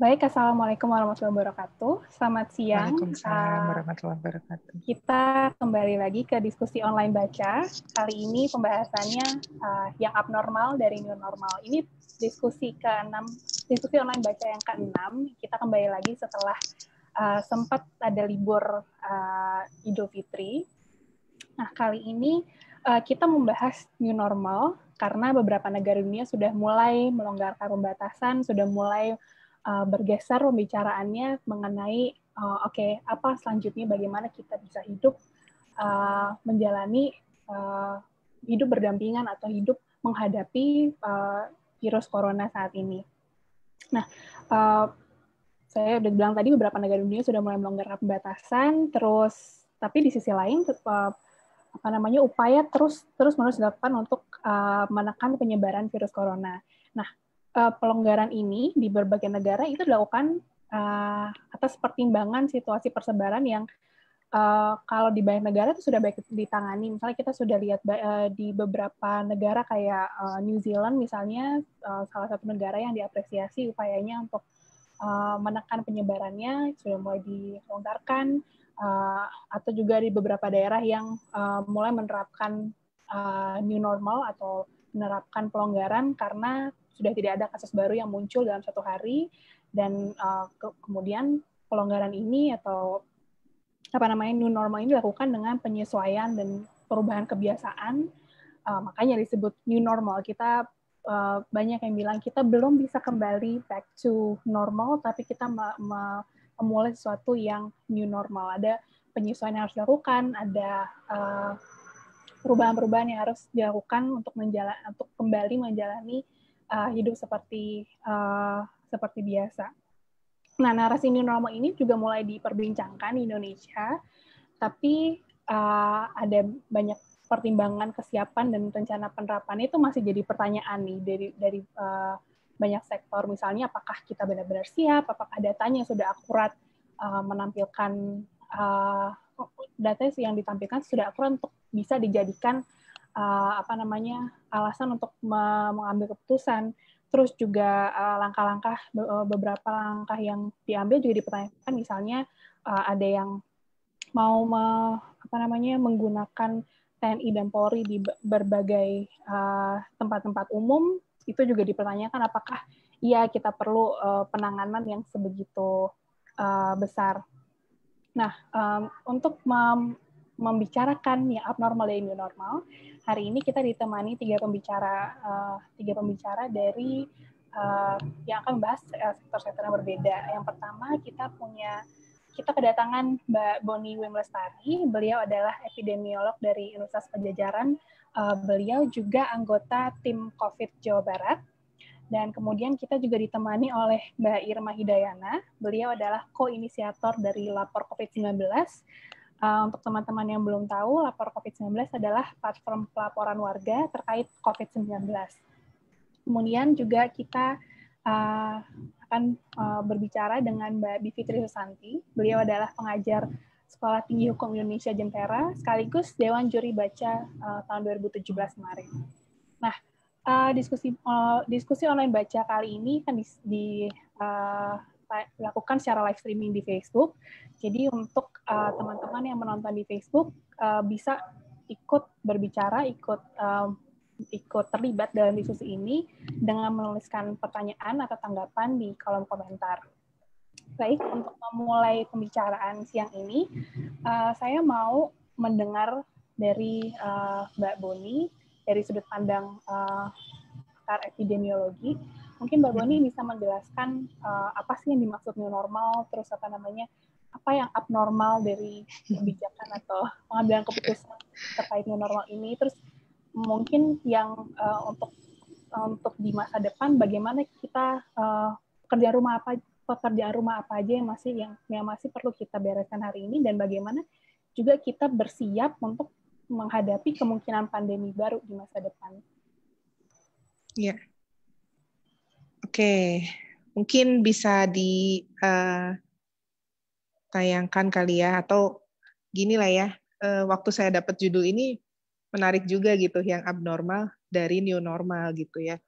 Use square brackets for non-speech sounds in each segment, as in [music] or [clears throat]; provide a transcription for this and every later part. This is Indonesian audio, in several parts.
Baik, Assalamualaikum warahmatullahi wabarakatuh. Selamat siang. Waalaikumsalam ah, warahmatullahi wabarakatuh. Kita kembali lagi ke diskusi online baca. Kali ini pembahasannya uh, yang abnormal dari new normal. Ini diskusi ke-6, diskusi online baca yang ke-6. Kita kembali lagi setelah uh, sempat ada libur uh, Idul Fitri. Nah, kali ini uh, kita membahas new normal karena beberapa negara dunia sudah mulai melonggarkan pembatasan, sudah mulai uh, bergeser pembicaraannya mengenai uh, oke okay, apa selanjutnya bagaimana kita bisa hidup uh, menjalani uh, hidup berdampingan atau hidup menghadapi uh, virus corona saat ini. Nah, uh, saya udah bilang tadi beberapa negara dunia sudah mulai melonggarkan pembatasan, terus tapi di sisi lain uh, apa namanya upaya terus terus menerus dilakukan untuk uh, menekan penyebaran virus corona. Nah, uh, pelonggaran ini di berbagai negara itu dilakukan uh, atas pertimbangan situasi persebaran yang uh, kalau di banyak negara itu sudah baik ditangani. Misalnya kita sudah lihat uh, di beberapa negara kayak uh, New Zealand misalnya uh, salah satu negara yang diapresiasi upayanya untuk uh, menekan penyebarannya sudah mulai dilonggarkan uh, atau juga di beberapa daerah yang uh, mulai menerapkan uh, new normal atau menerapkan pelonggaran karena sudah tidak ada kasus baru yang muncul dalam satu hari dan uh, ke kemudian pelonggaran ini atau apa namanya new normal ini dilakukan dengan penyesuaian dan perubahan kebiasaan uh, makanya disebut new normal kita uh, banyak yang bilang kita belum bisa kembali back to normal tapi kita memulai sesuatu yang new normal ada penyesuaian yang harus dilakukan ada perubahan-perubahan yang harus dilakukan untuk menjalan untuk kembali menjalani uh, hidup seperti uh, seperti biasa. Nah, narasi new normal ini juga mulai diperbincangkan di Indonesia, tapi uh, ada banyak pertimbangan kesiapan dan rencana penerapan itu masih jadi pertanyaan nih dari dari uh, banyak sektor. Misalnya, apakah kita benar-benar siap? Apakah datanya sudah akurat uh, menampilkan uh, data yang ditampilkan sudah akurat untuk bisa dijadikan uh, apa namanya alasan untuk mengambil keputusan terus juga eh, langkah-langkah uh, beberapa langkah yang diambil juga dipertanyakan misalnya uh, ada yang mau me, apa namanya menggunakan TNI dan Polri di berbagai tempat-tempat uh, umum itu juga dipertanyakan apakah ya kita perlu uh, penanganan yang sebegitu uh, besar. Nah, um, untuk mem membicarakan yang abnormal dan new normal, Hari ini kita ditemani tiga pembicara uh, tiga pembicara dari uh, yang akan membahas sektor-sektor eh, yang berbeda. Yang pertama kita punya kita kedatangan Mbak Boni Wimlestari. Beliau adalah epidemiolog dari Universitas Pajajaran. Uh, beliau juga anggota tim COVID Jawa Barat. Dan kemudian kita juga ditemani oleh Mbak Irma Hidayana. Beliau adalah ko-inisiator dari Lapor COVID-19. Uh, untuk teman-teman yang belum tahu, Lapor COVID-19 adalah platform pelaporan warga terkait COVID-19. Kemudian juga kita uh, akan uh, berbicara dengan Mbak Bivitri Susanti. Beliau adalah pengajar Sekolah Tinggi Hukum Indonesia Jentera, sekaligus Dewan Juri Baca uh, tahun 2017 kemarin. Nah, uh, diskusi uh, diskusi online baca kali ini kan di, di uh, kita lakukan secara live streaming di Facebook. Jadi untuk eh, teman-teman uh, yang menonton di Facebook uh, bisa ikut berbicara, ikut um, ikut terlibat dalam diskusi ini dengan menuliskan pertanyaan atau tanggapan di kolom komentar. Baik, untuk memulai pembicaraan siang ini, uh, saya mau mendengar dari uh, Mbak Boni dari sudut pandang uh, epidemiologi Mungkin Mbak Boni bisa menjelaskan uh, apa sih yang dimaksud new normal, terus apa namanya, apa yang abnormal dari kebijakan atau pengambilan keputusan terkait new normal ini, terus mungkin yang uh, untuk untuk di masa depan bagaimana kita uh, eh, kerja rumah apa pekerjaan rumah apa aja yang masih yang, yang masih perlu kita bereskan hari ini dan bagaimana juga kita bersiap untuk menghadapi kemungkinan pandemi baru di masa depan. ya. Yeah. Oke, mungkin bisa ditayangkan eh, kali ya atau gini lah ya. Eh, waktu saya dapat judul ini menarik juga gitu yang abnormal dari new normal gitu ya.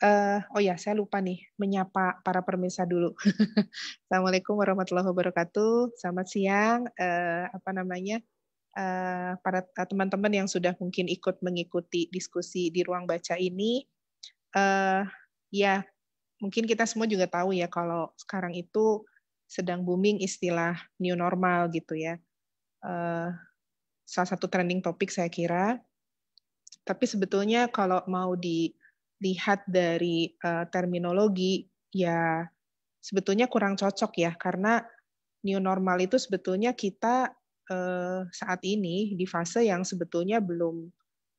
Uh, oh ya, saya lupa nih menyapa para pemirsa dulu. [laughs] Assalamualaikum warahmatullahi wabarakatuh. Selamat siang. Uh, apa namanya? Uh, para teman-teman yang sudah mungkin ikut mengikuti diskusi di ruang baca ini. Uh, ya mungkin kita semua juga tahu ya kalau sekarang itu sedang booming istilah new normal gitu ya. Uh, salah satu trending topik saya kira. Tapi sebetulnya kalau mau dilihat dari uh, terminologi ya sebetulnya kurang cocok ya karena new normal itu sebetulnya kita eh, saat ini di fase yang sebetulnya belum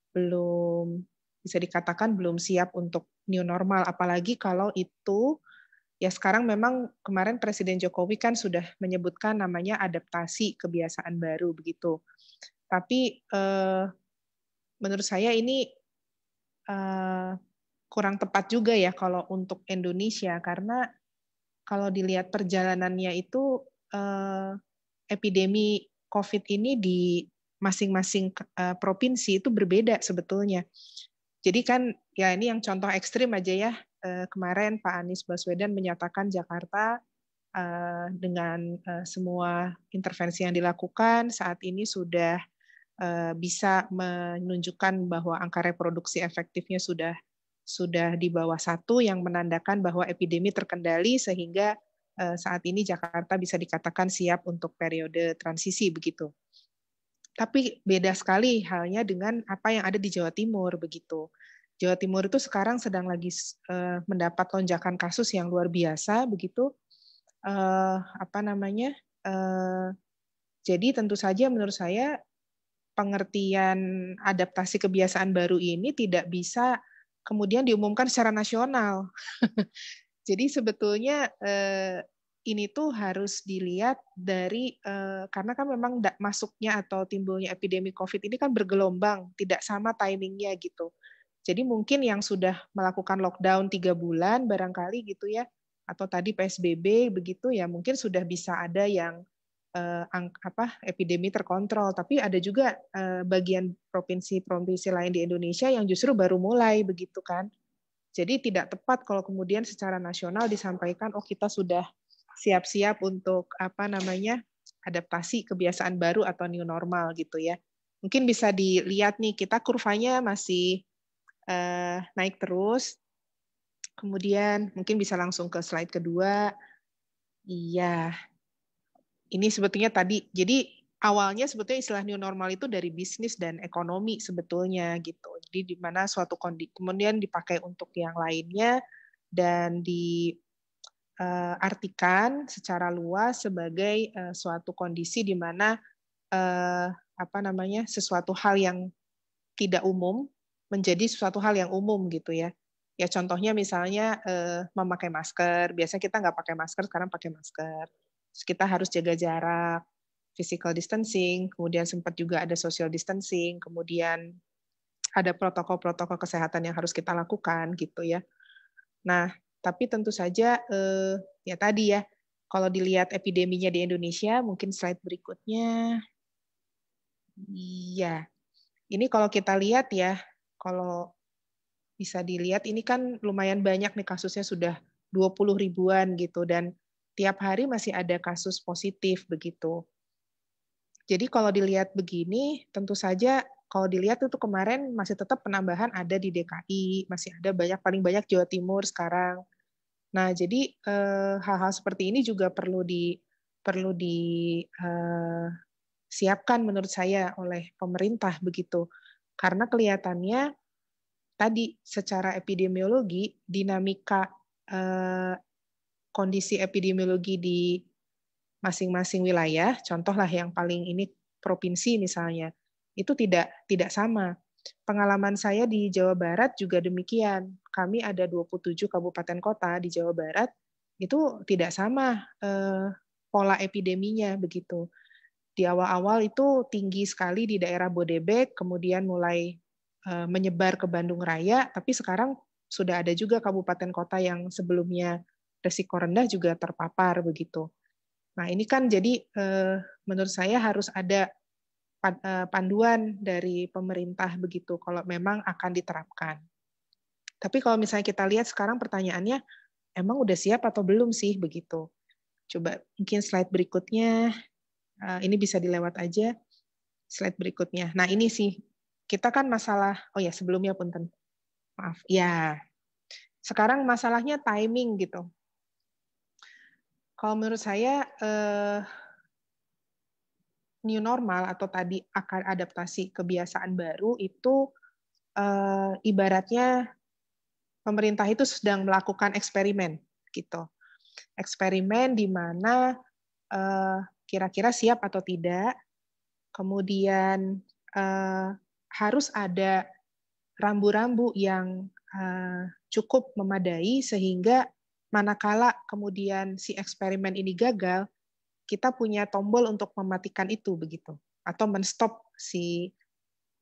belum bisa dikatakan belum siap untuk new normal apalagi kalau itu ya sekarang memang kemarin Presiden Jokowi kan sudah menyebutkan namanya adaptasi kebiasaan baru begitu. Tapi eh, menurut saya ini eh, kurang tepat juga ya kalau untuk Indonesia karena kalau dilihat perjalanannya itu eh, epidemi COVID ini di masing-masing eh, provinsi itu berbeda sebetulnya. Jadi kan ya ini yang contoh ekstrim aja ya. Eh, kemarin Pak Anies Baswedan menyatakan Jakarta eh, dengan eh, semua intervensi yang dilakukan saat ini sudah bisa menunjukkan bahwa angka reproduksi efektifnya sudah sudah di bawah satu yang menandakan bahwa epidemi terkendali sehingga saat ini Jakarta bisa dikatakan siap untuk periode transisi begitu. Tapi beda sekali halnya dengan apa yang ada di Jawa Timur begitu. Jawa Timur itu sekarang sedang lagi uh, mendapat lonjakan kasus yang luar biasa begitu uh, apa namanya uh, jadi tentu saja menurut saya pengertian adaptasi kebiasaan baru ini tidak bisa kemudian diumumkan secara nasional [laughs] jadi sebetulnya uh, ini tuh harus dilihat dari uh, karena kan memang masuknya atau timbulnya epidemi COVID ini kan bergelombang, tidak sama timingnya gitu. Jadi mungkin yang sudah melakukan lockdown tiga bulan barangkali gitu ya, atau tadi PSBB begitu ya, mungkin sudah bisa ada yang uh, ang, apa epidemi terkontrol. Tapi ada juga uh, bagian provinsi-provinsi lain di Indonesia yang justru baru mulai begitu kan. Jadi tidak tepat kalau kemudian secara nasional disampaikan, oh kita sudah siap-siap untuk apa namanya adaptasi kebiasaan baru atau new normal gitu ya. Mungkin bisa dilihat nih kita kurvanya masih uh, naik terus. Kemudian mungkin bisa langsung ke slide kedua. Iya. Ini sebetulnya tadi jadi awalnya sebetulnya istilah new normal itu dari bisnis dan ekonomi sebetulnya gitu. Jadi di mana suatu kondisi kemudian dipakai untuk yang lainnya dan di uh, artikan secara luas sebagai eh, suatu kondisi di mana eh, apa namanya sesuatu hal yang tidak umum menjadi sesuatu hal yang umum gitu ya. Ya contohnya misalnya memakai masker. Biasanya kita nggak pakai masker, sekarang pakai masker. Terus kita harus jaga jarak, physical distancing, kemudian sempat juga ada social distancing, kemudian ada protokol-protokol kesehatan yang harus kita lakukan gitu ya. Nah, tapi tentu saja eh, ya tadi ya, kalau dilihat epideminya di Indonesia, mungkin slide berikutnya. Iya. Ini kalau kita lihat ya, kalau bisa dilihat ini kan lumayan banyak nih kasusnya sudah 20 ribuan gitu dan tiap hari masih ada kasus positif begitu. Jadi kalau dilihat begini, tentu saja kalau dilihat itu kemarin masih tetap penambahan ada di DKI, masih ada banyak paling banyak Jawa Timur sekarang. Nah, jadi hal eh, hal-hal seperti ini juga perlu di perlu disiapkan eh, menurut saya oleh pemerintah begitu. Karena kelihatannya tadi secara epidemiologi dinamika eh, kondisi epidemiologi di masing-masing wilayah, contohlah yang paling ini provinsi misalnya, itu tidak tidak sama. Pengalaman saya di Jawa Barat juga demikian. Kami ada 27 kabupaten kota di Jawa Barat, itu tidak sama eh, pola epideminya begitu. Di awal-awal itu tinggi sekali di daerah Bodebek, kemudian mulai eh, menyebar ke Bandung Raya, tapi sekarang sudah ada juga kabupaten kota yang sebelumnya resiko rendah juga terpapar begitu. Nah, ini kan jadi eh, menurut saya harus ada Eh, panduan dari pemerintah begitu kalau memang akan diterapkan. Tapi kalau misalnya kita lihat sekarang pertanyaannya emang udah siap atau belum sih begitu. Coba mungkin slide berikutnya eh, ini bisa dilewat aja slide berikutnya. Nah, ini sih kita kan masalah oh ya sebelumnya punten. Maaf. Ya. Sekarang masalahnya timing gitu. Kalau menurut saya eh new normal atau tadi akan adaptasi kebiasaan baru itu uh, ibaratnya pemerintah itu sedang melakukan eksperimen gitu. Eksperimen di mana uh, kira-kira siap atau tidak, kemudian uh, harus ada rambu-rambu yang uh, cukup memadai sehingga manakala kemudian si eksperimen ini gagal, kita punya tombol untuk mematikan itu begitu atau menstop si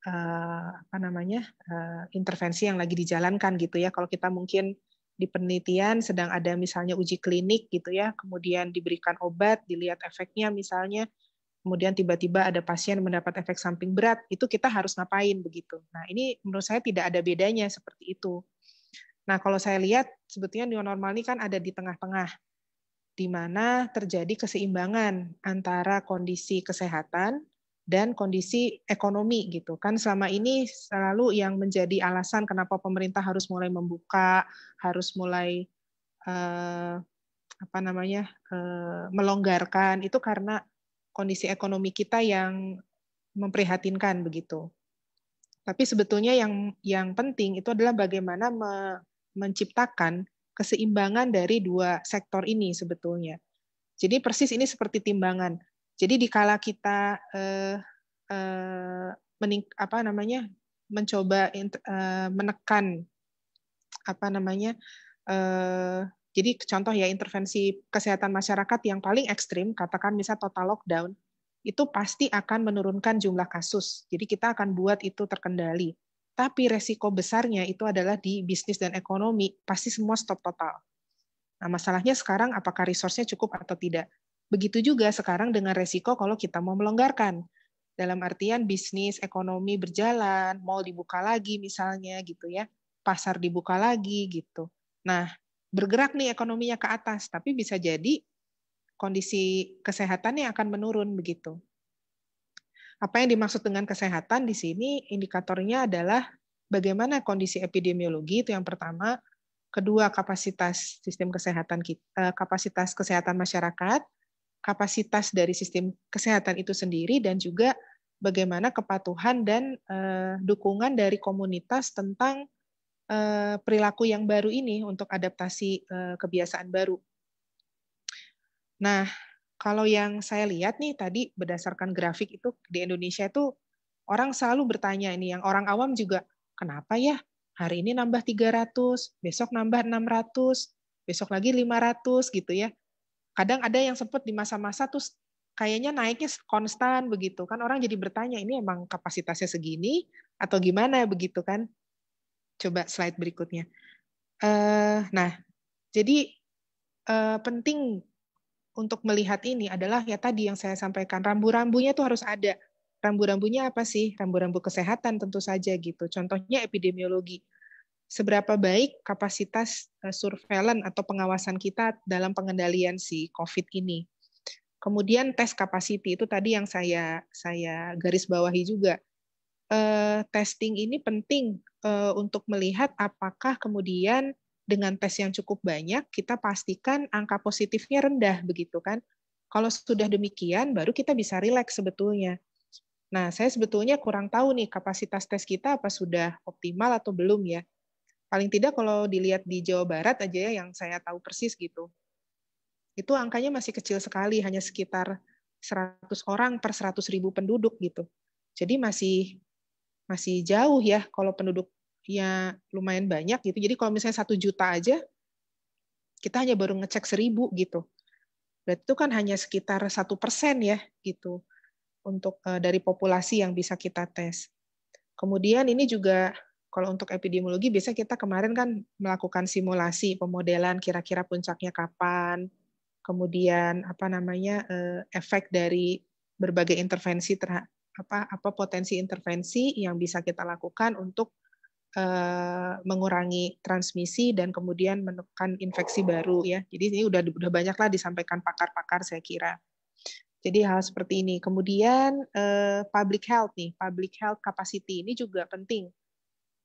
uh, apa namanya uh, intervensi yang lagi dijalankan gitu ya kalau kita mungkin di penelitian sedang ada misalnya uji klinik gitu ya kemudian diberikan obat dilihat efeknya misalnya kemudian tiba-tiba ada pasien mendapat efek samping berat itu kita harus ngapain begitu nah ini menurut saya tidak ada bedanya seperti itu nah kalau saya lihat sebetulnya new normal ini kan ada di tengah-tengah di mana terjadi keseimbangan antara kondisi kesehatan dan kondisi ekonomi gitu kan selama ini selalu yang menjadi alasan kenapa pemerintah harus mulai membuka harus mulai eh, apa namanya eh, melonggarkan itu karena kondisi ekonomi kita yang memprihatinkan begitu tapi sebetulnya yang yang penting itu adalah bagaimana me, menciptakan keseimbangan dari dua sektor ini sebetulnya. Jadi persis ini seperti timbangan. Jadi dikala kita eh, eh, mening, apa namanya mencoba eh, menekan apa namanya eh, jadi contoh ya intervensi kesehatan masyarakat yang paling ekstrim, katakan misal total lockdown, itu pasti akan menurunkan jumlah kasus. Jadi kita akan buat itu terkendali tapi resiko besarnya itu adalah di bisnis dan ekonomi, pasti semua stop total. Nah, masalahnya sekarang apakah resource-nya cukup atau tidak. Begitu juga sekarang dengan resiko kalau kita mau melonggarkan. Dalam artian bisnis, ekonomi berjalan, mau dibuka lagi misalnya gitu ya, pasar dibuka lagi gitu. Nah, bergerak nih ekonominya ke atas, tapi bisa jadi kondisi kesehatannya akan menurun begitu. Apa yang dimaksud dengan kesehatan di sini indikatornya adalah bagaimana kondisi epidemiologi itu yang pertama, kedua kapasitas sistem kesehatan kita, eh, kapasitas kesehatan masyarakat, kapasitas dari sistem kesehatan itu sendiri dan juga bagaimana kepatuhan dan uh, dukungan dari komunitas tentang uh, perilaku yang baru ini untuk adaptasi uh, kebiasaan baru. Nah, kalau yang saya lihat nih tadi berdasarkan grafik itu di Indonesia itu orang selalu bertanya ini yang orang awam juga kenapa ya hari ini nambah 300, besok nambah 600, besok lagi 500 gitu ya. Kadang ada yang sempat di masa-masa tuh kayaknya naiknya konstan begitu kan orang jadi bertanya ini emang kapasitasnya segini atau gimana begitu kan coba slide berikutnya uh, nah jadi uh, penting untuk melihat ini adalah ya tadi yang saya sampaikan rambu-rambunya itu harus ada. Rambu-rambunya apa sih? Rambu-rambu kesehatan tentu saja gitu. Contohnya epidemiologi. Seberapa baik kapasitas eh, surveillance atau pengawasan kita dalam pengendalian si COVID ini. Kemudian tes capacity itu tadi yang saya saya garis bawahi juga. Uh, testing ini penting uh, untuk melihat apakah kemudian dengan tes yang cukup banyak, kita pastikan angka positifnya rendah begitu kan. Kalau sudah demikian, baru kita bisa rileks sebetulnya. Nah, saya sebetulnya kurang tahu nih kapasitas tes kita apa sudah optimal atau belum ya. Paling tidak kalau dilihat di Jawa Barat aja ya yang saya tahu persis gitu. Itu angkanya masih kecil sekali, hanya sekitar 100 orang per 100 ribu penduduk gitu. Jadi masih masih jauh ya kalau penduduk ya lumayan banyak gitu. Jadi kalau misalnya satu juta aja, kita hanya baru ngecek seribu gitu. Berarti itu kan hanya sekitar satu persen ya gitu untuk eh, dari populasi yang bisa kita tes. Kemudian ini juga kalau untuk epidemiologi biasanya kita kemarin kan melakukan simulasi pemodelan kira-kira puncaknya kapan, kemudian apa namanya eh, efek dari berbagai intervensi terhadap apa apa potensi intervensi yang bisa kita lakukan untuk uh, mengurangi transmisi dan kemudian menekan infeksi baru ya. Jadi ini udah udah banyaklah disampaikan pakar-pakar saya kira. Jadi hal seperti ini. Kemudian uh, public health nih, public health capacity ini juga penting.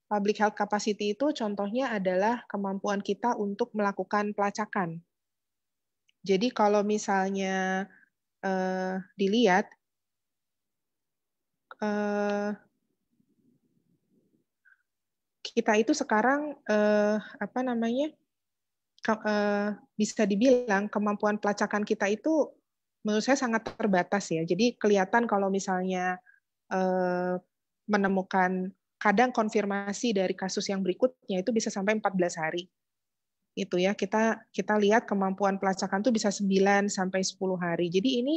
Public health capacity itu contohnya adalah kemampuan kita untuk melakukan pelacakan. Jadi kalau misalnya uh, dilihat uh, kita itu sekarang eh, apa namanya ke, eh, bisa dibilang kemampuan pelacakan kita itu menurut saya sangat terbatas ya. Jadi kelihatan kalau misalnya eh, menemukan kadang konfirmasi dari kasus yang berikutnya itu bisa sampai 14 hari. Itu ya, kita kita lihat kemampuan pelacakan itu bisa 9 sampai 10 hari. Jadi ini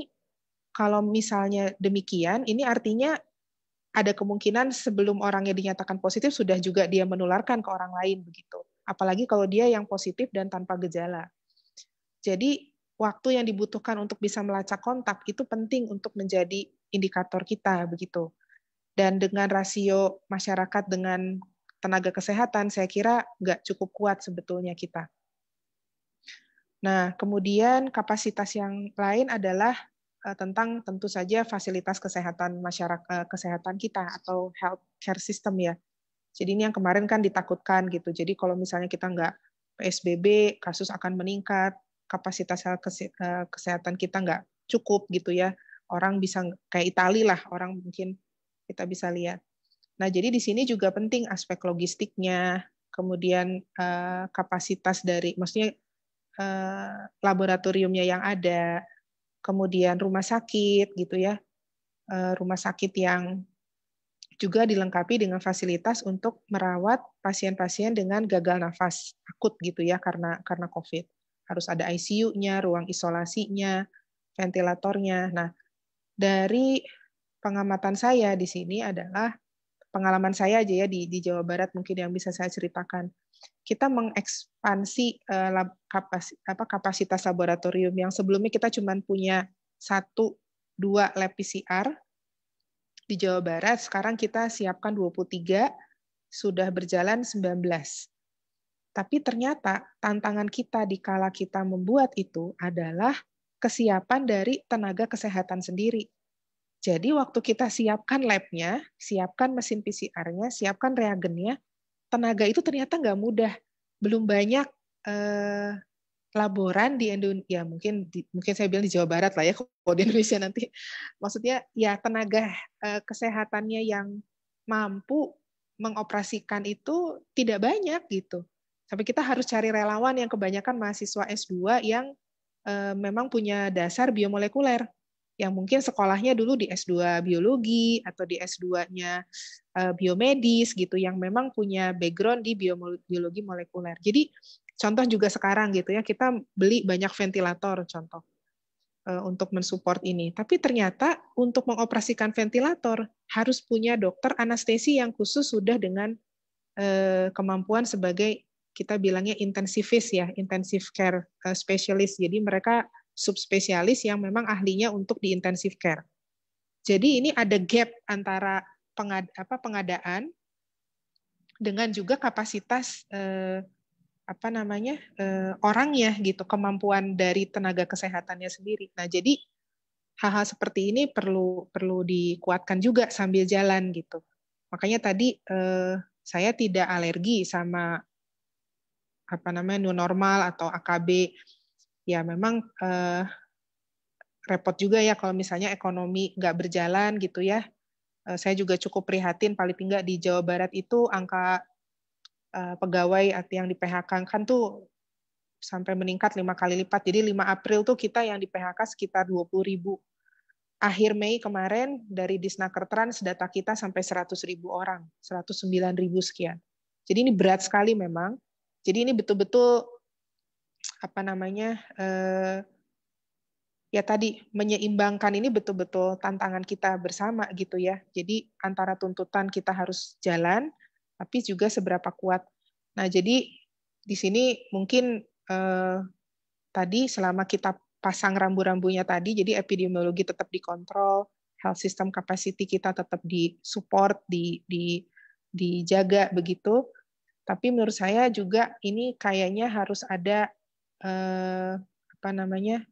kalau misalnya demikian, ini artinya ada kemungkinan sebelum orangnya dinyatakan positif sudah juga dia menularkan ke orang lain begitu. Apalagi kalau dia yang positif dan tanpa gejala. Jadi waktu yang dibutuhkan untuk bisa melacak kontak itu penting untuk menjadi indikator kita begitu. Dan dengan rasio masyarakat dengan tenaga kesehatan, saya kira nggak cukup kuat sebetulnya kita. Nah, kemudian kapasitas yang lain adalah Eh, tentang tentu saja fasilitas kesehatan masyarakat eh, kesehatan kita atau health care system ya. Jadi ini yang kemarin kan ditakutkan gitu. Jadi kalau misalnya kita nggak PSBB, kasus akan meningkat, kapasitas eh, kesehatan kita nggak cukup gitu ya. Orang bisa kayak Itali lah, orang mungkin kita bisa lihat. Nah jadi di sini juga penting aspek logistiknya, kemudian kapasitas dari, maksudnya laboratoriumnya yang ada, kemudian rumah sakit gitu ya, eh, rumah sakit yang juga dilengkapi dengan fasilitas untuk merawat pasien-pasien dengan gagal nafas akut gitu ya karena karena COVID. Harus ada ICU-nya, ruang isolasinya, ventilatornya. Nah, dari pengamatan saya di sini adalah pengalaman saya aja ya di di Jawa Barat mungkin yang bisa saya ceritakan kita mengekspansi uh, apa, kapasitas laboratorium yang sebelumnya kita cuma punya satu dua lab PCR di Jawa Barat. Sekarang kita siapkan 23, sudah berjalan 19. Tapi ternyata tantangan kita di kala kita membuat itu adalah kesiapan dari tenaga kesehatan sendiri. Jadi waktu kita siapkan labnya, siapkan mesin PCR-nya, siapkan reagennya, tenaga itu ternyata nggak mudah. Belum banyak eh, laboran di Indonesia, ya mungkin di, mungkin saya bilang di Jawa Barat lah ya, [laughs] kalau di Indonesia nanti, maksudnya ya tenaga eh, kesehatannya yang mampu mengoperasikan itu tidak banyak gitu. tapi kita harus cari relawan yang kebanyakan mahasiswa S2 yang eh, memang punya dasar biomolekuler yang mungkin sekolahnya dulu di S2 biologi atau di S2-nya eh, biomedis gitu yang memang punya background di biologi molekuler. Jadi contoh juga sekarang gitu ya kita beli banyak ventilator contoh eh, untuk mensupport ini. Tapi ternyata untuk mengoperasikan ventilator harus punya dokter anestesi yang khusus sudah dengan eh, kemampuan sebagai kita bilangnya intensivis ya, intensive care specialist. Jadi mereka subspesialis yang memang ahlinya untuk di intensive care. Jadi ini ada gap antara pengad, apa, pengadaan dengan juga kapasitas eh, apa namanya eh, orangnya gitu, kemampuan dari tenaga kesehatannya sendiri. Nah jadi hal-hal seperti ini perlu perlu dikuatkan juga sambil jalan gitu. Makanya tadi eh, saya tidak alergi sama apa namanya new normal atau AKB ya memang eh, repot juga ya kalau misalnya ekonomi nggak berjalan gitu ya. Eh, saya juga cukup prihatin paling tidak di Jawa Barat itu angka eh, pegawai yang di PHK kan tuh sampai meningkat lima kali lipat. Jadi 5 April tuh kita yang di PHK sekitar 20 ribu. Akhir Mei kemarin dari Disnaker Trans data kita sampai 100 ribu orang, 109 ribu sekian. Jadi ini berat sekali memang. Jadi ini betul-betul apa namanya eh, ya tadi menyeimbangkan ini betul-betul tantangan kita bersama gitu ya. Jadi antara tuntutan kita harus jalan, tapi juga seberapa kuat. Nah jadi di sini mungkin eh, tadi selama kita pasang rambu-rambunya tadi, jadi epidemiologi tetap dikontrol, health system capacity kita tetap di support, di, di dijaga begitu. Tapi menurut saya juga ini kayaknya harus ada eh, apa namanya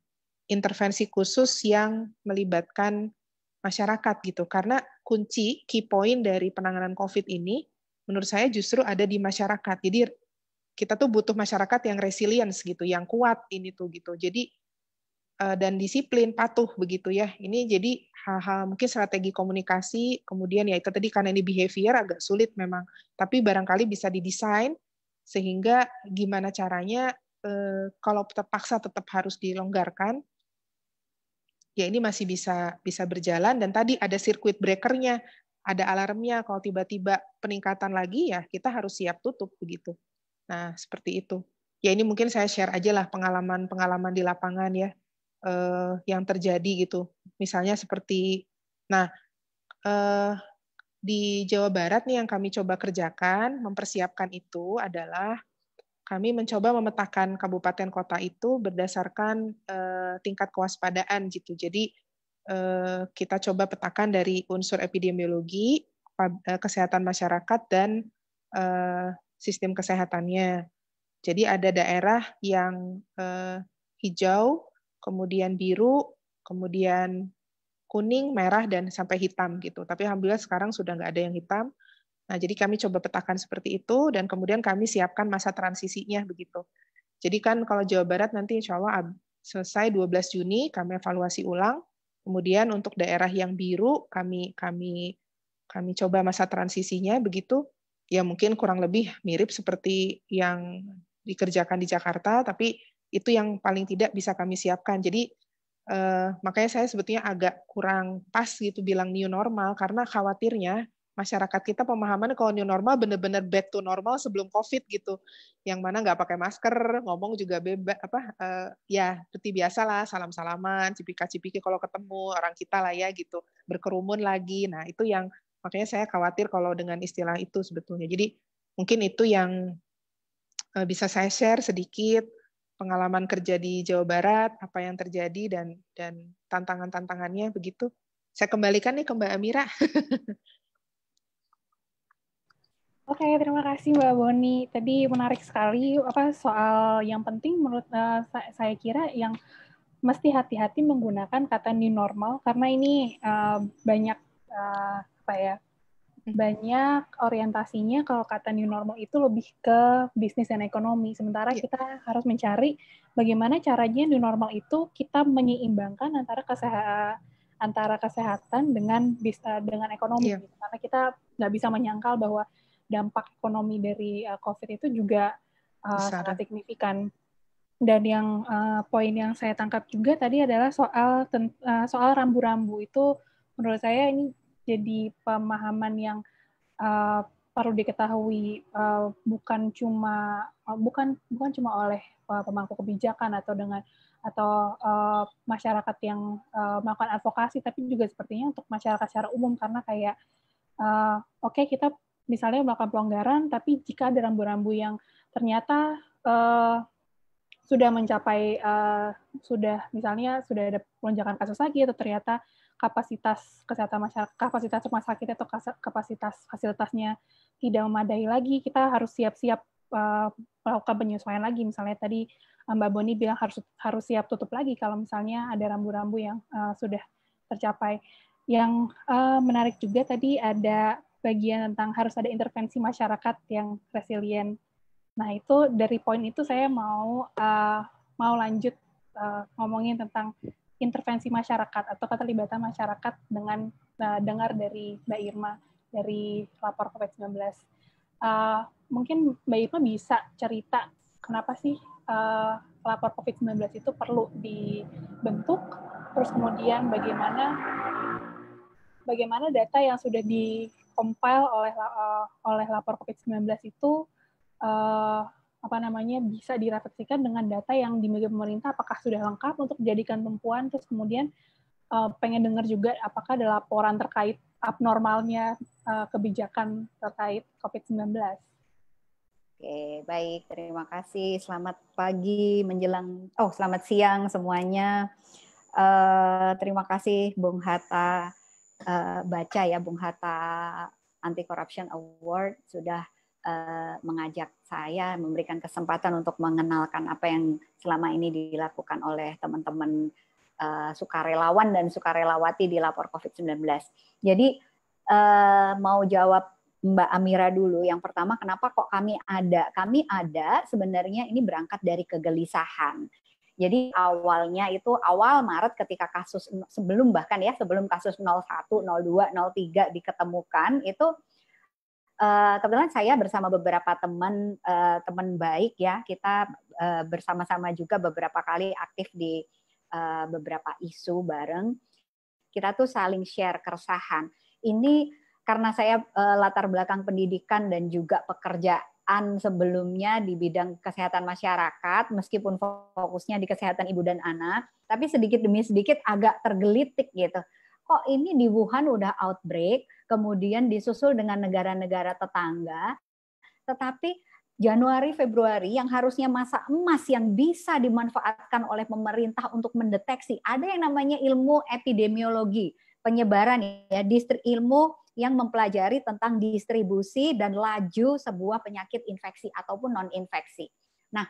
intervensi khusus yang melibatkan masyarakat gitu karena kunci key point dari penanganan COVID ini menurut saya justru ada di masyarakat jadi kita tuh butuh masyarakat yang resilience gitu yang kuat ini tuh gitu jadi eh, dan disiplin patuh begitu ya ini jadi hal-hal mungkin strategi komunikasi kemudian ya itu tadi karena ini behavior agak sulit memang tapi barangkali bisa didesain sehingga gimana caranya Eh, kalau terpaksa tetap harus dilonggarkan, ya ini masih bisa bisa berjalan dan tadi ada sirkuit breakernya, ada alarmnya kalau tiba-tiba peningkatan lagi ya kita harus siap tutup begitu. Nah seperti itu. Ya ini mungkin saya share aja lah pengalaman-pengalaman di lapangan ya eh, yang terjadi gitu. Misalnya seperti, nah eh, di Jawa Barat nih yang kami coba kerjakan mempersiapkan itu adalah kami mencoba memetakan kabupaten kota itu berdasarkan uh, tingkat kewaspadaan gitu. Jadi uh, kita coba petakan dari unsur epidemiologi, eh, kesehatan masyarakat dan uh, sistem kesehatannya. Jadi ada daerah yang uh, hijau, kemudian biru, kemudian kuning, merah dan sampai hitam gitu. Tapi alhamdulillah sekarang sudah nggak ada yang hitam Nah, jadi kami coba petakan seperti itu dan kemudian kami siapkan masa transisinya begitu. Jadi kan kalau Jawa Barat nanti insya Allah selesai 12 Juni kami evaluasi ulang. Kemudian untuk daerah yang biru kami kami kami coba masa transisinya begitu. Ya mungkin kurang lebih mirip seperti yang dikerjakan di Jakarta, tapi itu yang paling tidak bisa kami siapkan. Jadi eh, makanya saya sebetulnya agak kurang pas gitu bilang new normal karena khawatirnya masyarakat kita pemahaman kalau new normal benar-benar back to normal sebelum covid gitu yang mana nggak pakai masker ngomong juga bebas apa uh, ya seperti biasa lah salam salaman cipika cipiki kalau ketemu orang kita lah ya gitu berkerumun lagi nah itu yang makanya saya khawatir kalau dengan istilah itu sebetulnya jadi mungkin itu yang uh, bisa saya share sedikit pengalaman kerja di Jawa Barat apa yang terjadi dan dan tantangan tantangannya begitu saya kembalikan nih ke Mbak Amira [laughs] Oke, okay, terima kasih Mbak Boni. Tadi menarik sekali apa soal yang penting menurut uh, saya kira yang mesti hati-hati menggunakan kata new normal karena ini uh, banyak uh, apa ya? Hmm. banyak orientasinya kalau kata new normal itu lebih ke bisnis dan ekonomi. Sementara yeah. kita harus mencari bagaimana caranya new normal itu kita menyeimbangkan antara kesehatan antara kesehatan dengan bis, dengan ekonomi yeah. karena kita nggak bisa menyangkal bahwa dampak ekonomi dari uh, COVID itu juga uh, sangat signifikan. Dan yang uh, poin yang saya tangkap juga tadi adalah soal uh, soal rambu-rambu itu menurut saya ini jadi pemahaman yang uh, perlu diketahui uh, bukan cuma uh, bukan bukan cuma oleh uh, pemangku kebijakan atau dengan atau uh, masyarakat yang uh, melakukan advokasi tapi juga sepertinya untuk masyarakat secara umum karena kayak uh, oke okay, kita misalnya melakukan pelonggaran, tapi jika ada rambu-rambu yang ternyata uh, sudah mencapai uh, sudah misalnya sudah ada lonjakan kasus lagi atau ternyata kapasitas kesehatan masyarakat, kapasitas rumah sakit atau kapasitas fasilitasnya tidak memadai lagi, kita harus siap-siap uh, melakukan penyesuaian lagi. Misalnya tadi Mbak Boni bilang harus harus siap tutup lagi kalau misalnya ada rambu-rambu yang uh, sudah tercapai. Yang uh, menarik juga tadi ada bagian tentang harus ada intervensi masyarakat yang resilient. Nah, itu dari poin itu saya mau uh, mau lanjut uh, ngomongin tentang intervensi masyarakat atau keterlibatan masyarakat dengan uh, dengar dari Mbak Irma dari lapor COVID-19. Uh, mungkin Mbak Irma bisa cerita kenapa sih uh, lapor COVID-19 itu perlu dibentuk, terus kemudian bagaimana bagaimana data yang sudah di Compile oleh uh, oleh lapor COVID-19 itu uh, apa namanya bisa direfleksikan dengan data yang dimiliki pemerintah apakah sudah lengkap untuk dijadikan tumpuan terus kemudian uh, pengen dengar juga apakah ada laporan terkait abnormalnya uh, kebijakan terkait COVID-19. Oke, baik. Terima kasih. Selamat pagi menjelang oh, selamat siang semuanya. Uh, terima kasih Bung Hatta Eh, baca ya Bung Hatta Anti Corruption Award sudah eh, mengajak saya memberikan kesempatan untuk mengenalkan apa yang selama ini dilakukan oleh teman-teman eh, sukarelawan dan sukarelawati di lapor COVID-19. Jadi mau jawab Mbak Amira dulu. Yang pertama, kenapa kok kami ada? Kami ada sebenarnya ini berangkat dari kegelisahan. Jadi awalnya itu awal Maret ketika kasus sebelum bahkan ya sebelum kasus 01, 02, 03 diketemukan itu eh, kebetulan saya bersama beberapa teman eh, teman baik ya kita eh, bersama-sama juga beberapa kali aktif di beberapa isu bareng kita tuh saling share keresahan ini karena saya latar belakang pendidikan dan juga pekerja pekerjaan sebelumnya di bidang kesehatan masyarakat, meskipun fokusnya di kesehatan ibu dan anak, tapi sedikit demi sedikit agak tergelitik gitu. Kok ini di Wuhan udah outbreak, kemudian disusul dengan negara-negara tetangga, tetapi Januari Februari yang harusnya masa emas yang bisa dimanfaatkan oleh pemerintah untuk mendeteksi ada yang namanya ilmu epidemiologi penyebaran ya distrik ilmu yang mempelajari tentang distribusi dan laju sebuah penyakit infeksi ataupun non-infeksi. Nah,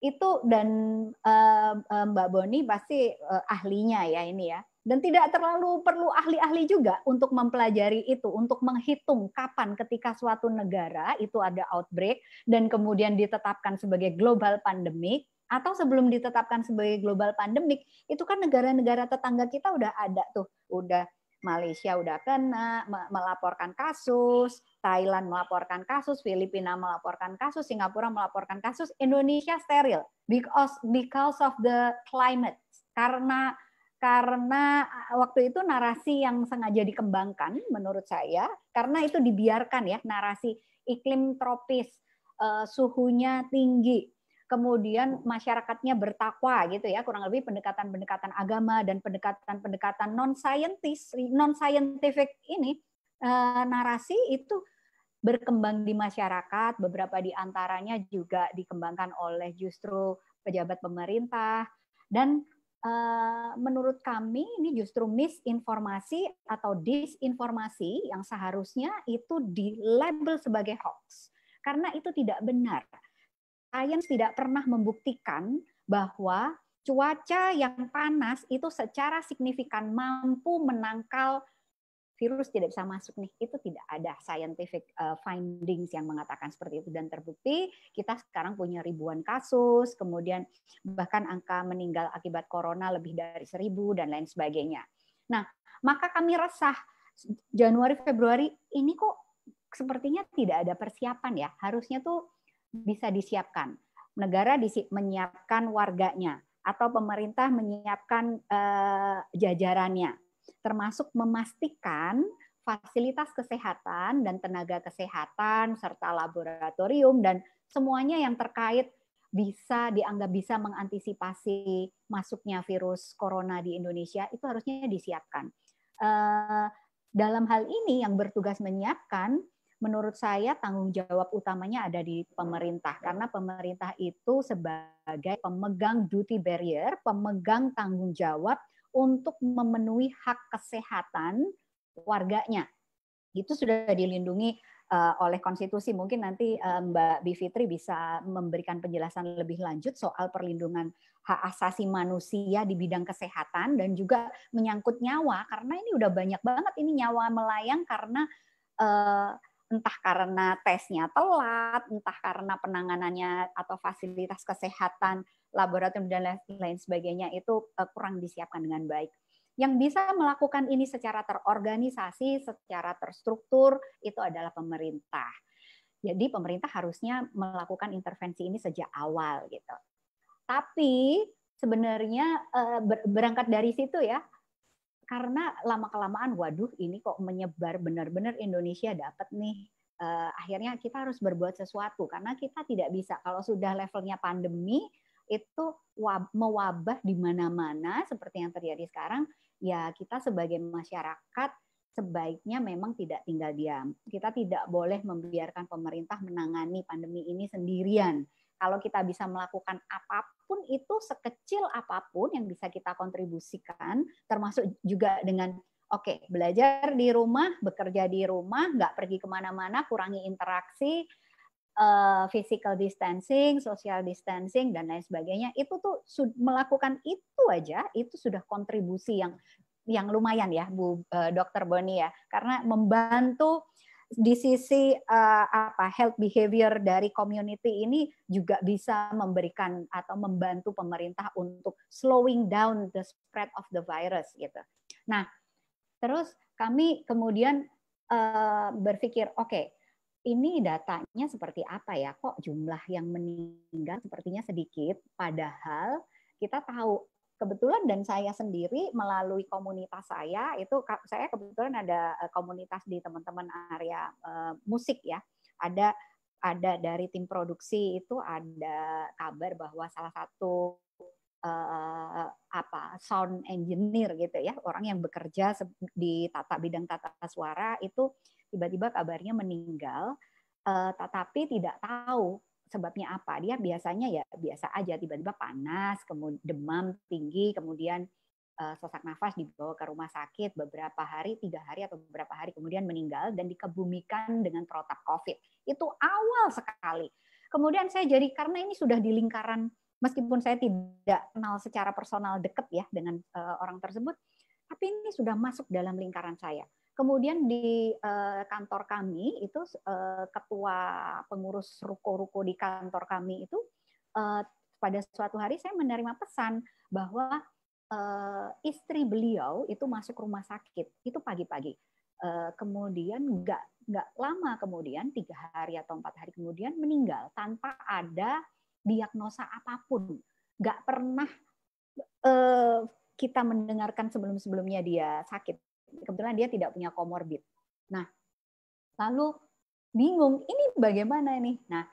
itu dan eh, eh, Mbak Boni pasti eh, ahlinya ya ini ya. Dan tidak terlalu perlu ahli-ahli juga untuk mempelajari itu, untuk menghitung kapan ketika suatu negara itu ada outbreak dan kemudian ditetapkan sebagai global pandemik atau sebelum ditetapkan sebagai global pandemik, itu kan negara-negara tetangga kita udah ada tuh, udah Malaysia udah kena melaporkan kasus, Thailand melaporkan kasus, Filipina melaporkan kasus, Singapura melaporkan kasus, Indonesia steril because because of the climate. Karena karena waktu itu narasi yang sengaja dikembangkan menurut saya karena itu dibiarkan ya narasi iklim tropis eh, suhunya tinggi kemudian masyarakatnya bertakwa gitu ya kurang lebih pendekatan-pendekatan agama dan pendekatan-pendekatan non scientis non scientific ini eh, narasi itu berkembang di masyarakat beberapa di antaranya juga dikembangkan oleh justru pejabat pemerintah dan eh, menurut kami ini justru misinformasi atau disinformasi yang seharusnya itu di label sebagai hoax karena itu tidak benar sains tidak pernah membuktikan bahwa cuaca yang panas itu secara signifikan mampu menangkal virus tidak bisa masuk nih. Itu tidak ada scientific eh, findings yang mengatakan seperti itu dan terbukti kita sekarang punya ribuan kasus, kemudian bahkan angka meninggal akibat corona lebih dari seribu dan lain sebagainya. Nah, maka kami resah Januari Februari ini kok sepertinya tidak ada persiapan ya. Harusnya tuh bisa disiapkan. Negara disi menyiapkan warganya atau pemerintah menyiapkan eh, jajarannya, termasuk memastikan fasilitas kesehatan dan tenaga kesehatan serta laboratorium dan semuanya yang terkait bisa dianggap bisa mengantisipasi masuknya virus corona di Indonesia itu harusnya disiapkan. Eh, dalam hal ini yang bertugas menyiapkan menurut saya tanggung jawab utamanya ada di pemerintah karena pemerintah itu sebagai pemegang duty barrier, pemegang tanggung jawab untuk memenuhi hak kesehatan warganya. Itu sudah dilindungi eh, oleh konstitusi. Mungkin nanti eh, Mbak Bivitri bisa memberikan penjelasan lebih lanjut soal perlindungan hak asasi manusia di bidang kesehatan dan juga menyangkut nyawa karena ini udah banyak banget ini nyawa melayang karena eh, entah karena tesnya telat, entah karena penanganannya atau fasilitas kesehatan, laboratorium dan lain sebagainya itu eh, kurang disiapkan dengan baik. Yang bisa melakukan ini secara terorganisasi, secara terstruktur itu adalah pemerintah. Jadi pemerintah harusnya melakukan intervensi ini sejak awal gitu. Tapi sebenarnya eh, berangkat dari situ ya, karena lama kelamaan waduh ini kok menyebar benar-benar Indonesia dapat nih uh, akhirnya kita harus berbuat sesuatu karena kita tidak bisa kalau sudah levelnya pandemi itu mewabah di mana-mana seperti yang terjadi sekarang ya kita sebagai masyarakat sebaiknya memang tidak tinggal diam. Kita tidak boleh membiarkan pemerintah menangani pandemi ini sendirian kalau kita bisa melakukan apapun itu sekecil apapun yang bisa kita kontribusikan, termasuk juga dengan Oke, okay, belajar di rumah, bekerja di rumah, nggak pergi kemana-mana, kurangi interaksi, uh, physical distancing, social distancing, dan lain sebagainya. Itu tuh melakukan itu aja, itu sudah kontribusi yang yang lumayan ya, Bu uh, Dokter Boni ya, karena membantu di sisi uh, apa health behavior dari community ini juga bisa memberikan atau membantu pemerintah untuk slowing down the spread of the virus gitu. Nah, terus kami kemudian uh, berpikir, oke, okay, ini datanya seperti apa ya? Kok jumlah yang meninggal sepertinya sedikit, padahal kita tahu kebetulan dan saya sendiri melalui komunitas saya itu saya kebetulan ada eh, komunitas di teman-teman area uh, musik ya ada ada dari tim produksi itu ada kabar bahwa salah satu uh, apa sound engineer gitu ya orang yang bekerja di tata bidang tata suara itu tiba-tiba kabarnya meninggal uh, tetapi tidak tahu sebabnya apa? Dia biasanya ya biasa aja tiba-tiba panas, kemudian demam tinggi, kemudian uh, sesak nafas dibawa ke rumah sakit beberapa hari, tiga hari atau beberapa hari kemudian meninggal dan dikebumikan dengan protap COVID. Itu awal sekali. Kemudian saya jadi karena ini sudah di lingkaran meskipun saya tidak kenal secara personal deket ya dengan eh, orang tersebut, tapi ini sudah masuk dalam lingkaran saya. Kemudian di eh, kantor kami itu eh, ketua pengurus ruko-ruko di kantor kami itu eh, pada suatu hari saya menerima pesan bahwa istri beliau itu masuk rumah sakit itu pagi-pagi. kemudian nggak nggak lama kemudian tiga hari atau empat hari kemudian meninggal tanpa ada diagnosa apapun. Nggak pernah kita mendengarkan sebelum-sebelumnya dia sakit kebetulan dia tidak punya komorbid. Nah, lalu bingung ini bagaimana nih? Nah,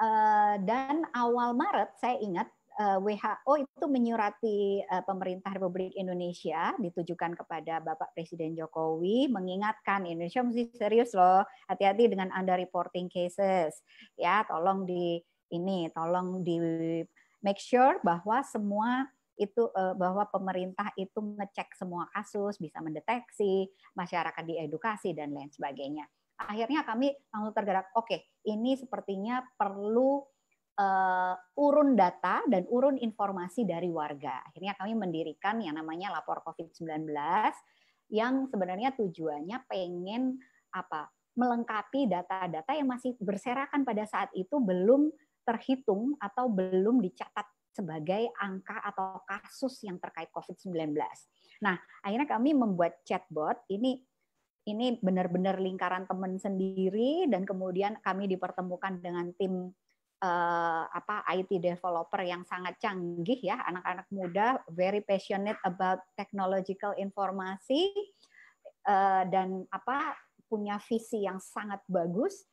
eh, dan awal Maret saya ingat eh, WHO itu menyurati eh, pemerintah Republik Indonesia ditujukan kepada Bapak Presiden Jokowi mengingatkan Indonesia mesti serius loh, hati-hati dengan under reporting cases. Ya, tolong di ini, tolong di make sure bahwa semua itu uh, bahwa pemerintah itu ngecek semua kasus, bisa mendeteksi, masyarakat diedukasi dan lain sebagainya. Akhirnya kami langsung tergerak, oke, okay, ini sepertinya perlu uh, urun data dan urun informasi dari warga. Akhirnya kami mendirikan yang namanya Lapor COVID-19 yang sebenarnya tujuannya pengen apa? melengkapi data-data yang masih berserakan pada saat itu belum terhitung atau belum dicatat sebagai angka atau kasus yang terkait COVID-19. Nah, akhirnya kami membuat chatbot ini ini benar-benar lingkaran teman sendiri dan kemudian kami dipertemukan dengan tim eh, apa IT developer yang sangat canggih ya, anak-anak muda very passionate about technological informasi eh, dan apa punya visi yang sangat bagus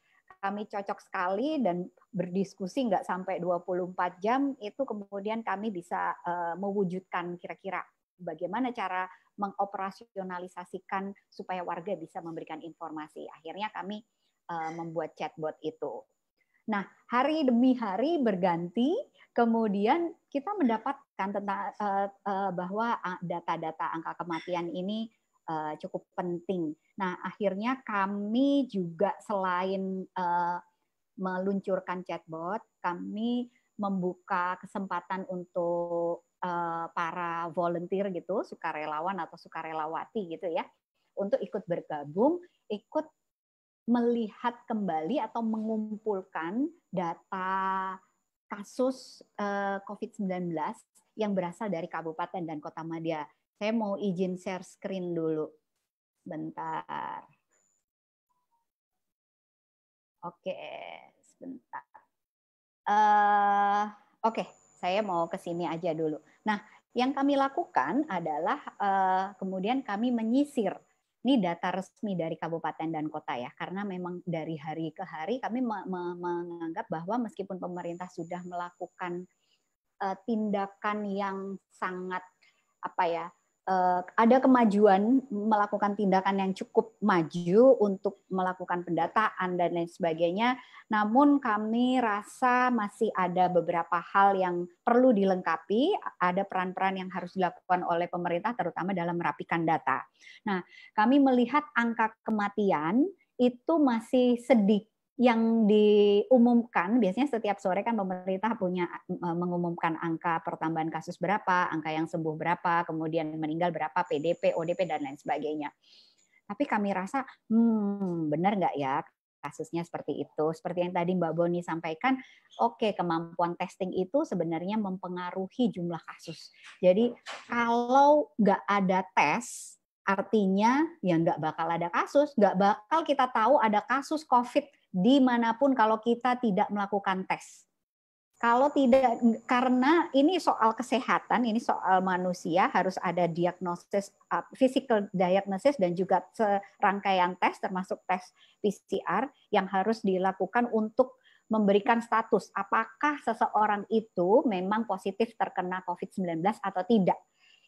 kami cocok sekali dan berdiskusi nggak sampai 24 jam itu kemudian kami bisa uh, mewujudkan kira-kira bagaimana cara mengoperasionalisasikan supaya warga bisa memberikan informasi. Akhirnya kami uh, membuat chatbot itu. Nah, hari demi hari berganti, kemudian kita mendapatkan tentang uh, uh, bahwa data-data angka kematian ini uh, cukup penting. Nah, akhirnya kami juga selain uh, meluncurkan chatbot, kami membuka kesempatan untuk uh, para volunteer gitu, sukarelawan atau sukarelawati gitu ya, untuk ikut bergabung, ikut melihat kembali atau mengumpulkan data kasus COVID-19 yang berasal dari kabupaten dan kota Madia. Saya mau izin share screen dulu. Bentar. Oke, sebentar. Uh, Oke, okay. saya mau ke sini aja dulu. Nah, yang kami lakukan adalah uh, kemudian kami menyisir. Ini data resmi dari kabupaten dan kota ya, karena memang dari hari ke hari kami me me menganggap bahwa meskipun pemerintah sudah melakukan uh, tindakan yang sangat apa ya Eh, ada kemajuan melakukan tindakan yang cukup maju untuk melakukan pendataan dan lain sebagainya. Namun kami rasa masih ada beberapa hal yang perlu dilengkapi, ada peran-peran yang harus dilakukan oleh pemerintah terutama dalam merapikan data. Nah, kami melihat angka kematian itu masih sedikit yang diumumkan biasanya setiap sore kan pemerintah punya eh, mengumumkan angka pertambahan kasus berapa, angka yang sembuh berapa, kemudian meninggal berapa, PDP, ODP dan lain sebagainya. Tapi kami rasa, hmm, benar nggak ya kasusnya seperti itu? Seperti yang tadi Mbak Boni sampaikan, oke okay, kemampuan testing itu sebenarnya mempengaruhi jumlah kasus. Jadi kalau nggak ada tes, artinya ya nggak bakal ada kasus, nggak bakal kita tahu ada kasus COVID dimanapun kalau kita tidak melakukan tes. Kalau tidak, karena ini soal kesehatan, ini soal manusia, harus ada diagnosis, uh, physical diagnosis, dan juga serangkaian tes, termasuk tes PCR, yang harus dilakukan untuk memberikan status apakah seseorang itu memang positif terkena COVID-19 atau tidak.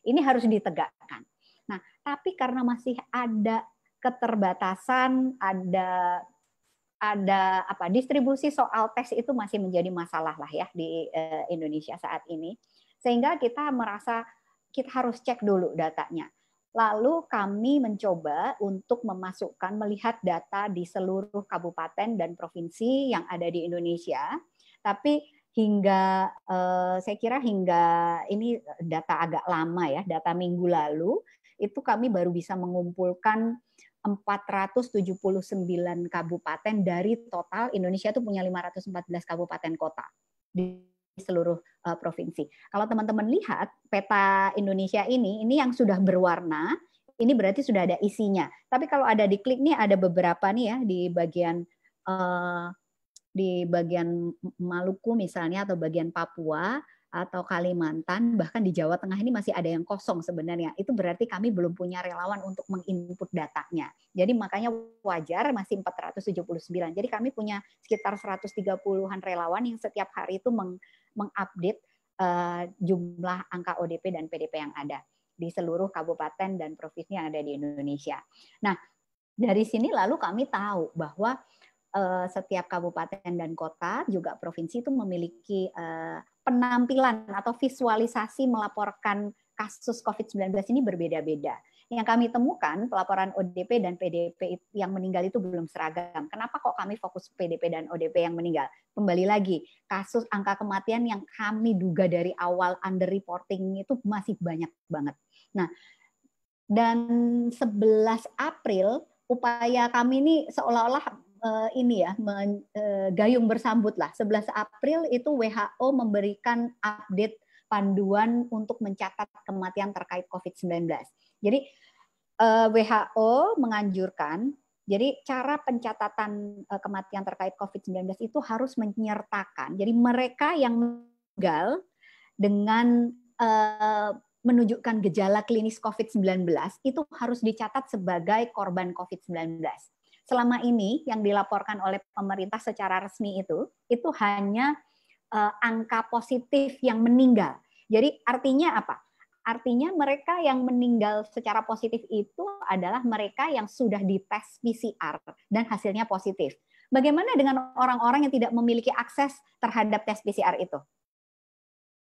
Ini harus ditegakkan. Nah, tapi karena masih ada keterbatasan, ada ada apa distribusi soal tes itu masih menjadi masalah lah ya di eh, Indonesia saat ini sehingga kita merasa kita harus cek dulu datanya lalu kami mencoba untuk memasukkan melihat data di seluruh kabupaten dan provinsi yang ada di Indonesia tapi hingga eh, saya kira hingga ini data agak lama ya data minggu lalu itu kami baru bisa mengumpulkan 479 kabupaten dari total Indonesia itu punya 514 kabupaten kota di seluruh uh, provinsi. Kalau teman-teman lihat peta Indonesia ini, ini yang sudah berwarna, ini berarti sudah ada isinya. Tapi kalau ada diklik klik nih ada beberapa nih ya di bagian uh, di bagian Maluku misalnya atau bagian Papua atau Kalimantan, bahkan di Jawa Tengah ini masih ada yang kosong sebenarnya. Itu berarti kami belum punya relawan untuk menginput datanya. Jadi makanya wajar masih 479. Jadi kami punya sekitar 130-an relawan yang setiap hari itu meng mengupdate uh, jumlah angka ODP dan PDP yang ada di seluruh kabupaten dan provinsi yang ada di Indonesia. Nah, dari sini lalu kami tahu bahwa eh, setiap kabupaten dan kota juga provinsi itu memiliki eh, penampilan atau visualisasi melaporkan kasus COVID-19 ini berbeda-beda. Yang kami temukan pelaporan ODP dan PDP yang meninggal itu belum seragam. Kenapa kok kami fokus PDP dan ODP yang meninggal? Kembali lagi, kasus angka kematian yang kami duga dari awal underreporting itu masih banyak banget. Nah, dan 11 April upaya kami ini seolah-olah uh, ini ya men, uh, gayung bersambut lah. 11 April itu WHO memberikan update panduan untuk mencatat kematian terkait COVID-19. Jadi uh, eh, WHO menganjurkan jadi cara pencatatan uh, kematian terkait COVID-19 itu harus menyertakan. Jadi mereka yang meninggal dengan uh, menunjukkan gejala klinis COVID-19 itu harus dicatat sebagai korban COVID-19 selama ini yang dilaporkan oleh pemerintah secara resmi itu itu hanya uh, angka positif yang meninggal. Jadi artinya apa? Artinya mereka yang meninggal secara positif itu adalah mereka yang sudah dites PCR dan hasilnya positif. Bagaimana dengan orang-orang yang tidak memiliki akses terhadap tes PCR itu?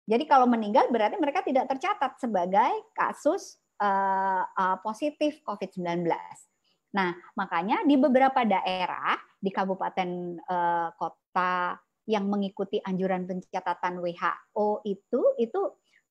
Jadi kalau meninggal berarti mereka tidak tercatat sebagai kasus uh, uh, positif COVID-19. Nah, makanya di beberapa daerah di kabupaten eh, kota yang mengikuti anjuran pencatatan WHO itu itu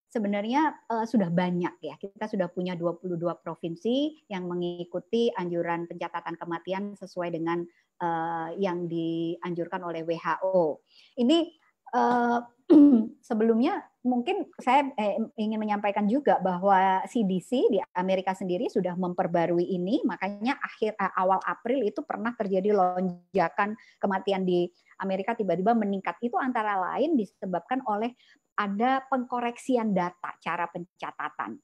sebenarnya eh, sudah banyak ya. Kita sudah punya 22 provinsi yang mengikuti anjuran pencatatan kematian sesuai dengan eh, yang dianjurkan oleh WHO. Ini Eh, [clears throat] sebelumnya mungkin saya eh, ingin menyampaikan juga bahwa CDC di Amerika sendiri sudah memperbarui ini, makanya akhir eh, awal April itu pernah terjadi lonjakan kematian di Amerika tiba-tiba meningkat. Itu antara lain disebabkan oleh ada pengkoreksian data cara pencatatan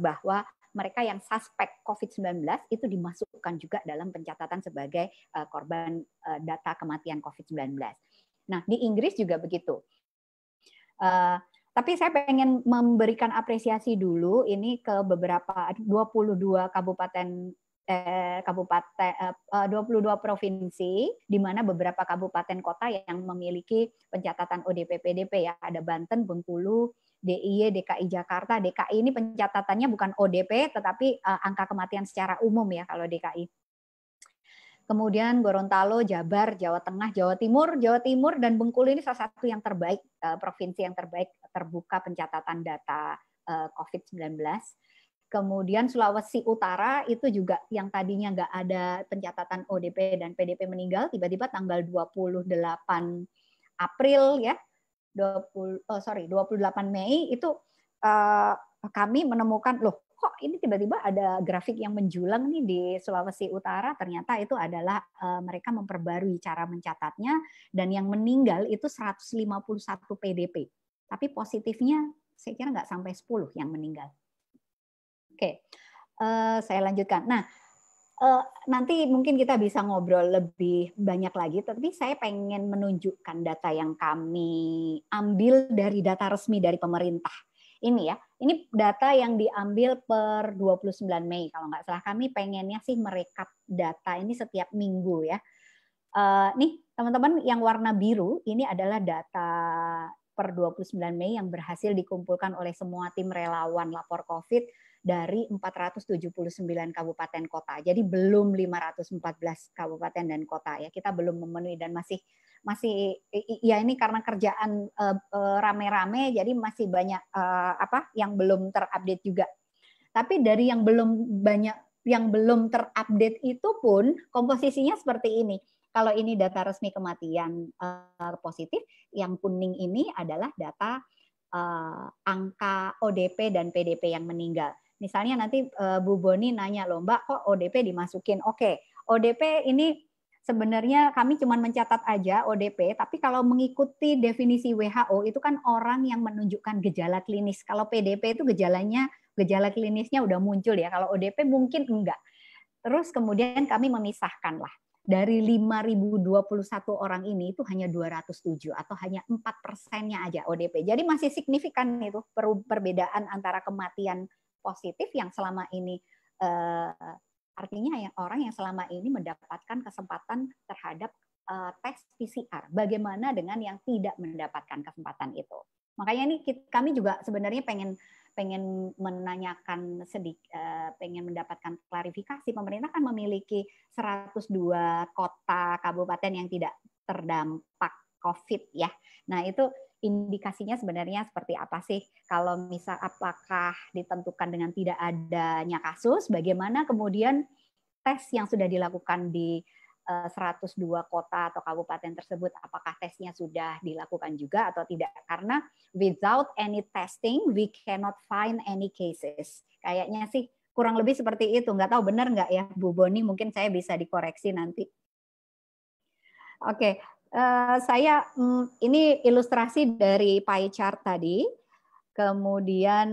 bahwa mereka yang suspek COVID-19 itu dimasukkan juga dalam pencatatan sebagai korban data kematian COVID-19 Nah, di Inggris juga begitu. Uh, tapi saya pengen memberikan apresiasi dulu ini ke beberapa 22 kabupaten eh, kabupaten eh, 22 eh, provinsi di mana beberapa kabupaten kota yang memiliki pencatatan ODP PDP ya ada Banten, Bengkulu, DIY, DKI Jakarta. DKI ini pencatatannya bukan ODP tetapi eh, angka kematian secara umum ya kalau DKI kemudian Gorontalo, Jabar, Jawa Tengah, Jawa Timur, Jawa Timur dan Bengkulu ini salah satu yang terbaik eh, provinsi yang terbaik terbuka pencatatan data eh, COVID-19. Kemudian Sulawesi Utara itu juga yang tadinya nggak ada pencatatan ODP dan PDP meninggal, tiba-tiba tanggal 28 April ya, 20 oh sorry 28 Mei itu eh, kami menemukan loh kok ini tiba-tiba ada grafik yang menjulang nih di Sulawesi Utara ternyata itu adalah eh, mereka memperbarui cara mencatatnya dan yang meninggal itu 151 PDP tapi positifnya saya kira nggak sampai 10 yang meninggal oke eh, saya lanjutkan nah eh, nanti mungkin kita bisa ngobrol lebih banyak lagi, tapi saya pengen menunjukkan data yang kami ambil dari data resmi dari pemerintah ini ya. Ini data yang diambil per 29 Mei kalau nggak salah. Kami pengennya sih merekap data ini setiap minggu ya. Uh, nih teman-teman yang warna biru ini adalah data per 29 Mei yang berhasil dikumpulkan oleh semua tim relawan lapor COVID dari 479 kabupaten kota. Jadi belum 514 kabupaten dan kota ya. Kita belum memenuhi dan masih masih ya ini karena kerjaan eh, eh, rame-rame jadi masih banyak eh, apa yang belum terupdate juga. Tapi dari yang belum banyak yang belum terupdate itu pun komposisinya seperti ini. Kalau ini data resmi kematian positif, yang kuning ini adalah data angka ODP dan PDP yang meninggal. Misalnya nanti Bu Boni nanya loh, Mbak kok ODP dimasukin? Oke, ODP ini sebenarnya kami cuma mencatat aja ODP, tapi kalau mengikuti definisi WHO itu kan orang yang menunjukkan gejala klinis. Kalau PDP itu gejalanya gejala klinisnya udah muncul ya. Kalau ODP mungkin enggak. Terus kemudian kami memisahkan lah. Dari 5.021 orang ini itu hanya 207 atau hanya 4 persennya aja ODP. Jadi masih signifikan itu perbedaan antara kematian positif yang selama ini eh, Artinya yang orang yang selama ini mendapatkan kesempatan terhadap eh, tes PCR, bagaimana dengan yang tidak mendapatkan kesempatan itu? Makanya ini kami juga sebenarnya pengen pengen menanyakan sedikit, uh, eh, pengen mendapatkan klarifikasi. Pemerintah kan memiliki 102 kota kabupaten yang tidak terdampak COVID ya. Nah itu indikasinya sebenarnya seperti apa sih? Kalau misal apakah ditentukan dengan tidak adanya kasus, bagaimana kemudian tes yang sudah dilakukan di 102 eh, kota atau kabupaten tersebut apakah tesnya sudah dilakukan juga atau tidak karena without any testing we cannot find any cases kayaknya sih kurang lebih seperti itu nggak tahu benar nggak ya Bu Boni mungkin saya bisa dikoreksi nanti Oke, Eh, saya mm, ini ilustrasi dari pie chart tadi. Kemudian,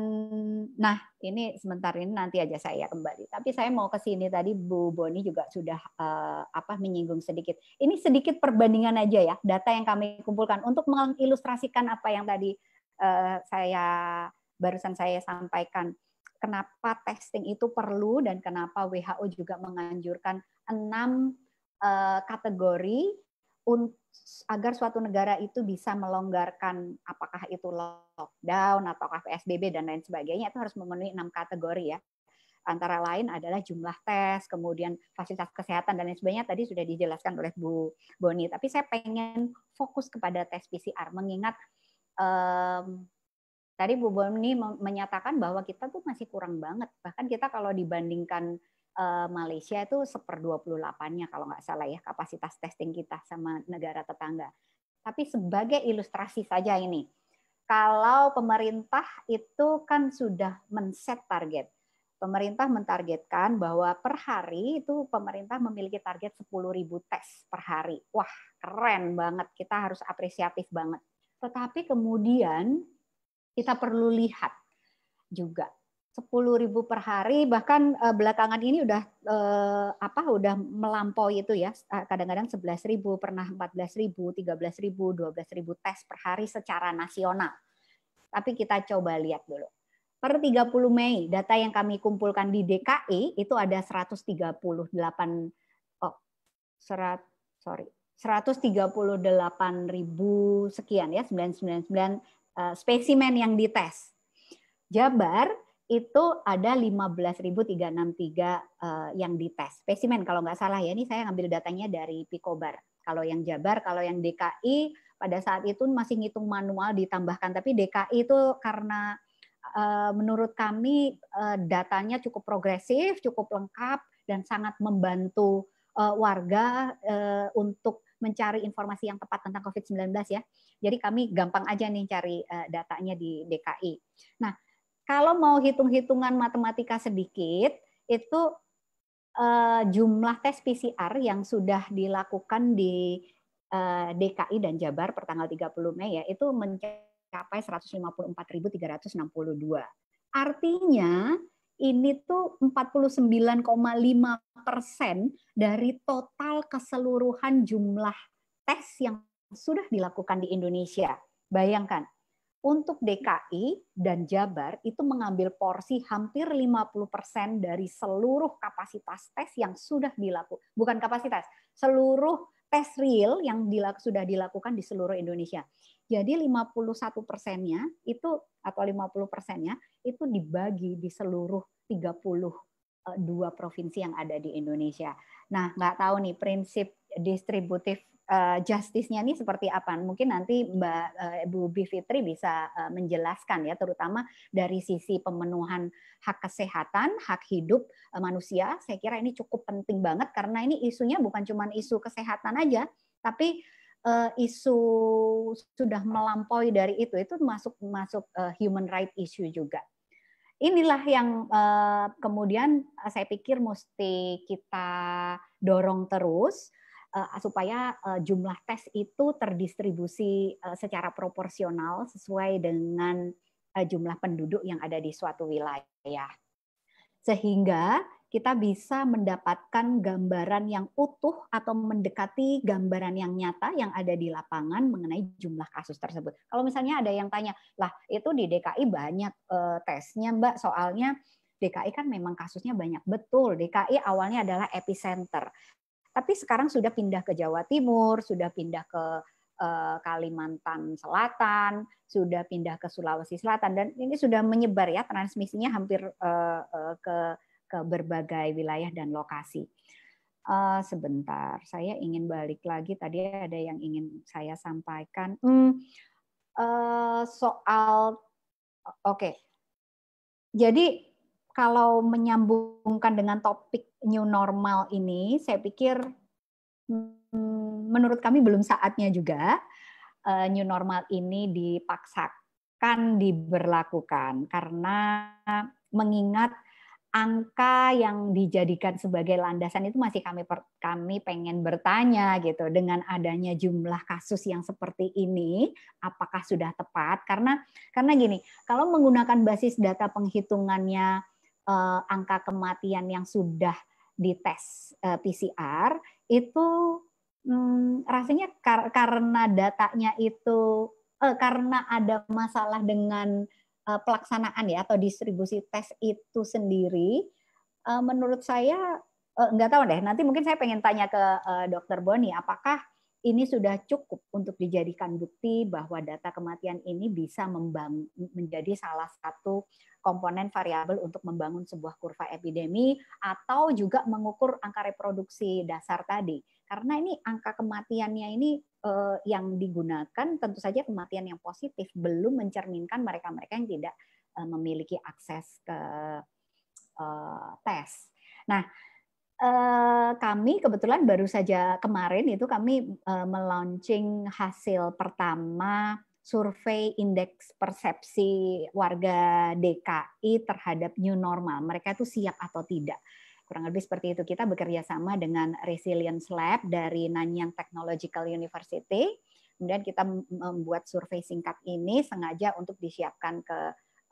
nah ini sebentar ini nanti aja saya kembali. Tapi saya mau ke sini tadi Bu Boni juga sudah uh, apa menyinggung sedikit. Ini sedikit perbandingan aja ya data yang kami kumpulkan untuk mengilustrasikan apa yang tadi uh, saya barusan saya sampaikan. Kenapa testing itu perlu dan kenapa WHO juga menganjurkan enam uh, kategori agar suatu negara itu bisa melonggarkan apakah itu lockdown ataukah PSBB dan lain sebagainya itu harus memenuhi enam kategori ya antara lain adalah jumlah tes, kemudian fasilitas kesehatan dan lain sebagainya tadi sudah dijelaskan oleh Bu Boni. Tapi saya pengen fokus kepada tes PCR mengingat um, tadi Bu Boni menyatakan bahwa kita tuh masih kurang banget. Bahkan kita kalau dibandingkan Eh, Malaysia itu seper 28-nya kalau nggak salah ya kapasitas testing kita sama negara tetangga. Tapi sebagai ilustrasi saja ini, kalau pemerintah itu kan sudah men-set target. Pemerintah mentargetkan bahwa per hari itu pemerintah memiliki target 10.000 tes per hari. Wah, keren banget. Kita harus apresiatif banget. Tetapi kemudian kita perlu lihat juga sepuluh ribu per hari bahkan uh, belakangan ini udah uh, apa udah melampaui itu ya eh, kadang-kadang sebelas -kadang ribu pernah empat belas ribu tiga belas ribu dua belas ribu tes per hari secara nasional tapi kita coba lihat dulu per 30 Mei data yang kami kumpulkan di DKI itu ada 138 oh serat sorry 138 ribu sekian ya 999 uh, spesimen yang dites Jabar itu ada 15.363 uh, eh, yang dites. Spesimen kalau nggak salah ya, ini saya ngambil datanya dari Picobar. Kalau yang Jabar, kalau yang DKI pada saat itu masih ngitung manual ditambahkan, tapi DKI itu karena eh, menurut kami eh, datanya cukup progresif, cukup lengkap dan sangat membantu warga untuk mencari informasi yang tepat tentang COVID-19 ya. Jadi kami gampang aja nih cari datanya di DKI. Nah, kalau mau hitung-hitungan matematika sedikit, itu uh, jumlah tes PCR yang sudah dilakukan di uh, eh, DKI dan Jabar per tanggal 30 Mei ya, itu mencapai 154.362. Artinya ini tuh 49,5 persen dari total keseluruhan jumlah tes yang sudah dilakukan di Indonesia. Bayangkan, untuk DKI dan Jabar itu mengambil porsi hampir 50% dari seluruh kapasitas tes yang sudah dilakukan. Bukan kapasitas, seluruh tes real yang dilak, sudah dilakukan di seluruh Indonesia. Jadi 51 persennya itu atau 50 persennya itu dibagi di seluruh 32 eh, provinsi yang ada di Indonesia. Nah, nggak tahu nih prinsip distributif uh, justice-nya ini seperti apa? Mungkin nanti Mbak uh, eh, Bu Bivitri bisa uh, menjelaskan ya, terutama dari sisi pemenuhan hak kesehatan, hak hidup uh, manusia. Saya kira ini cukup penting banget karena ini isunya bukan cuma isu kesehatan aja, tapi uh, isu sudah melampaui dari itu, itu masuk masuk uh, human right issue juga. Inilah yang uh, kemudian saya pikir mesti kita dorong terus Eh, supaya eh, jumlah tes itu terdistribusi eh, secara proporsional sesuai dengan jumlah penduduk yang ada di suatu wilayah. Sehingga kita bisa mendapatkan gambaran yang utuh atau mendekati gambaran yang nyata yang ada di lapangan mengenai jumlah kasus tersebut. Kalau misalnya ada yang tanya, lah itu di DKI banyak tesnya mbak, soalnya DKI kan memang kasusnya banyak. Betul, DKI awalnya adalah epicenter. Tapi sekarang sudah pindah ke Jawa Timur, sudah pindah ke eh, Kalimantan Selatan, sudah pindah ke Sulawesi Selatan dan ini sudah menyebar ya transmisinya hampir eh, eh, ke ke berbagai wilayah dan lokasi. sebentar, saya ingin balik lagi tadi ada yang ingin saya sampaikan hmm, soal oke. Okay. Jadi kalau menyambungkan dengan topik new normal ini, saya pikir hmm, menurut kami belum saatnya juga eh, new normal ini dipaksakan diberlakukan karena mengingat angka yang dijadikan sebagai landasan itu masih kami kami pengen bertanya gitu dengan adanya jumlah kasus yang seperti ini apakah sudah tepat karena karena gini kalau menggunakan basis data penghitungannya eh, angka kematian yang sudah dites eh, PCR itu hmm, rasanya kar karena datanya itu eh, karena ada masalah dengan eh, pelaksanaan ya atau distribusi tes itu sendiri eh, menurut saya eh, nggak tahu deh nanti mungkin saya pengen tanya ke eh, dokter Boni apakah ini sudah cukup untuk dijadikan bukti bahwa data kematian ini bisa menjadi salah satu komponen variabel untuk membangun sebuah kurva epidemi atau juga mengukur angka reproduksi dasar tadi. Karena ini angka kematiannya ini eh, yang digunakan tentu saja kematian yang positif belum mencerminkan mereka-mereka yang tidak eh, memiliki akses ke eh, tes. Nah, kami kebetulan baru saja kemarin itu kami meluncing hasil pertama survei indeks persepsi warga DKI terhadap new normal. Mereka itu siap atau tidak. Kurang lebih seperti itu. Kita bekerja sama dengan Resilience Lab dari Nanyang Technological University. Kemudian kita membuat survei singkat ini sengaja untuk disiapkan ke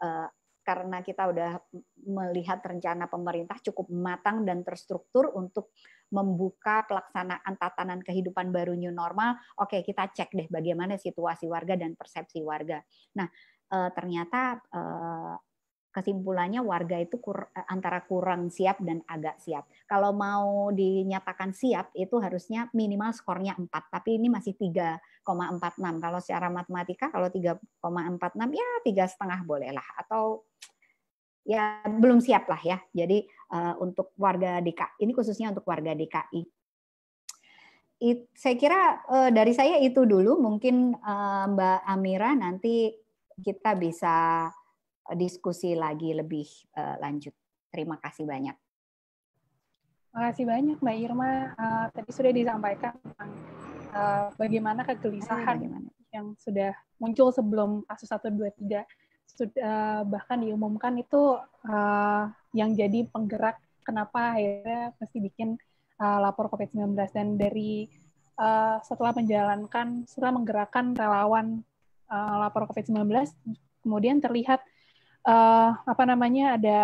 eh, karena kita sudah melihat rencana pemerintah cukup matang dan terstruktur untuk membuka pelaksanaan tatanan kehidupan baru new normal, oke kita cek deh bagaimana situasi warga dan persepsi warga. Nah, eh, ternyata eh, kesimpulannya warga itu kur, eh, antara kurang siap dan agak siap. Kalau mau dinyatakan siap itu harusnya minimal skornya 4, tapi ini masih 3,46. Kalau secara matematika kalau 3,46 ya tiga setengah bolehlah atau ya belum siap lah ya. Jadi uh, untuk warga DKI ini khususnya untuk warga DKI. It, saya kira uh, dari saya itu dulu mungkin uh, Mbak Amira nanti kita bisa Eh, diskusi lagi lebih eh, lanjut. Terima kasih banyak. Terima kasih banyak Mbak Irma. Uh, tadi sudah disampaikan tentang uh, bagaimana kegelisahan bagaimana. yang sudah muncul sebelum kasus 123 sudah uh, bahkan diumumkan itu uh, yang jadi penggerak kenapa akhirnya mesti bikin uh, lapor COVID-19 dan dari uh, setelah menjalankan setelah menggerakkan relawan uh, lapor COVID-19 kemudian terlihat uh, apa namanya ada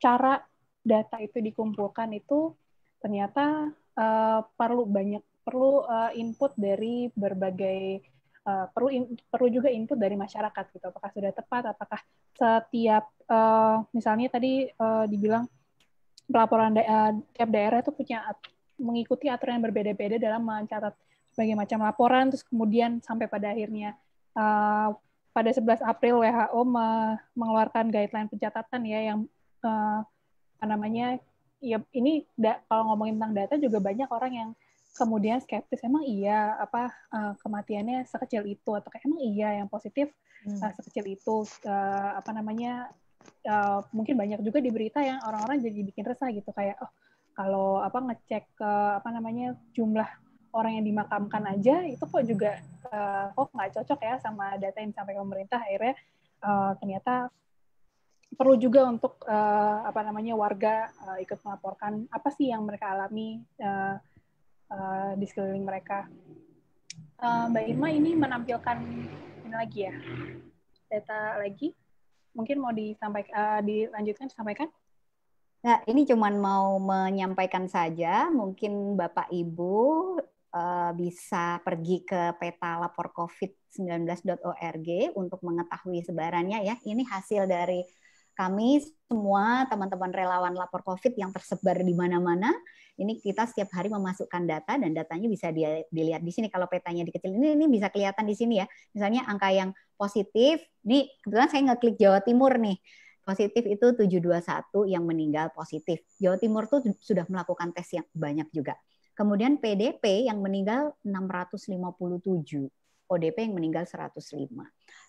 cara data itu dikumpulkan itu ternyata uh, perlu banyak perlu uh, input dari berbagai uh, perlu in, perlu juga input dari masyarakat gitu apakah sudah tepat apakah setiap uh, misalnya tadi uh, dibilang pelaporan da uh, tiap daerah itu punya at mengikuti aturan yang berbeda-beda dalam mencatat berbagai macam laporan terus kemudian sampai pada akhirnya uh, pada 11 April WHO mengeluarkan guideline pencatatan ya yang uh, apa namanya ya ini da, kalau ngomongin tentang data juga banyak orang yang kemudian skeptis emang iya apa uh, kematiannya sekecil itu atau kayak emang iya yang positif hmm. uh, sekecil itu uh, apa namanya uh, mungkin banyak juga di berita yang orang-orang jadi bikin resah gitu kayak oh kalau apa ngecek uh, apa namanya jumlah orang yang dimakamkan aja itu kok juga uh, kok nggak cocok ya sama data yang disampaikan pemerintah akhirnya uh, ternyata perlu juga untuk uh, apa namanya warga uh, ikut melaporkan apa sih yang mereka alami uh, uh, di sekeliling mereka. Uh, Mbak Irma ini menampilkan ini lagi ya data lagi mungkin mau disampaikan uh, dilanjutkan disampaikan. Nah, ini cuman mau menyampaikan saja, mungkin Bapak Ibu Eh, bisa pergi ke peta lapor covid19.org untuk mengetahui sebarannya ya. Ini hasil dari kami semua teman-teman relawan lapor COVID yang tersebar di mana-mana. Ini kita setiap hari memasukkan data dan datanya bisa dilihat di sini. Kalau petanya dikecil ini, ini bisa kelihatan di sini ya. Misalnya angka yang positif, ini kebetulan saya ngeklik Jawa Timur nih. Positif itu 721 yang meninggal positif. Jawa Timur tuh sudah melakukan tes yang banyak juga. Kemudian PDP yang meninggal 657. ODP yang meninggal 105.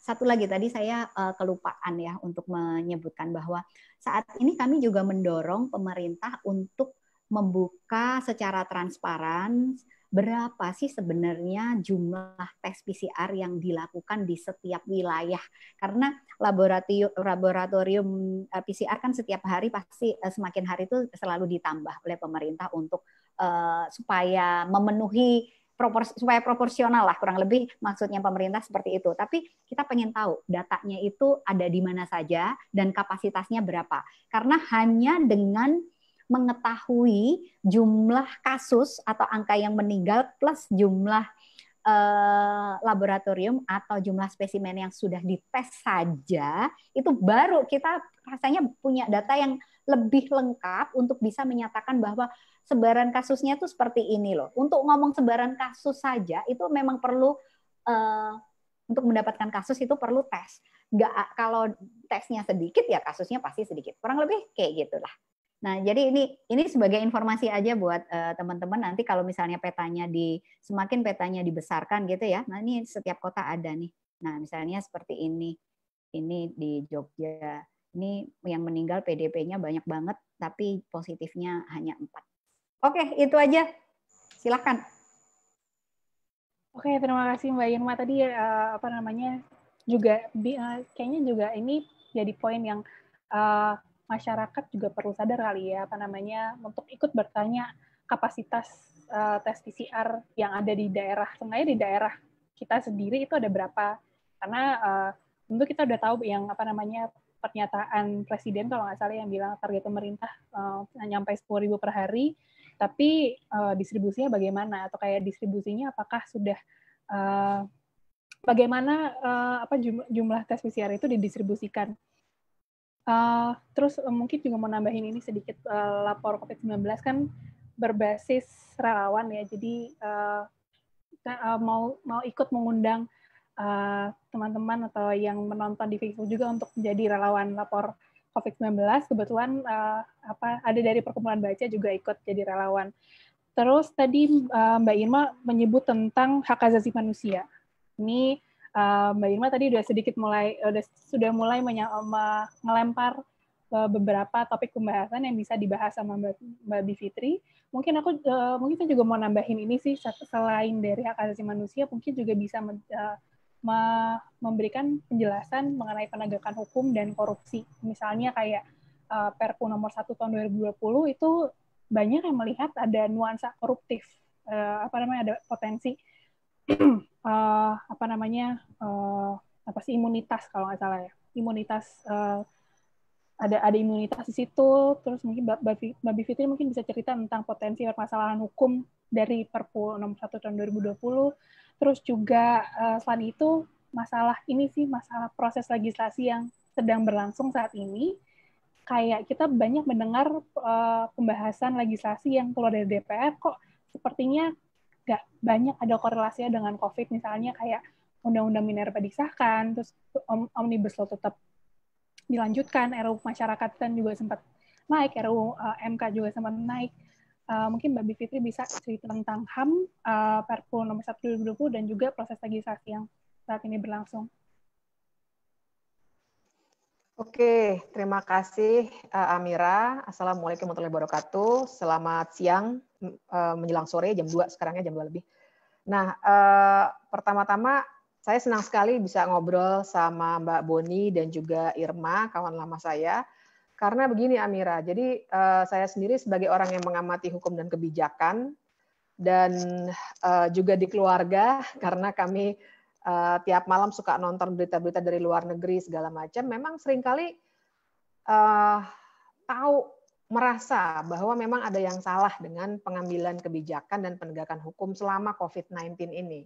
Satu lagi tadi saya eh, kelupaan ya untuk menyebutkan bahwa saat ini kami juga mendorong pemerintah untuk membuka secara transparan berapa sih sebenarnya jumlah tes PCR yang dilakukan di setiap wilayah karena laboratorium laboratorium eh, PCR kan setiap hari pasti eh, semakin hari itu selalu ditambah oleh pemerintah untuk Eh, supaya memenuhi proporsi supaya proporsional lah kurang lebih maksudnya pemerintah seperti itu. Tapi kita pengen tahu datanya itu ada di mana saja dan kapasitasnya berapa. Karena hanya dengan mengetahui jumlah kasus atau angka yang meninggal plus jumlah eh, laboratorium atau jumlah spesimen yang sudah dites saja itu baru kita rasanya punya data yang lebih lengkap untuk bisa menyatakan bahwa sebaran kasusnya tuh seperti ini loh. Untuk ngomong sebaran kasus saja itu memang perlu uh, untuk mendapatkan kasus itu perlu tes. Gak kalau tesnya sedikit ya kasusnya pasti sedikit. Kurang lebih kayak gitulah. Nah, jadi ini ini sebagai informasi aja buat eh, teman-teman uh, nanti kalau misalnya petanya di semakin petanya dibesarkan gitu ya. Nah, ini setiap kota ada nih. Nah, misalnya seperti ini. Ini di Jogja. Ini yang meninggal PDP-nya banyak banget tapi positifnya hanya empat Oke, itu aja. Silakan. Oke, terima kasih Mbak Irma. Tadi uh, apa namanya juga uh, kayaknya juga ini jadi poin yang uh, masyarakat juga perlu sadar kali ya apa namanya untuk ikut bertanya kapasitas uh, tes PCR yang ada di daerah, sebenarnya di daerah kita sendiri itu ada berapa? Karena uh, tentu kita udah tahu yang apa namanya pernyataan presiden kalau nggak salah yang bilang target pemerintah uh, nyampe 10.000 per hari tapi uh, distribusinya bagaimana atau kayak distribusinya apakah sudah uh, bagaimana uh, apa jumlah, jumlah tes PCR itu didistribusikan. Uh, terus uh, mungkin juga mau nambahin ini sedikit uh, lapor COVID-19 kan berbasis relawan ya, jadi uh, kita, uh, mau mau ikut mengundang teman-teman uh, atau yang menonton di Facebook juga untuk menjadi relawan lapor COVID-19 kebetulan uh, apa ada dari perkumpulan baca juga ikut jadi relawan. Terus tadi uh, Mbak Irma menyebut tentang hak asasi manusia. Ini uh, Mbak Irma tadi sudah sedikit mulai sudah sudah mulai melempar uh, beberapa topik pembahasan yang bisa dibahas sama Mbak, Mbak Bivitri. Mungkin aku uh, mungkin saya juga mau nambahin ini sih selain dari hak asasi manusia mungkin juga bisa uh, memberikan penjelasan mengenai penegakan hukum dan korupsi. Misalnya kayak uh, Perpu nomor 1 tahun 2020 itu banyak yang melihat ada nuansa koruptif, uh, apa namanya ada potensi uh, [clears throat] apa namanya uh, apa sih imunitas kalau nggak salah ya, imunitas uh, ada ada imunitas di situ. Terus mungkin Mbak Fitri mungkin bisa cerita tentang potensi permasalahan hukum dari Perpu nomor 1 tahun 2020 Terus juga uh, selain itu masalah ini sih masalah proses legislasi yang sedang berlangsung saat ini kayak kita banyak mendengar uh, pembahasan legislasi yang keluar dari DPR kok sepertinya nggak banyak ada korelasinya dengan COVID misalnya kayak undang-undang minerba disahkan terus om omnibus law tetap dilanjutkan RUU masyarakat kan juga sempat naik RUU uh, eh, MK juga sempat naik Uh, mungkin Mbak Fitri bisa cerita tentang HAM, uh, eh, Perpu nomor 1 2020, dan juga proses legislasi yang saat ini berlangsung. Oke, terima kasih uh, Amira. Assalamualaikum warahmatullahi wabarakatuh. Selamat siang, uh, menjelang sore, jam 2 sekarangnya jam 2 lebih. Nah, uh, pertama-tama saya senang sekali bisa ngobrol sama Mbak Boni dan juga Irma, kawan lama saya. Karena begini Amira, jadi uh, saya sendiri sebagai orang yang mengamati hukum dan kebijakan dan uh, juga di keluarga [laughs] karena kami uh, tiap malam suka nonton berita-berita dari luar negeri segala macam, memang seringkali uh, tahu merasa bahwa memang ada yang salah dengan pengambilan kebijakan dan penegakan hukum selama COVID-19 ini.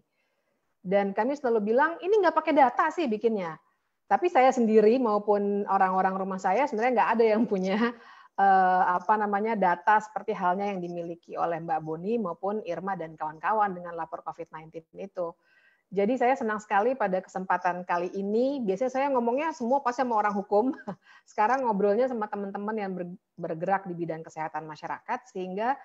Dan kami selalu bilang, ini nggak pakai data sih bikinnya tapi saya sendiri maupun orang-orang rumah saya sebenarnya nggak ada yang punya [laughs] eh, apa namanya data seperti halnya yang dimiliki oleh Mbak Boni maupun Irma dan kawan-kawan dengan lapor COVID-19 itu. Jadi saya senang sekali pada kesempatan kali ini. Biasanya saya ngomongnya semua pasti sama orang hukum. [laughs] Sekarang ngobrolnya sama teman-teman yang bergerak di bidang kesehatan masyarakat sehingga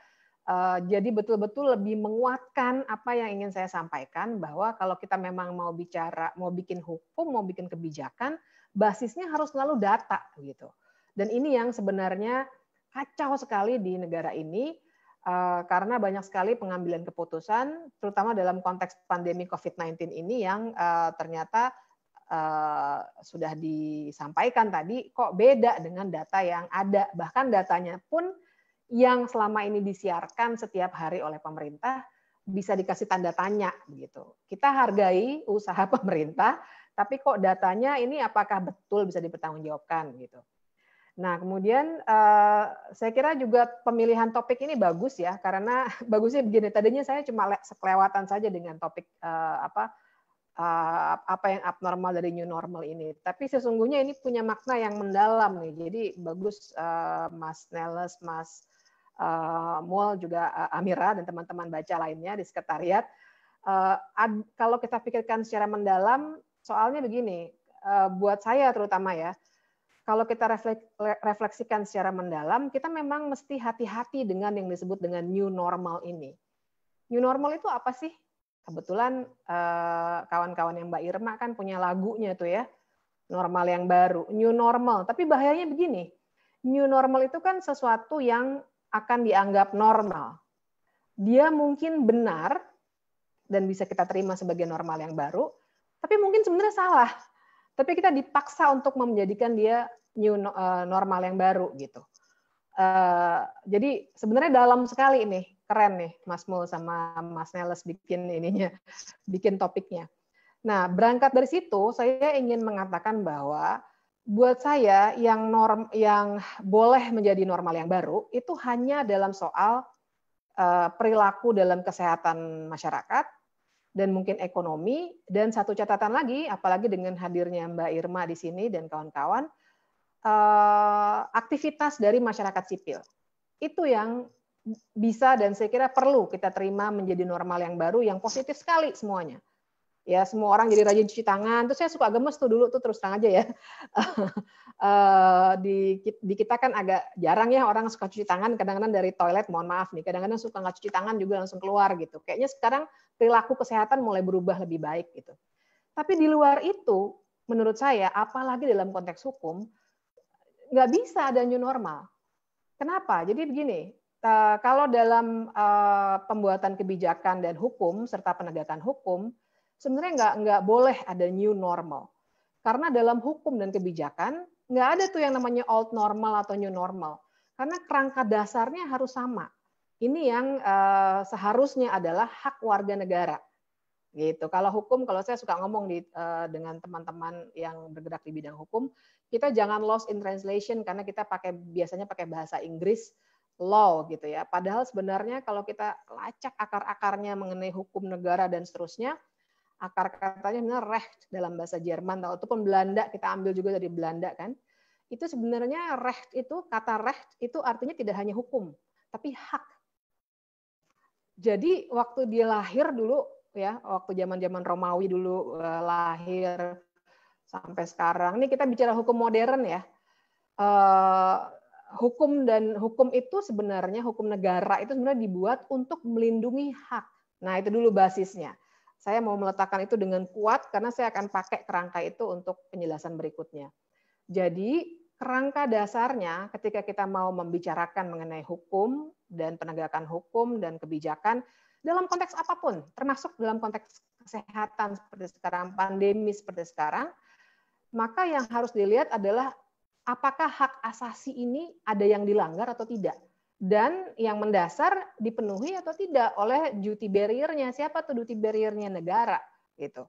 Eh, jadi betul-betul lebih menguatkan apa yang ingin saya sampaikan bahwa kalau kita memang mau bicara, mau bikin hukum, mau bikin kebijakan, basisnya harus selalu data gitu. Dan ini yang sebenarnya kacau sekali di negara ini eh, karena banyak sekali pengambilan keputusan, terutama dalam konteks pandemi COVID-19 ini yang eh, ternyata sudah disampaikan tadi kok beda dengan data yang ada, bahkan datanya pun yang selama ini disiarkan setiap hari oleh pemerintah bisa dikasih tanda tanya begitu. Kita hargai usaha [laughs] pemerintah, tapi kok datanya ini apakah betul bisa dipertanggungjawabkan gitu. Nah, kemudian eh, saya kira juga pemilihan topik ini bagus ya karena [laughs] bagusnya begini tadinya saya cuma sekelewatan saja dengan topik eh, apa eh, apa yang abnormal dari new normal ini. Tapi sesungguhnya ini punya makna yang mendalam nih. Jadi bagus Mas Neles, Mas uh, eh, Mul juga uh, Amira dan teman-teman baca lainnya di sekretariat. Uh, ad, kalau kita pikirkan secara mendalam, soalnya begini, uh, buat saya terutama ya, kalau kita reflek, refleksikan secara mendalam, kita memang mesti hati-hati dengan yang disebut dengan new normal ini. New normal itu apa sih? Kebetulan kawan-kawan yang Mbak Irma kan punya lagunya tuh ya, normal yang baru, new normal. Tapi bahayanya begini, new normal itu kan sesuatu yang akan dianggap normal. Dia mungkin benar dan bisa kita terima sebagai normal yang baru, tapi mungkin sebenarnya salah. Tapi kita dipaksa untuk menjadikan dia new eh, normal yang baru gitu. Uh, jadi sebenarnya dalam sekali ini keren nih Mas Mul sama Mas Neles bikin ininya, [laughs] bikin topiknya. Nah berangkat dari situ saya ingin mengatakan bahwa buat saya yang norm yang boleh menjadi normal yang baru itu hanya dalam soal uh, perilaku dalam kesehatan masyarakat dan mungkin ekonomi dan satu catatan lagi apalagi dengan hadirnya Mbak Irma di sini dan kawan-kawan uh, aktivitas dari masyarakat sipil itu yang bisa dan saya kira perlu kita terima menjadi normal yang baru yang positif sekali semuanya ya semua orang jadi rajin cuci tangan terus saya suka gemes tuh dulu tuh terus terang aja ya [laughs] eh, di di kita kan agak jarang ya orang suka cuci tangan kadang-kadang dari toilet mohon maaf nih kadang-kadang suka nggak cuci tangan juga langsung keluar gitu kayaknya sekarang perilaku kesehatan mulai berubah lebih baik gitu tapi di luar itu menurut saya apalagi dalam konteks hukum nggak bisa ada new normal kenapa jadi begini eh, kalau dalam eh, pembuatan kebijakan dan hukum serta penegakan hukum sebenarnya nggak nggak boleh ada new normal karena dalam hukum dan kebijakan nggak ada tuh yang namanya old normal atau new normal karena kerangka dasarnya harus sama ini yang uh, seharusnya adalah hak warga negara gitu. Kalau hukum, kalau saya suka ngomong di, uh, dengan teman-teman yang bergerak di bidang hukum, kita jangan lost in translation karena kita pakai biasanya pakai bahasa Inggris law gitu ya. Padahal sebenarnya kalau kita lacak akar-akarnya mengenai hukum negara dan seterusnya, akar katanya benar recht dalam bahasa Jerman ataupun Belanda kita ambil juga dari Belanda kan itu sebenarnya recht itu kata recht itu artinya tidak hanya hukum tapi hak jadi waktu dia lahir dulu ya waktu zaman zaman Romawi dulu eh, lahir sampai sekarang ini kita bicara hukum modern ya eh, hukum dan hukum itu sebenarnya hukum negara itu sebenarnya dibuat untuk melindungi hak nah itu dulu basisnya saya mau meletakkan itu dengan kuat karena saya akan pakai kerangka itu untuk penjelasan berikutnya. Jadi kerangka dasarnya ketika kita mau membicarakan mengenai hukum dan penegakan hukum dan kebijakan dalam konteks apapun, termasuk dalam konteks kesehatan seperti sekarang, pandemi seperti sekarang, maka yang harus dilihat adalah apakah hak asasi ini ada yang dilanggar atau tidak dan yang mendasar dipenuhi atau tidak oleh duty barrier Siapa tuh duty barrier negara gitu.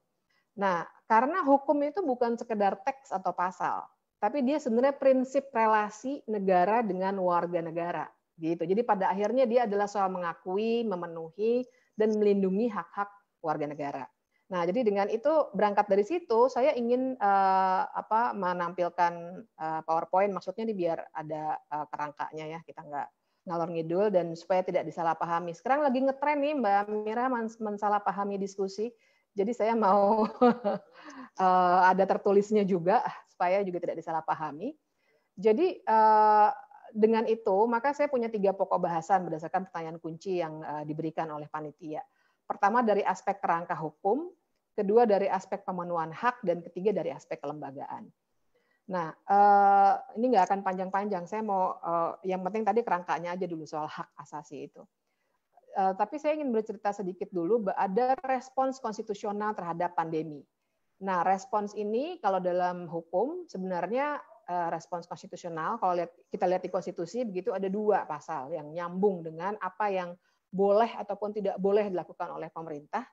Nah, karena hukum itu bukan sekedar teks atau pasal, tapi dia sebenarnya prinsip relasi negara dengan warga negara gitu. Jadi pada akhirnya dia adalah soal mengakui, memenuhi dan melindungi hak-hak warga negara. Nah, jadi dengan itu berangkat dari situ saya ingin uh, apa menampilkan uh, PowerPoint maksudnya ini biar ada uh, kerangkanya ya, kita nggak ngalor ngidul dan supaya tidak disalahpahami. Sekarang lagi ngetren nih Mbak Mira mensalahpahami diskusi. Jadi saya mau [laughs] eh, ada tertulisnya juga supaya juga tidak disalahpahami. Jadi eh, dengan itu maka saya punya tiga pokok bahasan berdasarkan pertanyaan kunci yang eh, diberikan oleh panitia. Pertama dari aspek kerangka hukum, kedua dari aspek pemenuhan hak, dan ketiga dari aspek kelembagaan. Nah, eh, ini nggak akan panjang-panjang. Saya mau eh, yang penting tadi kerangkanya aja dulu soal hak asasi itu. Eh, tapi saya ingin bercerita sedikit dulu. Ada respons konstitusional terhadap pandemi. Nah, respons ini kalau dalam hukum sebenarnya respons konstitusional kalau kita lihat di konstitusi begitu ada dua pasal yang nyambung dengan apa yang boleh ataupun tidak boleh dilakukan oleh pemerintah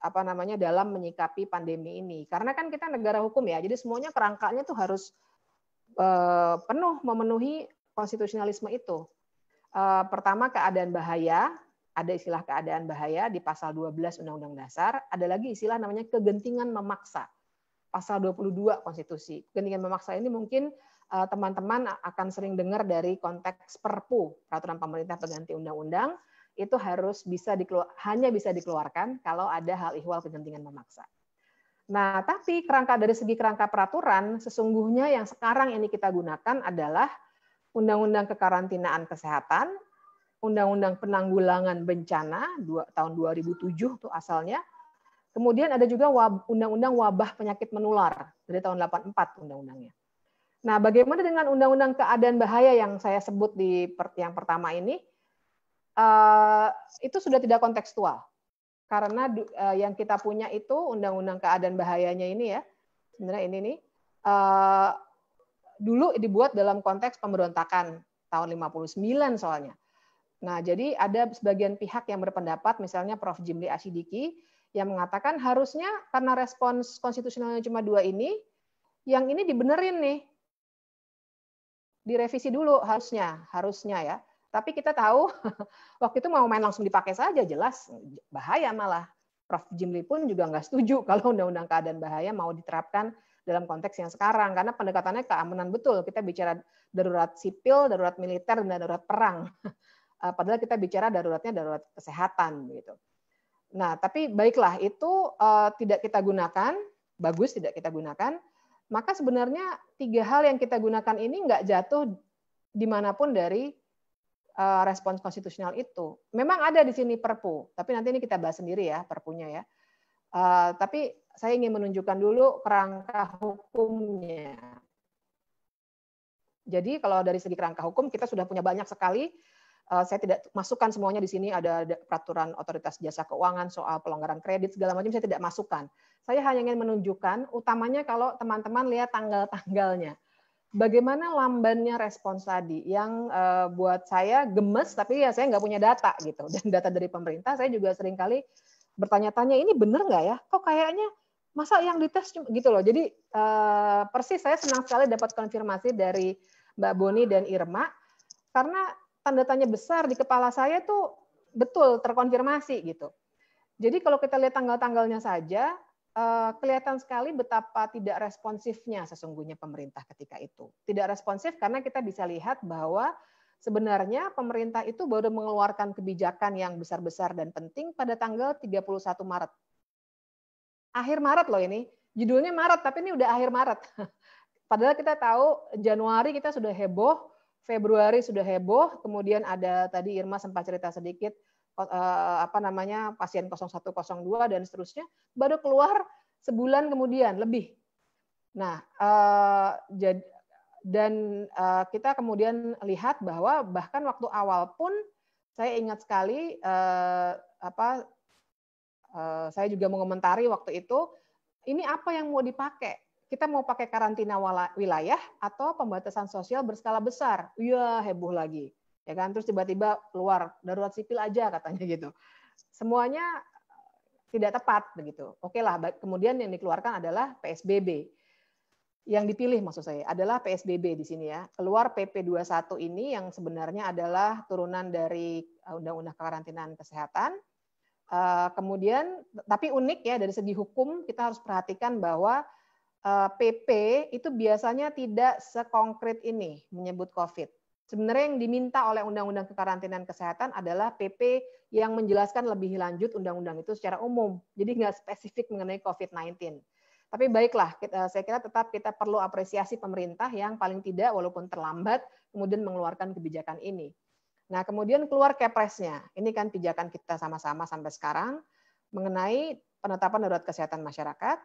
apa namanya dalam menyikapi pandemi ini. Karena kan kita negara hukum ya, jadi semuanya kerangkanya tuh harus eh, penuh memenuhi konstitusionalisme itu. Eh, pertama keadaan bahaya, ada istilah keadaan bahaya di pasal 12 Undang-Undang Dasar, ada lagi istilah namanya kegentingan memaksa. Pasal 22 Konstitusi. Kegentingan memaksa ini mungkin eh, teman-teman akan sering dengar dari konteks Perpu, peraturan pemerintah pengganti undang-undang itu harus bisa dikeluar, hanya bisa dikeluarkan kalau ada hal ihwal kegentingan memaksa. Nah, tapi kerangka dari segi kerangka peraturan sesungguhnya yang sekarang ini kita gunakan adalah Undang-Undang Kekarantinaan Kesehatan, Undang-Undang Penanggulangan Bencana tahun 2007 itu asalnya. Kemudian ada juga Undang-Undang Wabah Penyakit Menular dari tahun 84 undang-undangnya. Nah, bagaimana dengan Undang-Undang Keadaan Bahaya yang saya sebut di yang pertama ini? Eh, itu sudah tidak kontekstual karena eh, yang kita punya itu undang-undang keadaan bahayanya ini ya sebenarnya ini nih eh, dulu dibuat dalam konteks pemberontakan tahun 59 soalnya. Nah, jadi ada sebagian pihak yang berpendapat, misalnya Prof. Jimli Asidiki yang mengatakan harusnya karena respons konstitusionalnya cuma dua ini, yang ini dibenerin nih, direvisi dulu harusnya, harusnya ya. Tapi kita tahu [laughs] waktu itu mau main langsung dipakai saja jelas bahaya malah. Prof. Jimli pun juga nggak setuju [laughs] kalau undang-undang keadaan bahaya mau diterapkan dalam konteks yang sekarang karena pendekatannya keamanan betul kita bicara darurat sipil, darurat militer dan darurat perang. [laughs] Eh, padahal kita bicara daruratnya darurat kesehatan gitu. Nah, tapi baiklah itu eh, tidak kita gunakan, bagus tidak kita gunakan, maka sebenarnya tiga hal yang kita gunakan ini nggak jatuh dimanapun dari Eh, respons konstitusional itu. Memang ada di sini perpu, tapi nanti ini kita bahas sendiri ya perpunya ya. Uh, tapi saya ingin menunjukkan dulu kerangka hukumnya. Jadi kalau dari segi kerangka hukum kita sudah punya banyak sekali. Uh, saya tidak masukkan semuanya di sini ada, ada peraturan otoritas jasa keuangan soal pelonggaran kredit segala macam saya tidak masukkan. Saya hanya ingin menunjukkan utamanya kalau teman-teman lihat tanggal-tanggalnya bagaimana lambannya respons tadi yang uh, buat saya gemes tapi ya saya nggak punya data gitu [laughs] dan data dari pemerintah saya juga sering kali bertanya-tanya ini benar nggak ya kok kayaknya masa yang dites gitu loh jadi uh, persis saya senang sekali dapat konfirmasi dari Mbak Boni dan Irma karena tanda tanya besar di kepala saya tuh betul terkonfirmasi gitu jadi kalau kita lihat tanggal-tanggalnya saja Eh, kelihatan sekali betapa tidak responsifnya sesungguhnya pemerintah ketika itu. Tidak responsif karena kita bisa lihat bahwa sebenarnya pemerintah itu baru mengeluarkan kebijakan yang besar-besar dan penting pada tanggal 31 Maret. Akhir Maret loh ini. Judulnya Maret, tapi ini udah akhir Maret. [laughs] Padahal kita tahu Januari kita sudah heboh, Februari sudah heboh, kemudian ada tadi Irma sempat cerita sedikit, Eh, apa namanya pasien 0102 dan seterusnya baru keluar sebulan kemudian lebih. Nah, eh, dan eh, kita kemudian lihat bahwa bahkan waktu awal pun saya ingat sekali apa saya juga mengomentari waktu itu ini apa yang mau dipakai? Kita mau pakai karantina wilayah atau pembatasan sosial berskala besar? Ya heboh lagi ya kan terus tiba-tiba keluar darurat sipil aja katanya gitu semuanya eh, tidak tepat begitu oke lah kemudian yang dikeluarkan adalah psbb yang dipilih maksud saya adalah PSBB di sini ya. Keluar PP 21 ini yang sebenarnya adalah turunan dari eh, Undang-Undang Kekarantinaan Kesehatan. Eh, kemudian, tapi unik ya dari segi hukum kita harus perhatikan bahwa PP itu biasanya tidak sekonkret ini menyebut COVID. Sebenarnya yang diminta oleh Undang-Undang Kekarantinaan Kesehatan adalah PP yang menjelaskan lebih lanjut undang-undang itu secara umum. Jadi nggak spesifik mengenai COVID-19. Tapi baiklah, kita, eh, saya kira tetap kita perlu apresiasi pemerintah yang paling tidak walaupun terlambat kemudian mengeluarkan kebijakan ini. Nah, kemudian keluar kepresnya. Ini kan pijakan kita sama-sama sampai sekarang mengenai penetapan darurat kesehatan masyarakat,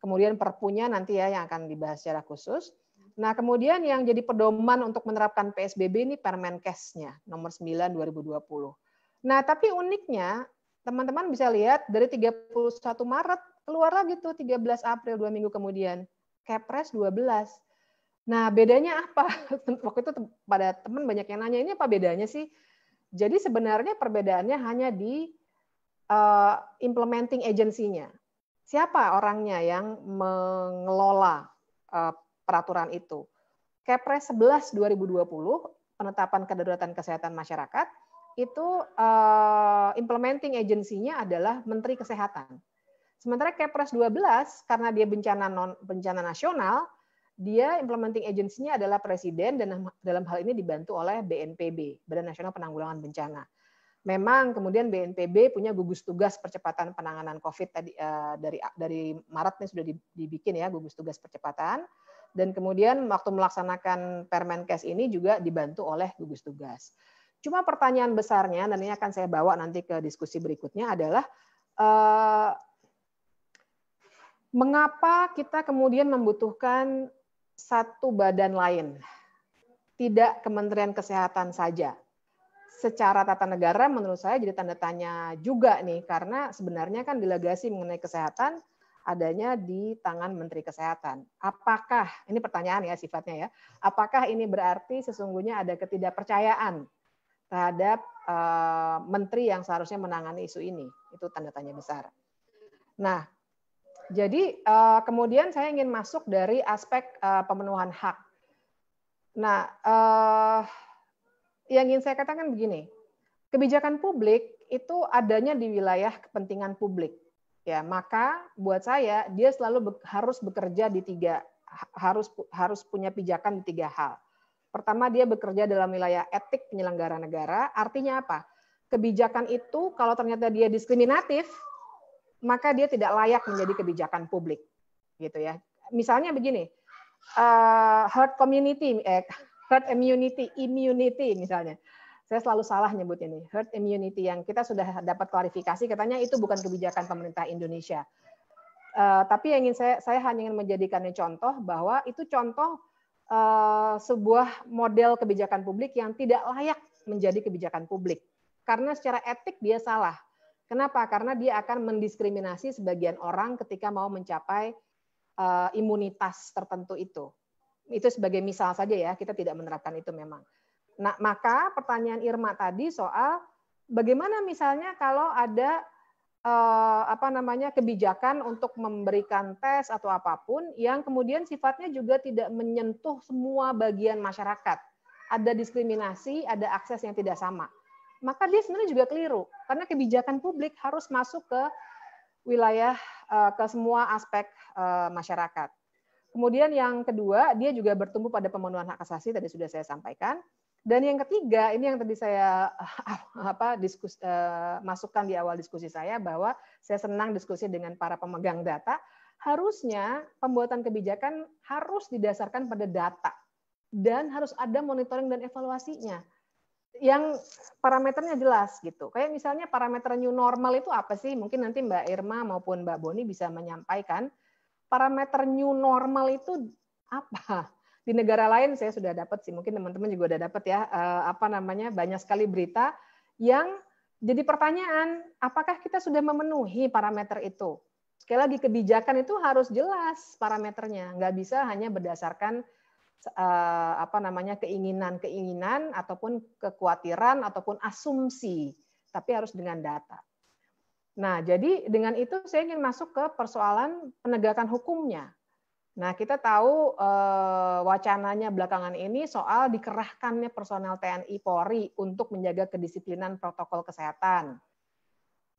kemudian perpunya nanti ya yang akan dibahas secara khusus, Nah, kemudian yang jadi pedoman untuk menerapkan PSBB ini Permenkes-nya nomor 9 2020. Nah, tapi uniknya teman-teman bisa lihat dari 31 Maret keluar lagi tuh 13 April dua minggu kemudian Kepres 12. Nah, bedanya apa? [laughs] Waktu itu pada teman banyak yang nanya ini apa bedanya sih? Jadi sebenarnya perbedaannya hanya di uh, implementing agensinya. Siapa orangnya yang mengelola uh, peraturan itu. Kepres 11 2020 penetapan kedaruratan kesehatan masyarakat itu uh, implementing agensinya adalah Menteri Kesehatan. Sementara Kepres 12 karena dia bencana non bencana nasional, dia implementing agensinya adalah presiden dan dalam hal ini dibantu oleh BNPB, Badan Nasional Penanggulangan Bencana. Memang kemudian BNPB punya gugus tugas percepatan penanganan COVID tadi uh, dari dari Maret ini sudah dibikin ya gugus tugas percepatan dan kemudian waktu melaksanakan Permenkes ini juga dibantu oleh gugus tugas. Cuma pertanyaan besarnya dan ini akan saya bawa nanti ke diskusi berikutnya adalah eh, mengapa kita kemudian membutuhkan satu badan lain? Tidak Kementerian Kesehatan saja secara tata negara menurut saya jadi tanda tanya juga nih karena sebenarnya kan delegasi mengenai kesehatan adanya di tangan Menteri Kesehatan. Apakah ini pertanyaan ya sifatnya ya? Apakah ini berarti sesungguhnya ada ketidakpercayaan terhadap uh, menteri yang seharusnya menangani isu ini? Itu tanda tanya besar. Nah, jadi uh, kemudian saya ingin masuk dari aspek uh, pemenuhan hak. Nah, uh, yang ingin saya katakan begini, kebijakan publik itu adanya di wilayah kepentingan publik ya maka buat saya dia selalu be harus bekerja di tiga harus harus punya pijakan di tiga hal. Pertama dia bekerja dalam wilayah etik penyelenggara negara. Artinya apa? Kebijakan itu kalau ternyata dia diskriminatif, maka dia tidak layak menjadi kebijakan publik, gitu ya. Misalnya begini, uh, herd community, eh, herd immunity, immunity misalnya saya selalu salah nyebut ini herd immunity yang kita sudah dapat klarifikasi katanya itu bukan kebijakan pemerintah Indonesia. Uh, tapi yang ingin saya saya hanya ingin menjadikannya contoh bahwa itu contoh uh, sebuah model kebijakan publik yang tidak layak menjadi kebijakan publik. Karena secara etik dia salah. Kenapa? Karena dia akan mendiskriminasi sebagian orang ketika mau mencapai uh, imunitas tertentu itu. Itu sebagai misal saja ya, kita tidak menerapkan itu memang. Nah, maka pertanyaan Irma tadi soal bagaimana misalnya kalau ada eh, apa namanya kebijakan untuk memberikan tes atau apapun yang kemudian sifatnya juga tidak menyentuh semua bagian masyarakat. Ada diskriminasi, ada akses yang tidak sama. Maka dia sebenarnya juga keliru karena kebijakan publik harus masuk ke wilayah eh, ke semua aspek eh, masyarakat. Kemudian yang kedua, dia juga bertumbuh pada pemenuhan hak asasi tadi sudah saya sampaikan. Dan yang ketiga, ini yang tadi saya [laughs] apa diskus, eh, masukkan di awal diskusi saya bahwa saya senang diskusi dengan para pemegang data. Harusnya pembuatan kebijakan harus didasarkan pada data dan harus ada monitoring dan evaluasinya yang parameternya jelas gitu. Kayak misalnya parameter new normal itu apa sih? Mungkin nanti Mbak Irma maupun Mbak Boni bisa menyampaikan parameter new normal itu apa? di negara lain saya sudah dapat sih mungkin teman-teman juga udah dapat ya eh, apa namanya banyak sekali berita yang jadi pertanyaan apakah kita sudah memenuhi parameter itu sekali lagi kebijakan itu harus jelas parameternya nggak bisa hanya berdasarkan eh, apa namanya keinginan-keinginan ataupun kekhawatiran ataupun asumsi tapi harus dengan data. Nah, jadi dengan itu saya ingin masuk ke persoalan penegakan hukumnya. Nah, kita tahu eh, wacananya belakangan ini soal dikerahkannya personel TNI Polri untuk menjaga kedisiplinan protokol kesehatan.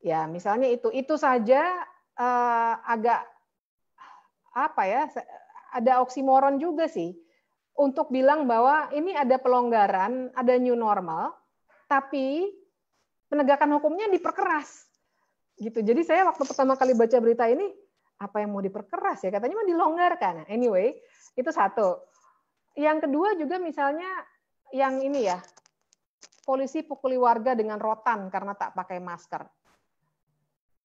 Ya, misalnya itu itu saja eh, agak apa ya? Ada oksimoron juga sih untuk bilang bahwa ini ada pelonggaran, ada new normal, tapi penegakan hukumnya diperkeras. Gitu. Jadi saya waktu pertama kali baca berita ini apa yang mau diperkeras ya katanya mau dilonggarkan. Anyway, itu satu. Yang kedua juga misalnya yang ini ya. Polisi pukuli warga dengan rotan karena tak pakai masker.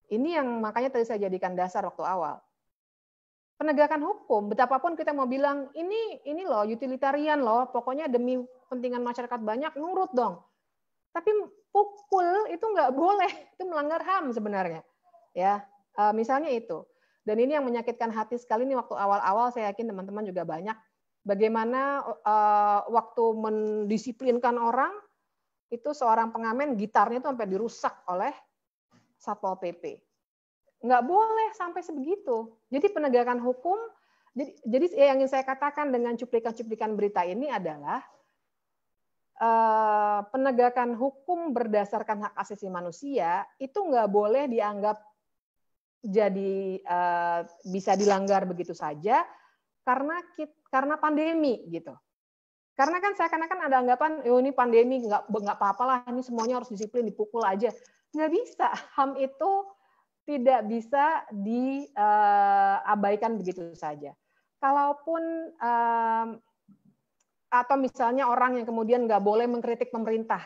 Ini yang makanya tadi saya jadikan dasar waktu awal. Penegakan hukum, betapapun kita mau bilang ini ini loh utilitarian loh, pokoknya demi kepentingan masyarakat banyak nurut dong. Tapi pukul itu nggak boleh, itu melanggar HAM sebenarnya. Ya, eh, misalnya itu. Dan ini yang menyakitkan hati sekali nih waktu awal-awal saya yakin teman-teman juga banyak bagaimana uh, waktu mendisiplinkan orang itu seorang pengamen gitarnya itu sampai dirusak oleh satpol pp nggak boleh sampai sebegitu jadi penegakan hukum jadi jadi ya yang ingin saya katakan dengan cuplikan-cuplikan berita ini adalah eh, penegakan hukum berdasarkan hak asasi manusia itu nggak boleh dianggap jadi uh, bisa dilanggar begitu saja karena kita, karena pandemi gitu. Karena kan saya kan ada anggapan, oh ini pandemi nggak nggak apa apalah ini semuanya harus disiplin dipukul aja. Nggak bisa. Ham itu tidak bisa diabaikan eh, uh, begitu saja. Kalaupun um, atau misalnya orang yang kemudian nggak boleh mengkritik pemerintah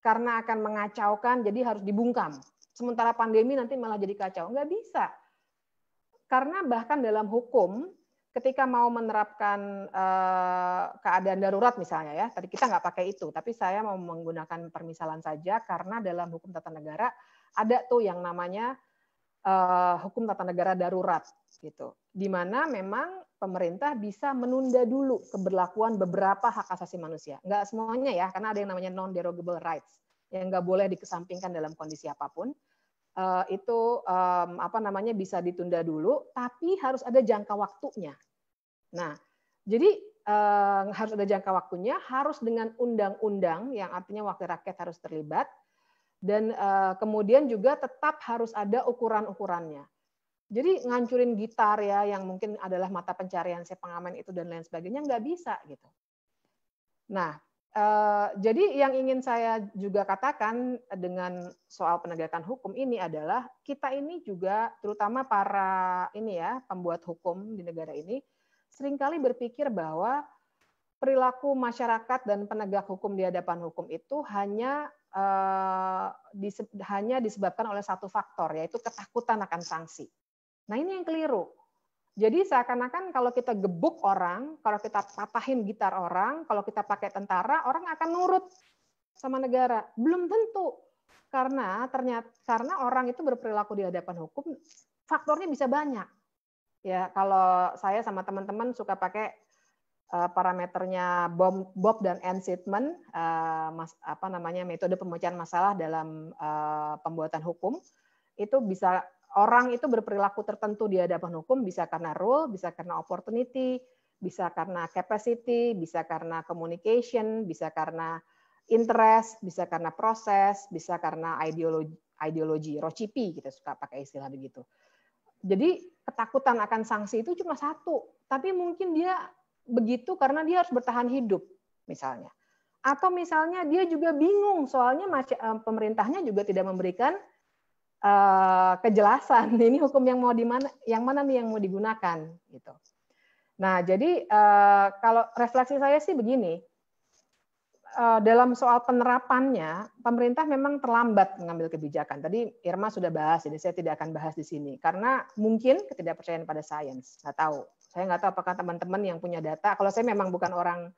karena akan mengacaukan, jadi harus dibungkam sementara pandemi nanti malah jadi kacau. Nggak bisa. Karena bahkan dalam hukum, ketika mau menerapkan eh, keadaan darurat misalnya ya, tadi kita nggak pakai itu, tapi saya mau menggunakan permisalan saja karena dalam hukum tata negara ada tuh yang namanya eh, hukum tata negara darurat gitu, di mana memang pemerintah bisa menunda dulu keberlakuan beberapa hak asasi manusia, nggak semuanya ya, karena ada yang namanya non derogable rights yang nggak boleh dikesampingkan dalam kondisi apapun. Eh, itu um, apa namanya bisa ditunda dulu, tapi harus ada jangka waktunya. Nah, jadi um, harus ada jangka waktunya, harus dengan undang-undang yang artinya wakil rakyat harus terlibat, dan uh, kemudian juga tetap harus ada ukuran-ukurannya. Jadi ngancurin gitar ya yang mungkin adalah mata pencarian si pengamen itu dan lain sebagainya nggak bisa gitu. Nah Eh, jadi yang ingin saya juga katakan dengan soal penegakan hukum ini adalah kita ini juga terutama para ini ya pembuat hukum di negara ini seringkali berpikir bahwa perilaku masyarakat dan penegak hukum di hadapan hukum itu hanya uh, eh, dise- hanya disebabkan oleh satu faktor yaitu ketakutan akan sanksi. Nah ini yang keliru. Jadi seakan-akan kalau kita gebuk orang, kalau kita patahin gitar orang, kalau kita pakai tentara, orang akan nurut sama negara. Belum tentu. Karena ternyata karena orang itu berperilaku di hadapan hukum, faktornya bisa banyak. Ya, kalau saya sama teman-teman suka pakai uh, parameternya Bob, Bob dan Ann Sitman, uh, mas, apa namanya metode pemecahan masalah dalam uh, pembuatan hukum itu bisa orang itu berperilaku tertentu di hadapan hukum bisa karena rule, bisa karena opportunity, bisa karena capacity, bisa karena communication, bisa karena interest, bisa karena proses, bisa karena ideologi, ideologi rocipi kita gitu, suka pakai istilah begitu. Jadi ketakutan akan sanksi itu cuma satu, tapi mungkin dia begitu karena dia harus bertahan hidup misalnya. Atau misalnya dia juga bingung soalnya eh, pemerintahnya juga tidak memberikan Eh, kejelasan [laughs] ini hukum yang mau di mana yang mana nih yang mau digunakan gitu. Nah, jadi eh, kalau refleksi saya sih begini. Eh, dalam soal penerapannya, pemerintah memang terlambat mengambil kebijakan. Tadi Irma sudah bahas, jadi saya tidak akan bahas di sini. Karena mungkin ketidakpercayaan pada sains. Nggak tahu. Saya nggak tahu apakah teman-teman yang punya data. Kalau saya memang bukan orang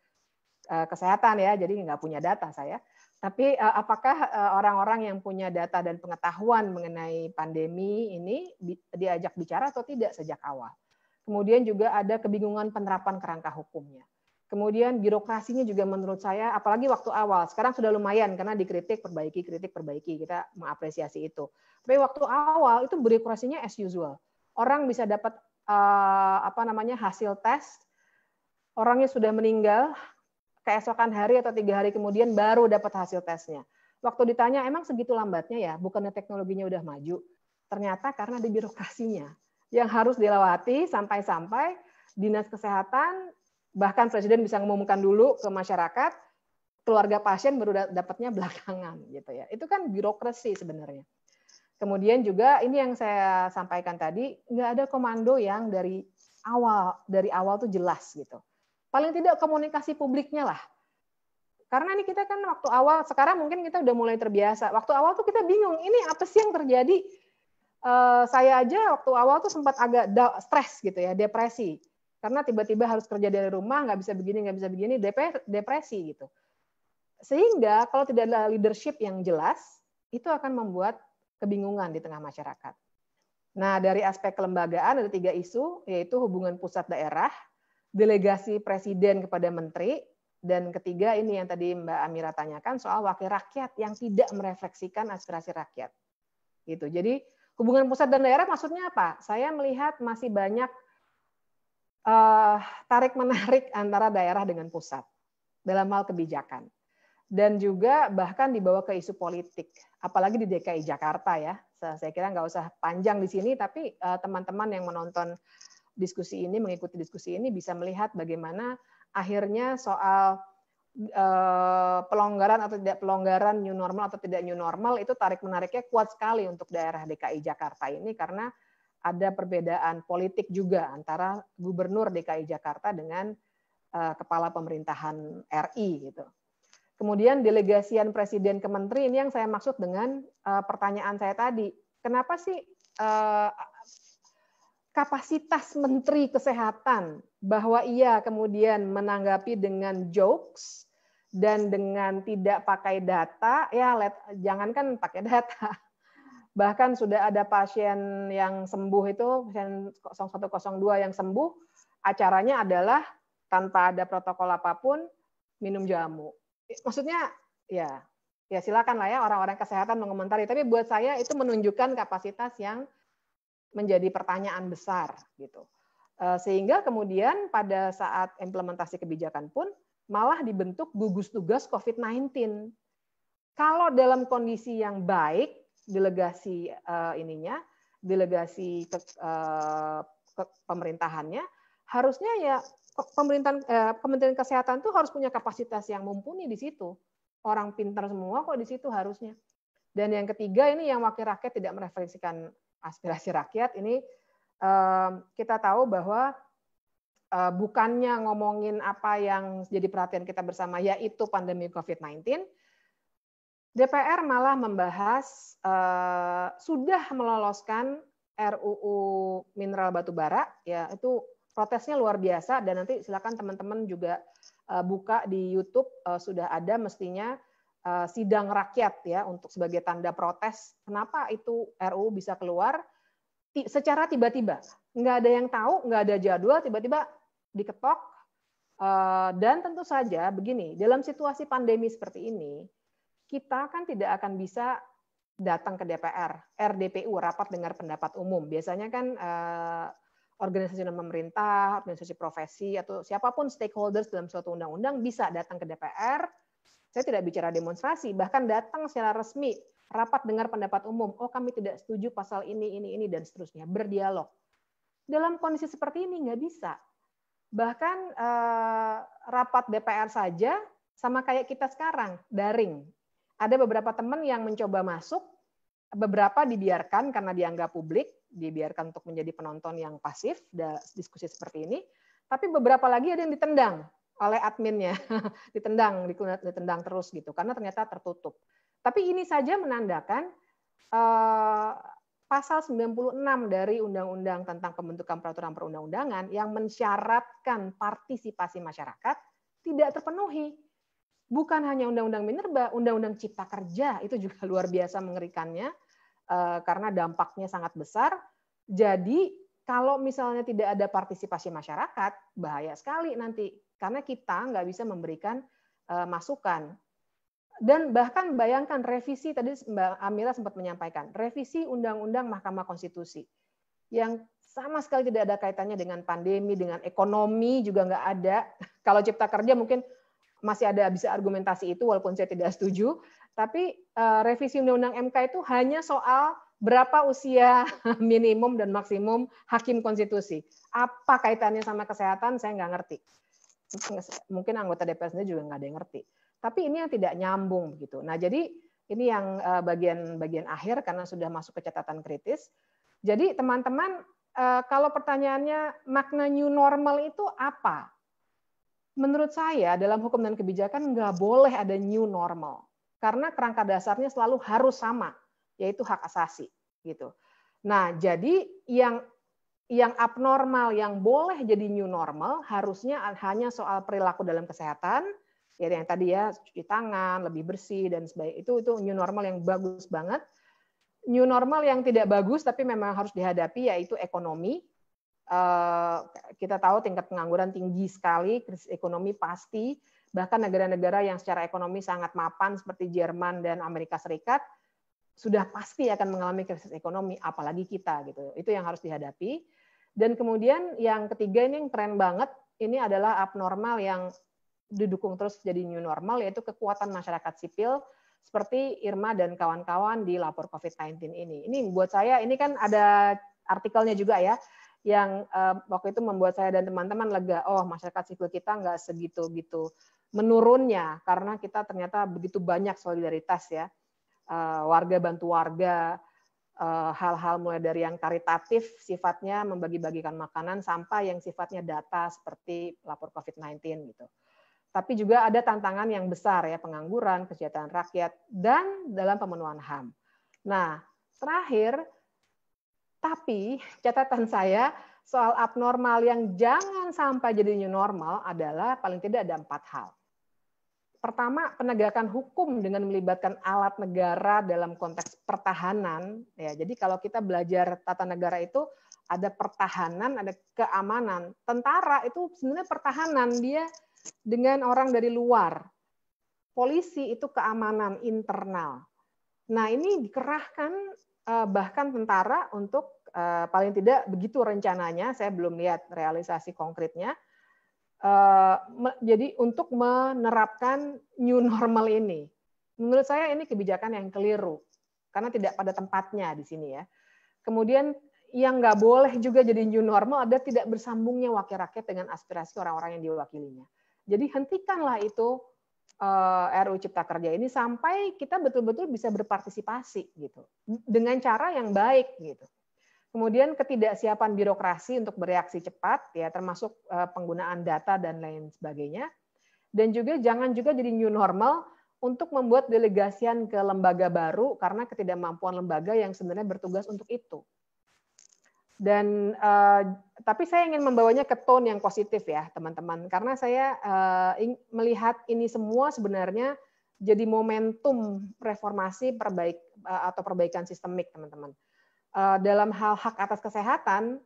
kesehatan ya, jadi nggak punya data saya. Tapi eh, apakah eh, orang-orang yang punya data dan pengetahuan mengenai pandemi ini diajak bicara atau tidak sejak awal? Kemudian juga ada kebingungan penerapan kerangka hukumnya. Kemudian birokrasinya juga menurut saya, apalagi waktu awal, sekarang sudah lumayan karena dikritik, perbaiki, kritik, perbaiki, kita mengapresiasi itu. Tapi waktu awal itu birokrasinya as usual. Orang bisa dapat eh, apa namanya hasil tes, orangnya sudah meninggal, keesokan hari atau tiga hari kemudian baru dapat hasil tesnya. Waktu ditanya, emang segitu lambatnya ya? Bukannya teknologinya udah maju? Ternyata karena di birokrasinya yang harus dilewati sampai-sampai dinas kesehatan bahkan presiden bisa mengumumkan dulu ke masyarakat keluarga pasien baru dapatnya belakangan gitu ya. Itu kan birokrasi sebenarnya. Kemudian juga ini yang saya sampaikan tadi, nggak ada komando yang dari awal dari awal tuh jelas gitu. Paling tidak komunikasi publiknya lah. Karena ini kita kan waktu awal, sekarang mungkin kita udah mulai terbiasa. Waktu awal tuh kita bingung, ini apa sih yang terjadi? Uh, saya aja waktu awal tuh sempat agak stres gitu ya, depresi. Karena tiba-tiba harus kerja dari rumah, nggak bisa begini, nggak bisa begini, depresi gitu. Sehingga kalau tidak ada leadership yang jelas, itu akan membuat kebingungan di tengah masyarakat. Nah, dari aspek kelembagaan ada tiga isu, yaitu hubungan pusat daerah, delegasi presiden kepada menteri, dan ketiga ini yang tadi Mbak Amira tanyakan soal wakil rakyat yang tidak merefleksikan aspirasi rakyat. Gitu. Jadi hubungan pusat dan daerah maksudnya apa? Saya melihat masih banyak uh, eh, tarik menarik [laughs] antara daerah dengan pusat dalam hal kebijakan. Dan juga bahkan dibawa ke isu politik, apalagi di DKI Jakarta ya. Saya kira nggak usah panjang di sini, tapi eh, teman-teman yang menonton diskusi ini, mengikuti diskusi ini bisa melihat bagaimana akhirnya soal eh, pelonggaran atau tidak pelonggaran new normal atau tidak new normal itu tarik menariknya kuat sekali untuk daerah DKI Jakarta ini karena ada perbedaan politik juga antara gubernur DKI Jakarta dengan eh, kepala pemerintahan RI gitu. Kemudian delegasian presiden ke menteri ini yang saya maksud dengan eh, pertanyaan saya tadi. Kenapa sih kapasitas Menteri Kesehatan bahwa ia kemudian menanggapi dengan jokes dan dengan tidak pakai data, ya let, jangankan pakai data. [laughs] Bahkan sudah ada pasien yang sembuh itu, pasien 0102 yang sembuh, acaranya adalah tanpa ada protokol apapun, minum jamu. Maksudnya, ya ya silakan lah ya orang-orang kesehatan mengomentari. Tapi buat saya itu menunjukkan kapasitas yang menjadi pertanyaan besar gitu. Eh, sehingga kemudian pada saat implementasi kebijakan pun malah dibentuk gugus tugas COVID-19. Kalau dalam kondisi yang baik delegasi uh, ininya, delegasi ke, uh, ke pemerintahannya harusnya ya pemerintahan eh, Kementerian Kesehatan tuh harus punya kapasitas yang mumpuni di situ. Orang pintar semua kok di situ harusnya. Dan yang ketiga ini yang wakil rakyat tidak merefleksikan aspirasi rakyat ini kita tahu bahwa eh, bukannya ngomongin apa yang jadi perhatian kita bersama yaitu pandemi COVID-19, DPR malah membahas eh, sudah meloloskan RUU mineral batubara bara ya itu protesnya luar biasa dan nanti silakan teman-teman juga eh, buka di YouTube sudah ada mestinya Eh, sidang rakyat ya untuk sebagai tanda protes kenapa itu RUU bisa keluar secara tiba-tiba nggak ada yang tahu nggak ada jadwal tiba-tiba diketok eh, dan tentu saja begini dalam situasi pandemi seperti ini kita kan tidak akan bisa datang ke DPR RDPU rapat dengar pendapat umum biasanya kan eh, organisasi non pemerintah organisasi profesi atau siapapun stakeholders dalam suatu undang-undang bisa datang ke DPR saya tidak bicara demonstrasi, bahkan datang secara resmi, rapat dengar pendapat umum, oh kami tidak setuju pasal ini, ini, ini, dan seterusnya. Berdialog. Dalam kondisi seperti ini nggak bisa. Bahkan eh, rapat DPR saja sama kayak kita sekarang, daring. Ada beberapa teman yang mencoba masuk, beberapa dibiarkan karena dianggap publik, dibiarkan untuk menjadi penonton yang pasif diskusi seperti ini, tapi beberapa lagi ada yang ditendang oleh adminnya, [laughs] ditendang, ditendang terus gitu, karena ternyata tertutup. Tapi ini saja menandakan eh, pasal 96 dari Undang-Undang tentang pembentukan peraturan perundang-undangan yang mensyaratkan partisipasi masyarakat tidak terpenuhi. Bukan hanya Undang-Undang Minerba, Undang-Undang Cipta Kerja itu juga [laughs] luar biasa mengerikannya eh, karena dampaknya sangat besar. Jadi kalau misalnya tidak ada partisipasi masyarakat, bahaya sekali nanti karena kita nggak bisa memberikan eh, masukan. Dan bahkan bayangkan revisi tadi Mbak Amira sempat menyampaikan, revisi Undang-Undang Mahkamah Konstitusi yang sama sekali tidak ada kaitannya dengan pandemi, dengan ekonomi juga nggak ada. [laughs] Kalau cipta kerja mungkin masih ada bisa argumentasi itu walaupun saya tidak setuju, tapi eh, revisi Undang-Undang MK itu hanya soal berapa usia [laughs] minimum dan maksimum hakim konstitusi. Apa kaitannya sama kesehatan, saya nggak ngerti. [laughs] mungkin anggota DPR sendiri juga nggak ada yang ngerti. Tapi ini yang tidak nyambung begitu. Nah jadi ini yang bagian-bagian eh, akhir karena sudah masuk ke catatan kritis. Jadi teman-teman eh, kalau pertanyaannya makna new normal itu apa? Menurut saya dalam hukum dan kebijakan nggak boleh ada new normal karena kerangka dasarnya selalu harus sama yaitu hak asasi gitu. Nah jadi yang yang abnormal yang boleh jadi new normal harusnya hanya soal perilaku dalam kesehatan ya yang tadi ya cuci tangan lebih bersih dan sebagainya itu itu new normal yang bagus banget new normal yang tidak bagus tapi memang harus dihadapi yaitu ekonomi eh, kita tahu tingkat pengangguran tinggi sekali krisis ekonomi pasti bahkan negara-negara yang secara ekonomi sangat mapan seperti Jerman dan Amerika Serikat sudah pasti akan mengalami krisis ekonomi apalagi kita gitu itu yang harus dihadapi dan kemudian yang ketiga ini yang keren banget, ini adalah abnormal yang didukung terus jadi new normal, yaitu kekuatan masyarakat sipil seperti Irma dan kawan-kawan di lapor COVID-19 ini. Ini buat saya, ini kan ada artikelnya juga ya, yang uh, waktu itu membuat saya dan teman-teman lega, oh masyarakat sipil kita nggak segitu gitu menurunnya karena kita ternyata begitu banyak solidaritas ya, uh, warga bantu warga, Eh, hal-hal mulai dari yang karitatif sifatnya membagi-bagikan makanan sampai yang sifatnya data seperti lapor COVID-19 gitu. Tapi juga ada tantangan yang besar ya pengangguran, kesejahteraan rakyat dan dalam pemenuhan HAM. Nah, terakhir tapi catatan saya soal abnormal yang jangan sampai jadi new normal adalah paling tidak ada empat hal pertama penegakan hukum dengan melibatkan alat negara dalam konteks pertahanan ya jadi kalau kita belajar tata negara itu ada pertahanan ada keamanan tentara itu sebenarnya pertahanan dia dengan orang dari luar polisi itu keamanan internal nah ini dikerahkan eh, bahkan tentara untuk eh, paling tidak begitu rencananya saya belum lihat realisasi konkretnya Eh, jadi untuk menerapkan new normal ini, menurut saya ini kebijakan yang keliru karena tidak pada tempatnya di sini ya. Kemudian yang nggak boleh juga jadi new normal ada tidak bersambungnya wakil rakyat dengan aspirasi orang-orang yang diwakilinya. Jadi hentikanlah itu uh, eh, RU Cipta Kerja ini sampai kita betul-betul bisa berpartisipasi gitu dengan cara yang baik gitu. Kemudian ketidaksiapan birokrasi untuk bereaksi cepat, ya termasuk eh, penggunaan data dan lain sebagainya. Dan juga jangan juga jadi new normal untuk membuat delegasian ke lembaga baru karena ketidakmampuan lembaga yang sebenarnya bertugas untuk itu. Dan eh, tapi saya ingin membawanya ke tone yang positif ya teman-teman karena saya eh, melihat ini semua sebenarnya jadi momentum reformasi perbaik eh, atau perbaikan sistemik teman-teman Eh, dalam hal hak atas kesehatan,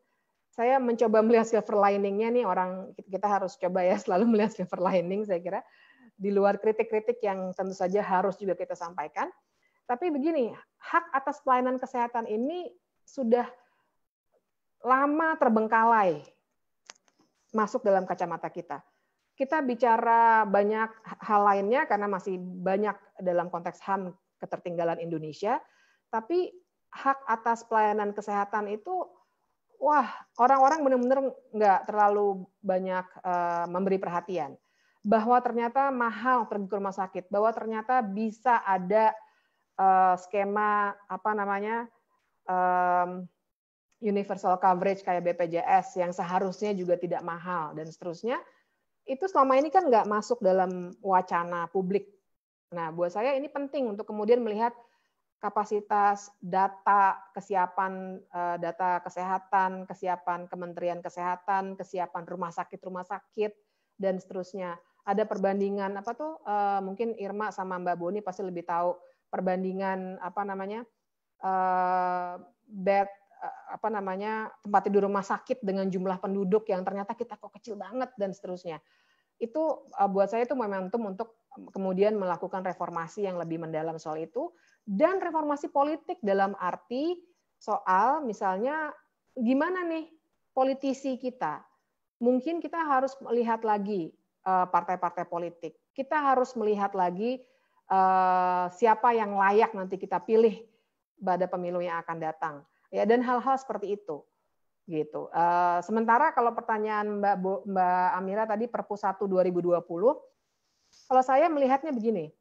saya mencoba melihat silver liningnya nih orang kita harus coba ya [laughs] selalu melihat silver lining saya kira di luar kritik-kritik yang tentu saja harus juga kita sampaikan. Tapi begini, hak atas pelayanan kesehatan ini sudah lama terbengkalai masuk dalam kacamata kita. Kita bicara banyak hal lainnya karena masih banyak dalam konteks HAM ketertinggalan Indonesia, tapi hak atas pelayanan kesehatan itu wah orang-orang benar-benar nggak terlalu banyak uh, memberi perhatian bahwa ternyata mahal pergi ke rumah sakit, bahwa ternyata bisa ada uh, skema apa namanya um, universal coverage kayak BPJS yang seharusnya juga tidak mahal dan seterusnya itu selama ini kan nggak masuk dalam wacana publik. Nah, buat saya ini penting untuk kemudian melihat kapasitas data kesiapan eh, data kesehatan, kesiapan Kementerian Kesehatan, kesiapan rumah sakit rumah sakit dan seterusnya. Ada perbandingan apa tuh eh, mungkin Irma sama Mbak Boni pasti lebih tahu perbandingan apa namanya eh, bed apa namanya tempat tidur rumah sakit dengan jumlah penduduk yang ternyata kita kok kecil banget dan seterusnya. Itu buat saya itu momentum untuk kemudian melakukan reformasi yang lebih mendalam soal itu dan reformasi politik dalam arti soal misalnya gimana nih politisi kita. Mungkin kita harus melihat lagi eh, partai-partai politik. Kita harus melihat lagi eh, siapa yang layak nanti kita pilih pada pemilu yang akan datang. Ya dan hal-hal seperti itu gitu. Eh, sementara kalau pertanyaan Mbak Amira tadi Perpu 1 2020 kalau saya melihatnya begini.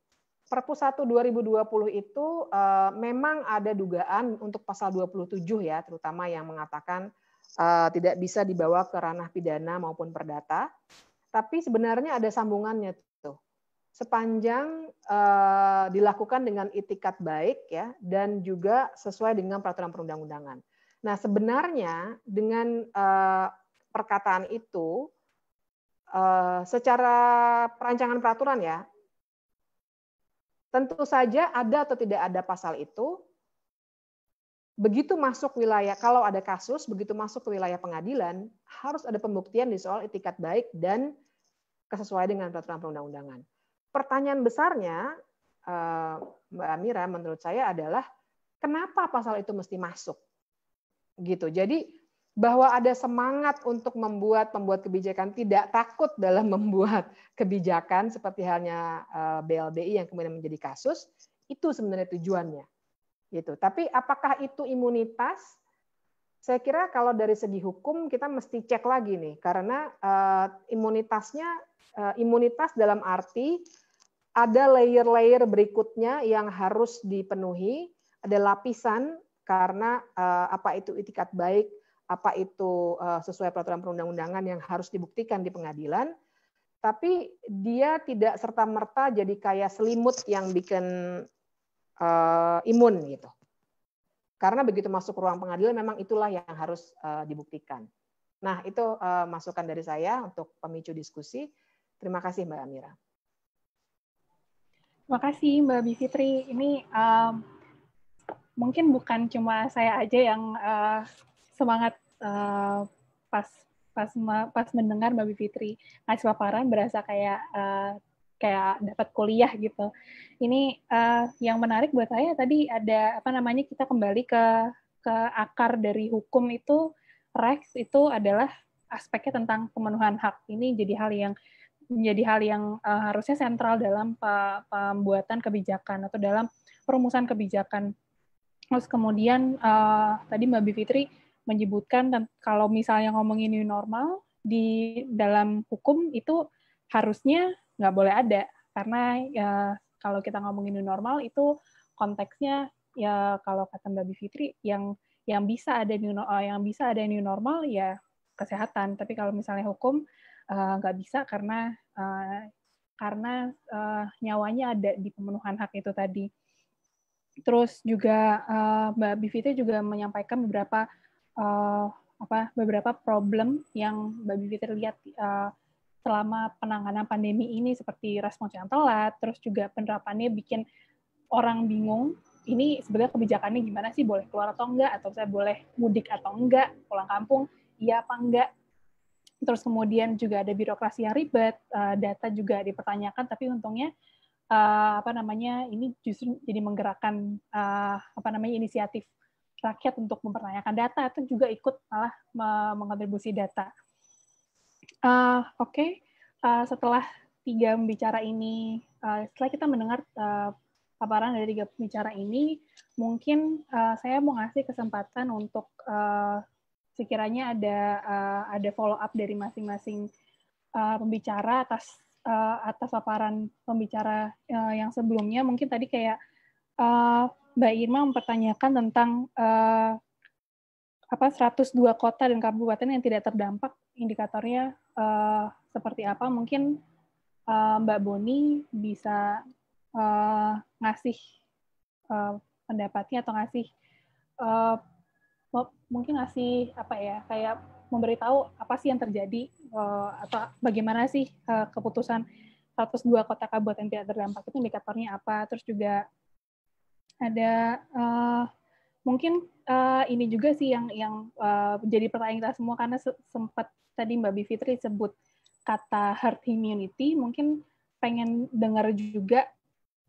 Perpu 1 2020 itu uh, memang ada dugaan untuk pasal 27 ya, terutama yang mengatakan uh, tidak bisa dibawa ke ranah pidana maupun perdata. Tapi sebenarnya ada sambungannya tuh. Sepanjang uh, dilakukan dengan itikat baik ya dan juga sesuai dengan peraturan perundang-undangan. Nah, sebenarnya dengan uh, perkataan itu uh, secara perancangan peraturan ya, Tentu saja ada atau tidak ada pasal itu, begitu masuk wilayah, kalau ada kasus, begitu masuk ke wilayah pengadilan, harus ada pembuktian di soal etikat baik dan kesesuaian dengan peraturan perundang-undangan. Pertanyaan besarnya, eh, Mbak Amira, menurut saya adalah, kenapa pasal itu mesti masuk? Gitu. Jadi bahwa ada semangat untuk membuat pembuat kebijakan tidak takut dalam [laughs] membuat kebijakan seperti halnya eh, BLBI yang kemudian menjadi kasus itu sebenarnya tujuannya gitu tapi apakah itu imunitas saya kira kalau dari segi hukum kita mesti cek lagi nih karena eh, imunitasnya eh, imunitas dalam arti ada layer-layer berikutnya yang harus dipenuhi ada lapisan karena apa itu itikat baik apa itu eh, sesuai peraturan perundang-undangan yang harus dibuktikan di pengadilan, tapi dia tidak serta merta jadi kayak selimut yang bikin uh, imun gitu. Karena begitu masuk ruang pengadilan memang itulah yang harus uh, dibuktikan. Nah itu uh, masukan dari saya untuk pemicu diskusi. Terima kasih Mbak Amira. Terima kasih Mbak Bivitri. Ini um, mungkin bukan cuma saya aja yang uh, semangat uh, pas pas pas mendengar Mbak Fitri ngasih paparan berasa kayak uh, kayak dapat kuliah gitu. Ini uh, yang menarik buat saya tadi ada apa namanya kita kembali ke ke akar dari hukum itu rights itu adalah aspeknya tentang pemenuhan hak. Ini jadi hal yang menjadi hal yang uh, harusnya sentral dalam pembuatan kebijakan atau dalam perumusan kebijakan. Terus kemudian uh, tadi Mbak Bivitri menyebutkan dan kalau misalnya ngomongin new normal di dalam hukum itu harusnya nggak boleh ada karena ya, kalau kita ngomongin new normal itu konteksnya ya kalau kata Mbak Bivitri yang yang bisa ada new eh, yang bisa ada new normal ya kesehatan tapi kalau misalnya hukum uh, nggak bisa karena uh, karena uh, nyawanya ada di pemenuhan hak itu tadi. Terus juga uh, Mbak Bivitri juga menyampaikan beberapa uh, apa beberapa problem yang Mbak Bibi terlihat uh, eh, selama penanganan pandemi ini seperti respons yang telat, terus juga penerapannya bikin orang bingung ini sebenarnya kebijakannya gimana sih boleh keluar atau enggak atau saya boleh mudik atau enggak pulang kampung iya apa enggak terus kemudian juga ada birokrasi yang ribet eh, data juga dipertanyakan tapi untungnya apa namanya ini justru jadi menggerakkan apa namanya inisiatif rakyat untuk mempertanyakan data itu juga ikut malah mengontribusi data. Uh, Oke, okay. uh, eh, setelah tiga pembicara ini, uh, setelah kita mendengar uh, paparan dari tiga pembicara ini, mungkin uh, saya mau ngasih kesempatan untuk uh, sekiranya ada uh, ada follow up dari masing-masing uh, pembicara atas uh, atas paparan pembicara uh, yang sebelumnya. Mungkin tadi kayak uh, Mbak Irma mempertanyakan tentang uh, apa 102 kota dan kabupaten yang tidak terdampak indikatornya uh, seperti apa mungkin uh, Mbak Boni bisa uh, ngasih uh, pendapatnya atau ngasih uh, mungkin ngasih apa ya kayak memberitahu apa sih yang terjadi uh, atau bagaimana sih uh, keputusan 102 kota kabupaten tidak terdampak itu indikatornya apa terus juga ada uh, mungkin uh, ini juga sih yang yang uh, jadi pertanyaan kita semua karena se sempat tadi Mbak Bivitri sebut kata herd immunity mungkin pengen dengar juga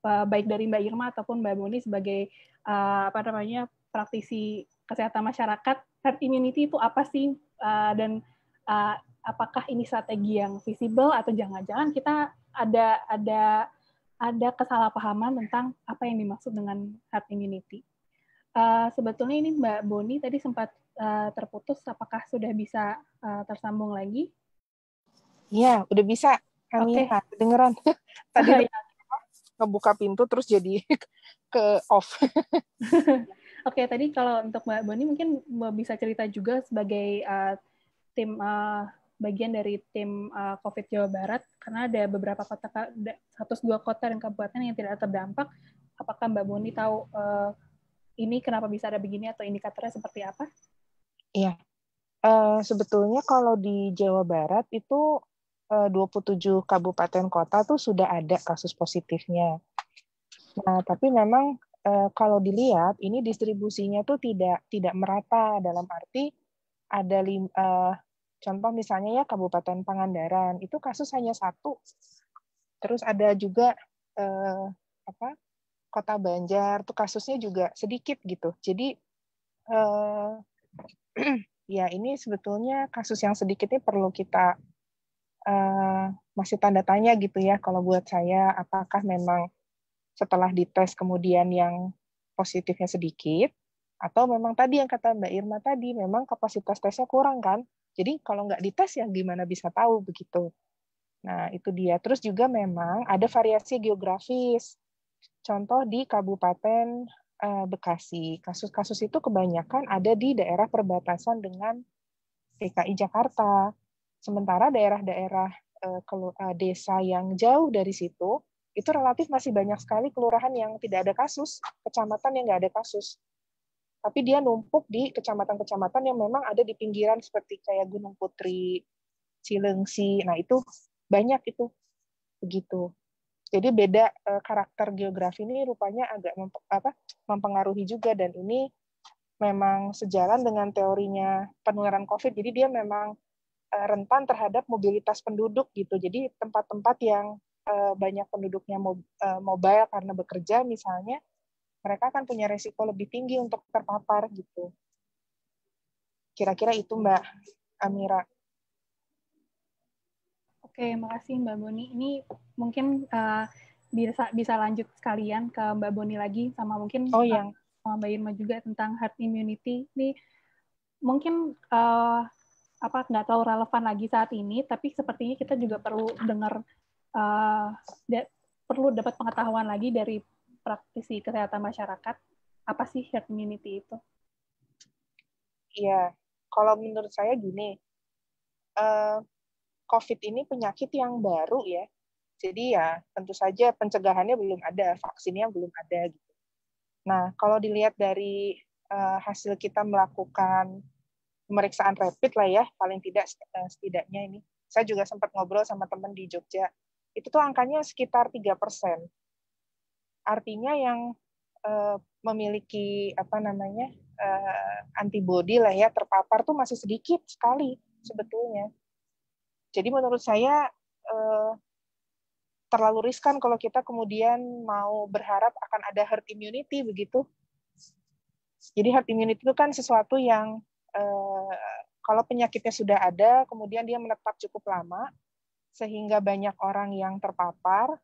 uh, baik dari Mbak Irma ataupun Mbak Boni sebagai uh, apa namanya praktisi kesehatan masyarakat herd immunity itu apa sih uh, dan uh, apakah ini strategi yang visible atau jangan-jangan kita ada ada ada kesalahpahaman tentang apa yang dimaksud dengan herd immunity. Uh, sebetulnya ini Mbak Boni tadi sempat uh, terputus, apakah sudah bisa uh, tersambung lagi? Iya, udah bisa. Kami okay. Nah, dengeran. [laughs] tadi iya. ngebuka pintu terus jadi [laughs] ke off. [laughs] Oke, okay, tadi kalau untuk Mbak Boni mungkin bisa cerita juga sebagai uh, tim uh, bagian dari tim uh, COVID Jawa Barat karena ada beberapa kota 102 kota dan kabupaten yang tidak terdampak. Apakah Mbak Boni tahu uh, ini kenapa bisa ada begini atau indikatornya seperti apa? Iya. Uh, sebetulnya kalau di Jawa Barat itu uh, 27 kabupaten kota tuh sudah ada kasus positifnya. Nah, tapi memang uh, kalau dilihat ini distribusinya tuh tidak tidak merata dalam arti ada lim, uh, Contoh misalnya ya Kabupaten Pangandaran itu kasus hanya satu. Terus ada juga eh, apa Kota Banjar tuh kasusnya juga sedikit gitu. Jadi eh, [clears throat] ya ini sebetulnya kasus yang sedikit ini perlu kita eh, masih tanda tanya gitu ya kalau buat saya apakah memang setelah dites kemudian yang positifnya sedikit atau memang tadi yang kata Mbak Irma tadi memang kapasitas tesnya kurang kan jadi kalau nggak dites ya gimana bisa tahu begitu. Nah itu dia. Terus juga memang ada variasi geografis. Contoh di Kabupaten eh, Bekasi, kasus-kasus itu kebanyakan ada di daerah perbatasan dengan DKI Jakarta. Sementara daerah-daerah eh, eh, desa yang jauh dari situ itu relatif masih banyak sekali kelurahan yang tidak ada kasus, kecamatan yang nggak ada kasus tapi dia numpuk di kecamatan-kecamatan yang memang ada di pinggiran seperti kayak Gunung Putri, Cilengsi. Nah, itu banyak itu begitu. Jadi beda eh, karakter geografi ini rupanya agak mempengaruhi juga dan ini memang sejalan dengan teorinya penularan COVID. Jadi dia memang eh, rentan terhadap mobilitas penduduk gitu. Jadi tempat-tempat yang eh, banyak penduduknya mobile karena bekerja misalnya mereka akan punya resiko lebih tinggi untuk terpapar gitu. Kira-kira itu Mbak Amira. Oke, makasih Mbak Boni. Ini mungkin uh, bisa bisa lanjut sekalian ke Mbak Boni lagi sama mungkin oh, iya. Eh, sama Mbak Irma juga tentang herd immunity. Ini mungkin uh, apa nggak tahu relevan lagi saat ini, tapi sepertinya kita juga perlu dengar uh, perlu dapat pengetahuan lagi dari praktisi kesehatan masyarakat, apa sih herd immunity itu? Iya, kalau menurut saya gini, eh, COVID ini penyakit yang baru ya, jadi ya tentu saja pencegahannya belum ada, vaksinnya belum ada gitu. Nah, kalau dilihat dari eh, hasil kita melakukan pemeriksaan rapid lah ya, paling tidak eh, setidaknya ini. Saya juga sempat ngobrol sama teman di Jogja. Itu tuh angkanya sekitar 3% artinya yang uh, memiliki apa namanya uh, eh, antibodi lah ya terpapar tuh masih sedikit sekali sebetulnya. Jadi menurut saya uh, terlalu riskan kalau kita kemudian mau berharap akan ada herd immunity begitu. Jadi herd immunity itu kan sesuatu yang uh, kalau penyakitnya sudah ada, kemudian dia menetap cukup lama, sehingga banyak orang yang terpapar.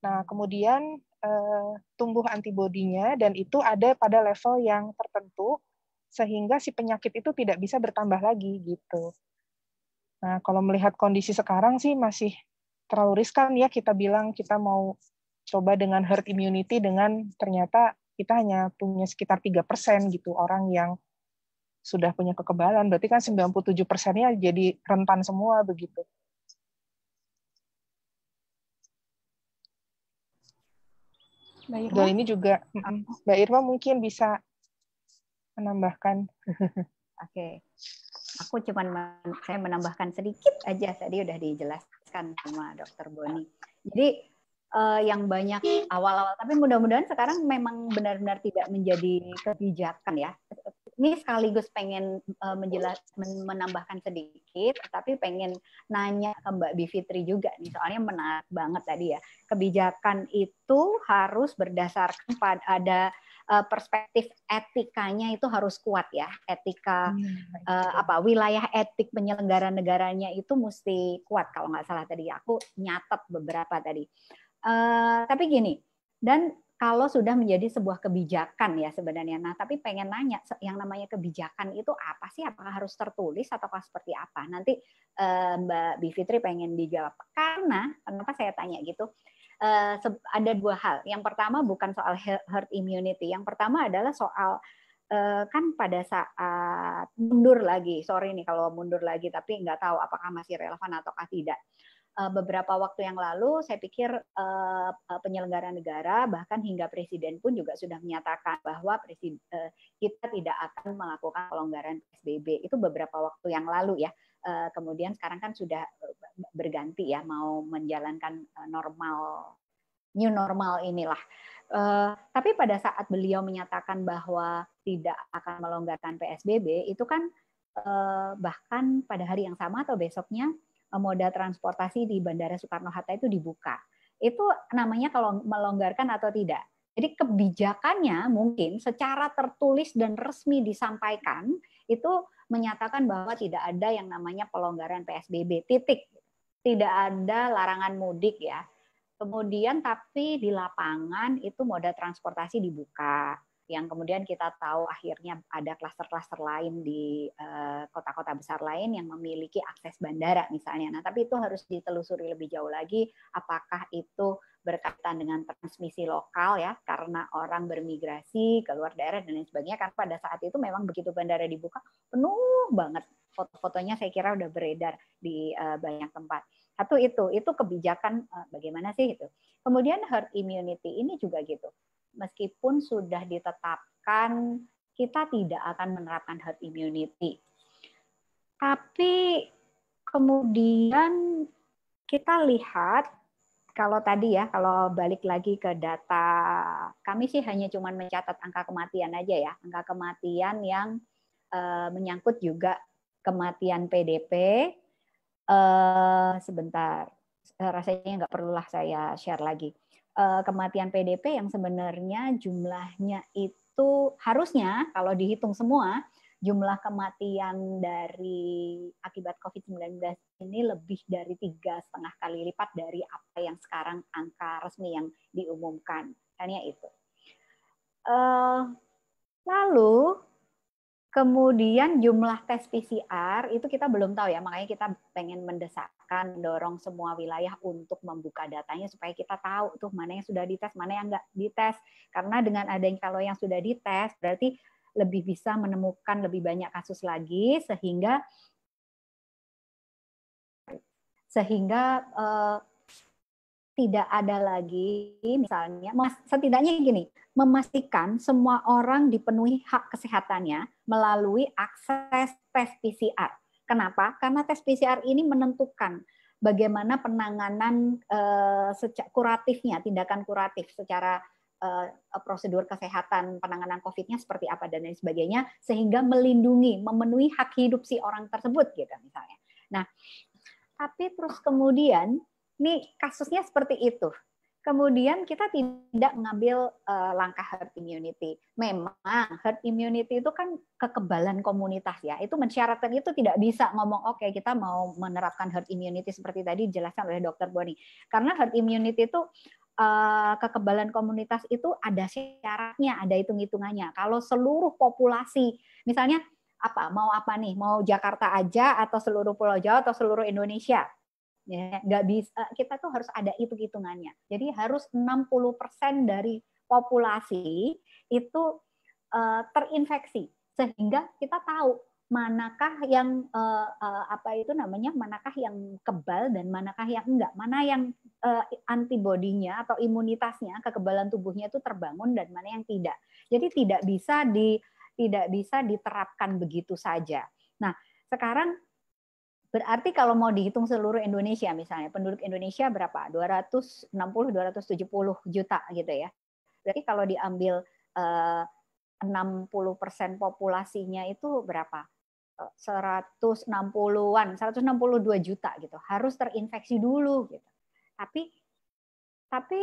Nah, kemudian Eh, tumbuh antibodinya dan itu ada pada level yang tertentu sehingga si penyakit itu tidak bisa bertambah lagi gitu. Nah, kalau melihat kondisi sekarang sih masih terlalu riskan ya kita bilang kita mau coba dengan herd immunity dengan ternyata kita hanya punya sekitar 3% gitu orang yang sudah punya kekebalan. Berarti kan 97%-nya jadi rentan semua begitu. Mbak Irma? Dan ini juga Mbak Irma mungkin bisa menambahkan. [laughs] Oke. Okay. Aku cuman saya menambahkan sedikit aja tadi udah dijelaskan sama Dokter Boni. Jadi uh, yang banyak awal-awal tapi mudah-mudahan sekarang memang benar-benar tidak menjadi kebijakan ya ini sekaligus pengen uh, menjelas menambahkan sedikit, tapi pengen nanya ke Mbak Bivitri juga nih, soalnya menarik banget tadi ya. Kebijakan itu harus berdasarkan pada ada eh, perspektif etikanya itu harus kuat ya. Etika hmm. uh, apa wilayah etik penyelenggara negaranya itu mesti kuat kalau nggak salah tadi aku nyatet beberapa tadi. Uh, tapi gini dan kalau sudah menjadi sebuah kebijakan ya sebenarnya. Nah, tapi pengen nanya yang namanya kebijakan itu apa sih? Apakah harus tertulis ataukah seperti apa? Nanti eh, Mbak Bivitri pengen dijawab. Karena kenapa saya tanya gitu? Eh, ada dua hal. Yang pertama bukan soal herd immunity. Yang pertama adalah soal eh, kan pada saat mundur lagi, sorry nih kalau mundur lagi, tapi nggak tahu apakah masih relevan atau tidak. Eh, beberapa waktu yang lalu saya pikir eh, eh, penyelenggara negara bahkan hingga presiden pun juga sudah menyatakan bahwa presiden, kita tidak akan melakukan pelonggaran PSBB itu beberapa waktu yang lalu ya kemudian sekarang kan sudah berganti ya mau menjalankan normal new normal inilah tapi pada saat beliau menyatakan bahwa tidak akan melonggarkan PSBB, itu kan bahkan pada hari yang sama atau besoknya Eh, moda transportasi di Bandara Soekarno-Hatta itu dibuka. Itu namanya kalau melonggarkan atau tidak. Jadi kebijakannya mungkin secara tertulis dan resmi disampaikan itu menyatakan bahwa tidak ada yang namanya pelonggaran PSBB. Titik. Tidak ada larangan mudik ya. Kemudian tapi di lapangan itu moda transportasi dibuka yang kemudian kita tahu akhirnya ada klaster-klaster lain di eh, kota-kota besar lain yang memiliki akses bandara misalnya. Nah, tapi itu harus ditelusuri lebih jauh lagi apakah itu berkaitan dengan transmisi lokal ya karena orang bermigrasi ke luar daerah dan lain sebagainya karena pada saat itu memang begitu bandara dibuka penuh banget foto-fotonya saya kira udah beredar di eh, banyak tempat. Satu itu, itu kebijakan eh, bagaimana sih itu. Kemudian herd immunity ini juga gitu meskipun sudah ditetapkan kita tidak akan menerapkan herd immunity. Tapi kemudian kita lihat kalau tadi ya, kalau balik lagi ke data, kami sih hanya cuman mencatat angka kematian aja ya, angka kematian yang e, menyangkut juga kematian PDP. E, eh, sebentar, eh, rasanya nggak perlulah saya share lagi. Eh, kematian PDP yang sebenarnya jumlahnya itu harusnya kalau dihitung semua jumlah kematian dari akibat COVID-19 ini lebih dari tiga setengah kali lipat dari apa yang sekarang angka resmi yang diumumkan. Hanya itu. Eh, lalu Kemudian jumlah tes PCR itu kita belum tahu ya, makanya kita pengen mendesakkan, dorong semua wilayah untuk membuka datanya supaya kita tahu tuh mana yang sudah dites, mana yang enggak dites. Karena dengan adanya kalau yang sudah dites berarti lebih bisa menemukan lebih banyak kasus lagi sehingga sehingga eh, tidak ada lagi misalnya setidaknya gini memastikan semua orang dipenuhi hak kesehatannya melalui akses tes PCR. Kenapa? Karena tes PCR ini menentukan bagaimana penanganan eh, kuratifnya, tindakan kuratif secara eh, prosedur kesehatan, penanganan COVID-nya seperti apa dan lain sebagainya, sehingga melindungi, memenuhi hak hidup si orang tersebut gitu misalnya. Nah, tapi terus kemudian nih kasusnya seperti itu kemudian kita tidak mengambil uh, eh, langkah herd immunity. Memang herd immunity itu kan kekebalan komunitas ya. Itu mensyaratkan itu tidak bisa ngomong oke okay, kita mau menerapkan herd immunity seperti tadi dijelaskan oleh Dr. Boni. Karena herd immunity itu eh, kekebalan komunitas itu ada syaratnya, ada hitung-hitungannya. Kalau seluruh populasi misalnya apa mau apa nih mau Jakarta aja atau seluruh Pulau Jawa atau seluruh Indonesia ya nggak bisa eh, kita tuh harus ada itu hitungannya jadi harus 60% dari populasi itu uh, terinfeksi sehingga kita tahu manakah yang uh, uh, apa itu namanya manakah yang kebal dan manakah yang enggak mana yang uh, antibodinya atau imunitasnya kekebalan tubuhnya itu terbangun dan mana yang tidak jadi tidak bisa di tidak bisa diterapkan begitu saja nah sekarang Berarti kalau mau dihitung seluruh Indonesia misalnya, penduduk Indonesia berapa? 260 270 juta gitu ya. Berarti kalau diambil eh, 60% populasinya itu berapa? 160-an, 162 juta gitu. Harus terinfeksi dulu gitu. Tapi tapi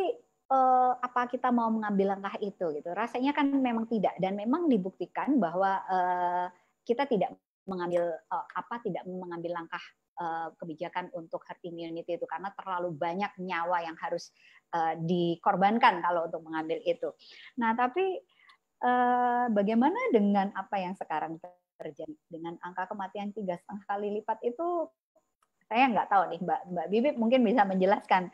eh, apa kita mau mengambil langkah itu gitu? Rasanya kan memang tidak dan memang dibuktikan bahwa eh, kita tidak mengambil uh, apa tidak mengambil langkah uh, kebijakan untuk herd immunity itu karena terlalu banyak nyawa yang harus uh, dikorbankan kalau untuk mengambil itu. Nah, tapi uh, bagaimana dengan apa yang sekarang terjadi dengan angka kematian tiga setengah kali lipat itu saya nggak tahu nih Mbak Mbak Bibip mungkin bisa menjelaskan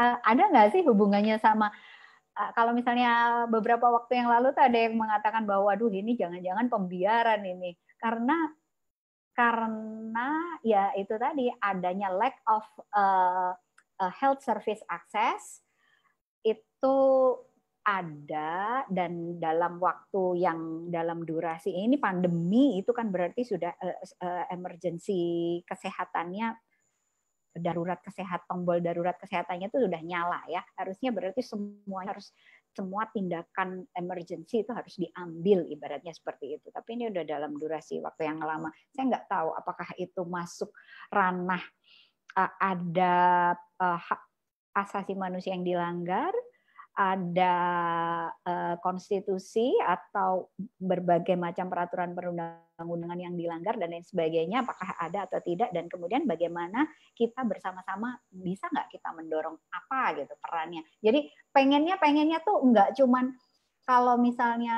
uh, ada nggak sih hubungannya sama uh, kalau misalnya beberapa waktu yang lalu tuh ada yang mengatakan bahwa aduh ini jangan-jangan pembiaran ini karena karena ya itu tadi adanya lack of uh, health service access itu ada dan dalam waktu yang dalam durasi ini pandemi itu kan berarti sudah uh, uh, emergency kesehatannya darurat kesehatan tombol darurat kesehatannya itu sudah nyala ya harusnya berarti semuanya harus semua tindakan emergency itu harus diambil ibaratnya seperti itu. Tapi ini udah dalam durasi waktu yang lama. Saya nggak tahu apakah itu masuk ranah eh, ada eh, hak asasi manusia yang dilanggar ada eh, konstitusi atau berbagai macam peraturan perundang-undangan yang dilanggar dan lain sebagainya apakah ada atau tidak dan kemudian bagaimana kita bersama-sama bisa nggak kita mendorong apa gitu perannya jadi pengennya pengennya tuh nggak cuman kalau misalnya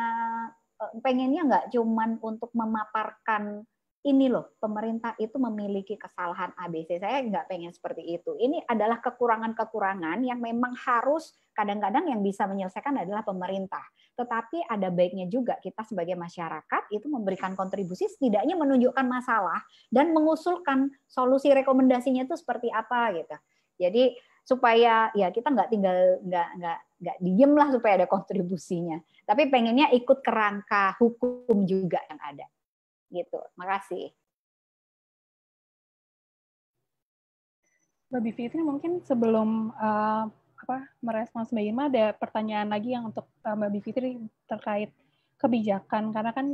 eh, pengennya nggak cuman untuk memaparkan ini loh pemerintah itu memiliki kesalahan ABC. Saya nggak pengen seperti itu. Ini adalah kekurangan-kekurangan yang memang harus kadang-kadang yang bisa menyelesaikan adalah pemerintah. Tetapi ada baiknya juga kita sebagai masyarakat itu memberikan kontribusi setidaknya menunjukkan masalah dan mengusulkan solusi rekomendasinya itu seperti apa gitu. Jadi supaya ya kita nggak tinggal nggak nggak nggak diem lah supaya ada kontribusinya. Tapi pengennya ikut kerangka hukum juga yang ada gitu. Makasih. Mbak Bivitri mungkin sebelum uh, apa merespons Mbak Irma ada pertanyaan lagi yang untuk uh, Mbak Bivitri terkait kebijakan karena kan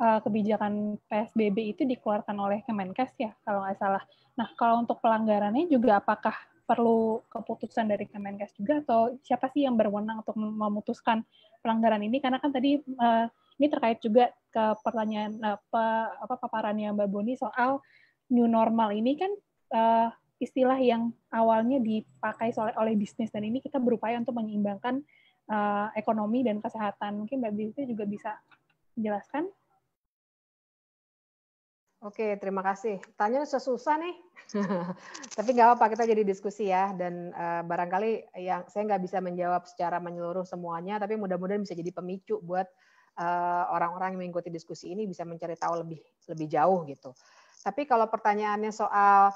uh, kebijakan PSBB itu dikeluarkan oleh Kemenkes ya kalau nggak salah. Nah kalau untuk pelanggarannya juga apakah perlu keputusan dari Kemenkes juga atau siapa sih yang berwenang untuk memutuskan pelanggaran ini karena kan tadi uh, ini terkait juga ke pertanyaan apa, eh, apa paparannya Mbak Boni soal new normal ini kan uh, istilah yang awalnya dipakai oleh oleh bisnis dan ini kita berupaya untuk menyeimbangkan uh, ekonomi dan kesehatan. Mungkin Mbak Bisti juga bisa jelaskan. Oke, terima kasih. Tanya susah nih, [laughs] tapi nggak apa-apa kita jadi diskusi ya. Dan uh, barangkali yang saya nggak bisa menjawab secara menyeluruh semuanya, tapi mudah-mudahan bisa jadi pemicu buat Eh, orang-orang yang mengikuti diskusi ini bisa mencari tahu lebih lebih jauh gitu. Tapi kalau pertanyaannya soal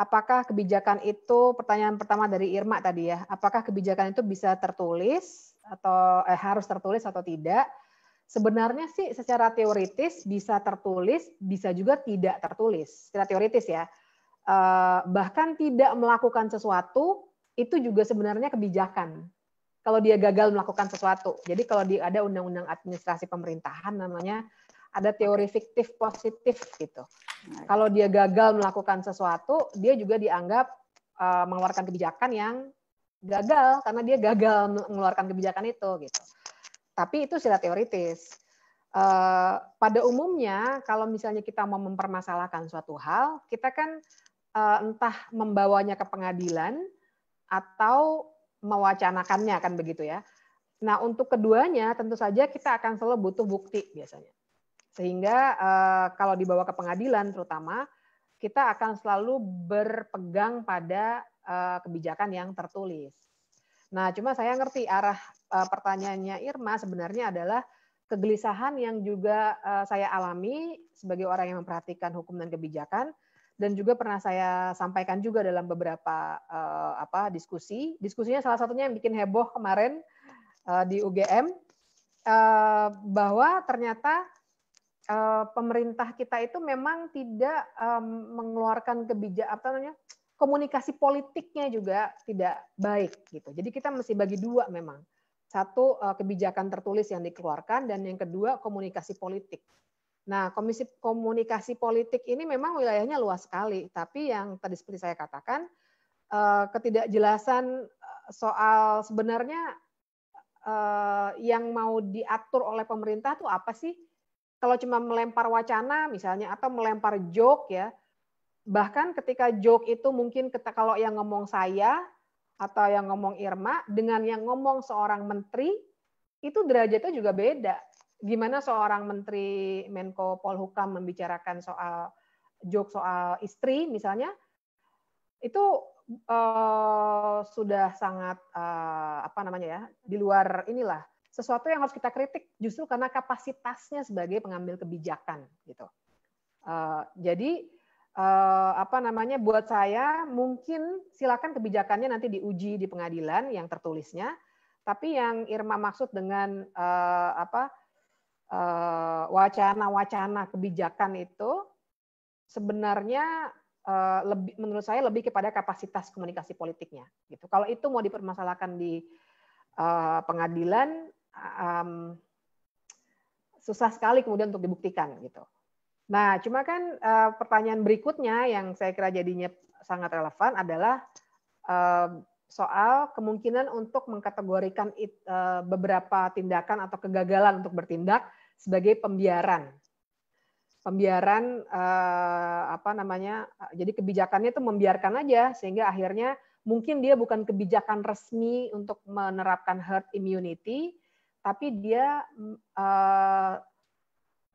apakah kebijakan itu pertanyaan pertama dari Irma tadi ya, apakah kebijakan itu bisa tertulis atau eh, harus tertulis atau tidak? Sebenarnya sih secara teoritis bisa tertulis, bisa juga tidak tertulis. Secara teoritis ya. Eh, bahkan tidak melakukan sesuatu itu juga sebenarnya kebijakan kalau dia gagal melakukan sesuatu. Jadi kalau di, ada undang-undang administrasi pemerintahan namanya ada teori fiktif positif gitu. Kalau dia gagal melakukan sesuatu, dia juga dianggap uh, mengeluarkan kebijakan yang gagal karena dia gagal mengeluarkan kebijakan itu gitu. Tapi itu secara teoritis. Uh, pada umumnya kalau misalnya kita mau mempermasalahkan suatu hal, kita kan uh, entah membawanya ke pengadilan atau mewacanakannya kan begitu ya. Nah, untuk keduanya tentu saja kita akan selalu butuh bukti biasanya. Sehingga eh, kalau dibawa ke pengadilan terutama kita akan selalu berpegang pada eh, kebijakan yang tertulis. Nah, cuma saya ngerti arah eh, pertanyaannya Irma sebenarnya adalah kegelisahan yang juga saya alami sebagai orang yang memperhatikan hukum dan kebijakan dan juga pernah saya sampaikan juga dalam beberapa uh, apa diskusi. Diskusinya salah satunya yang bikin heboh kemarin uh, di UGM uh, eh, bahwa ternyata uh, pemerintah kita itu memang tidak um, mengeluarkan kebijakan apa namanya komunikasi politiknya juga tidak baik gitu. Jadi kita mesti bagi dua memang. Satu kebijakan tertulis yang dikeluarkan dan yang kedua komunikasi politik Nah, Komisi Komunikasi Politik ini memang wilayahnya luas sekali, tapi yang tadi seperti saya katakan, eh, ketidakjelasan eh, soal sebenarnya eh, yang mau diatur oleh pemerintah itu apa sih? Kalau cuma melempar wacana misalnya atau melempar joke ya, bahkan ketika joke itu mungkin kita kalau yang ngomong saya atau yang ngomong Irma dengan yang ngomong seorang menteri itu derajatnya juga beda gimana seorang menteri Menko Polhukam membicarakan soal joke soal istri misalnya itu uh, sudah sangat uh, apa namanya ya di luar inilah sesuatu yang harus kita kritik justru karena kapasitasnya sebagai pengambil kebijakan gitu uh, jadi uh, apa namanya buat saya mungkin silakan kebijakannya nanti diuji di pengadilan yang tertulisnya tapi yang Irma maksud dengan uh, apa Eh, wacana-wacana kebijakan itu sebenarnya eh, lebih menurut saya lebih kepada kapasitas komunikasi politiknya gitu. Kalau itu mau dipermasalahkan di eh, pengadilan susah sekali kemudian untuk dibuktikan gitu. Nah, cuma kan pertanyaan berikutnya yang saya kira jadinya sangat relevan adalah soal kemungkinan untuk mengkategorikan beberapa tindakan atau kegagalan untuk bertindak sebagai pembiaran. Pembiaran eh, apa namanya? Jadi kebijakannya itu membiarkan aja sehingga akhirnya mungkin dia bukan kebijakan resmi untuk menerapkan herd immunity, tapi dia eh,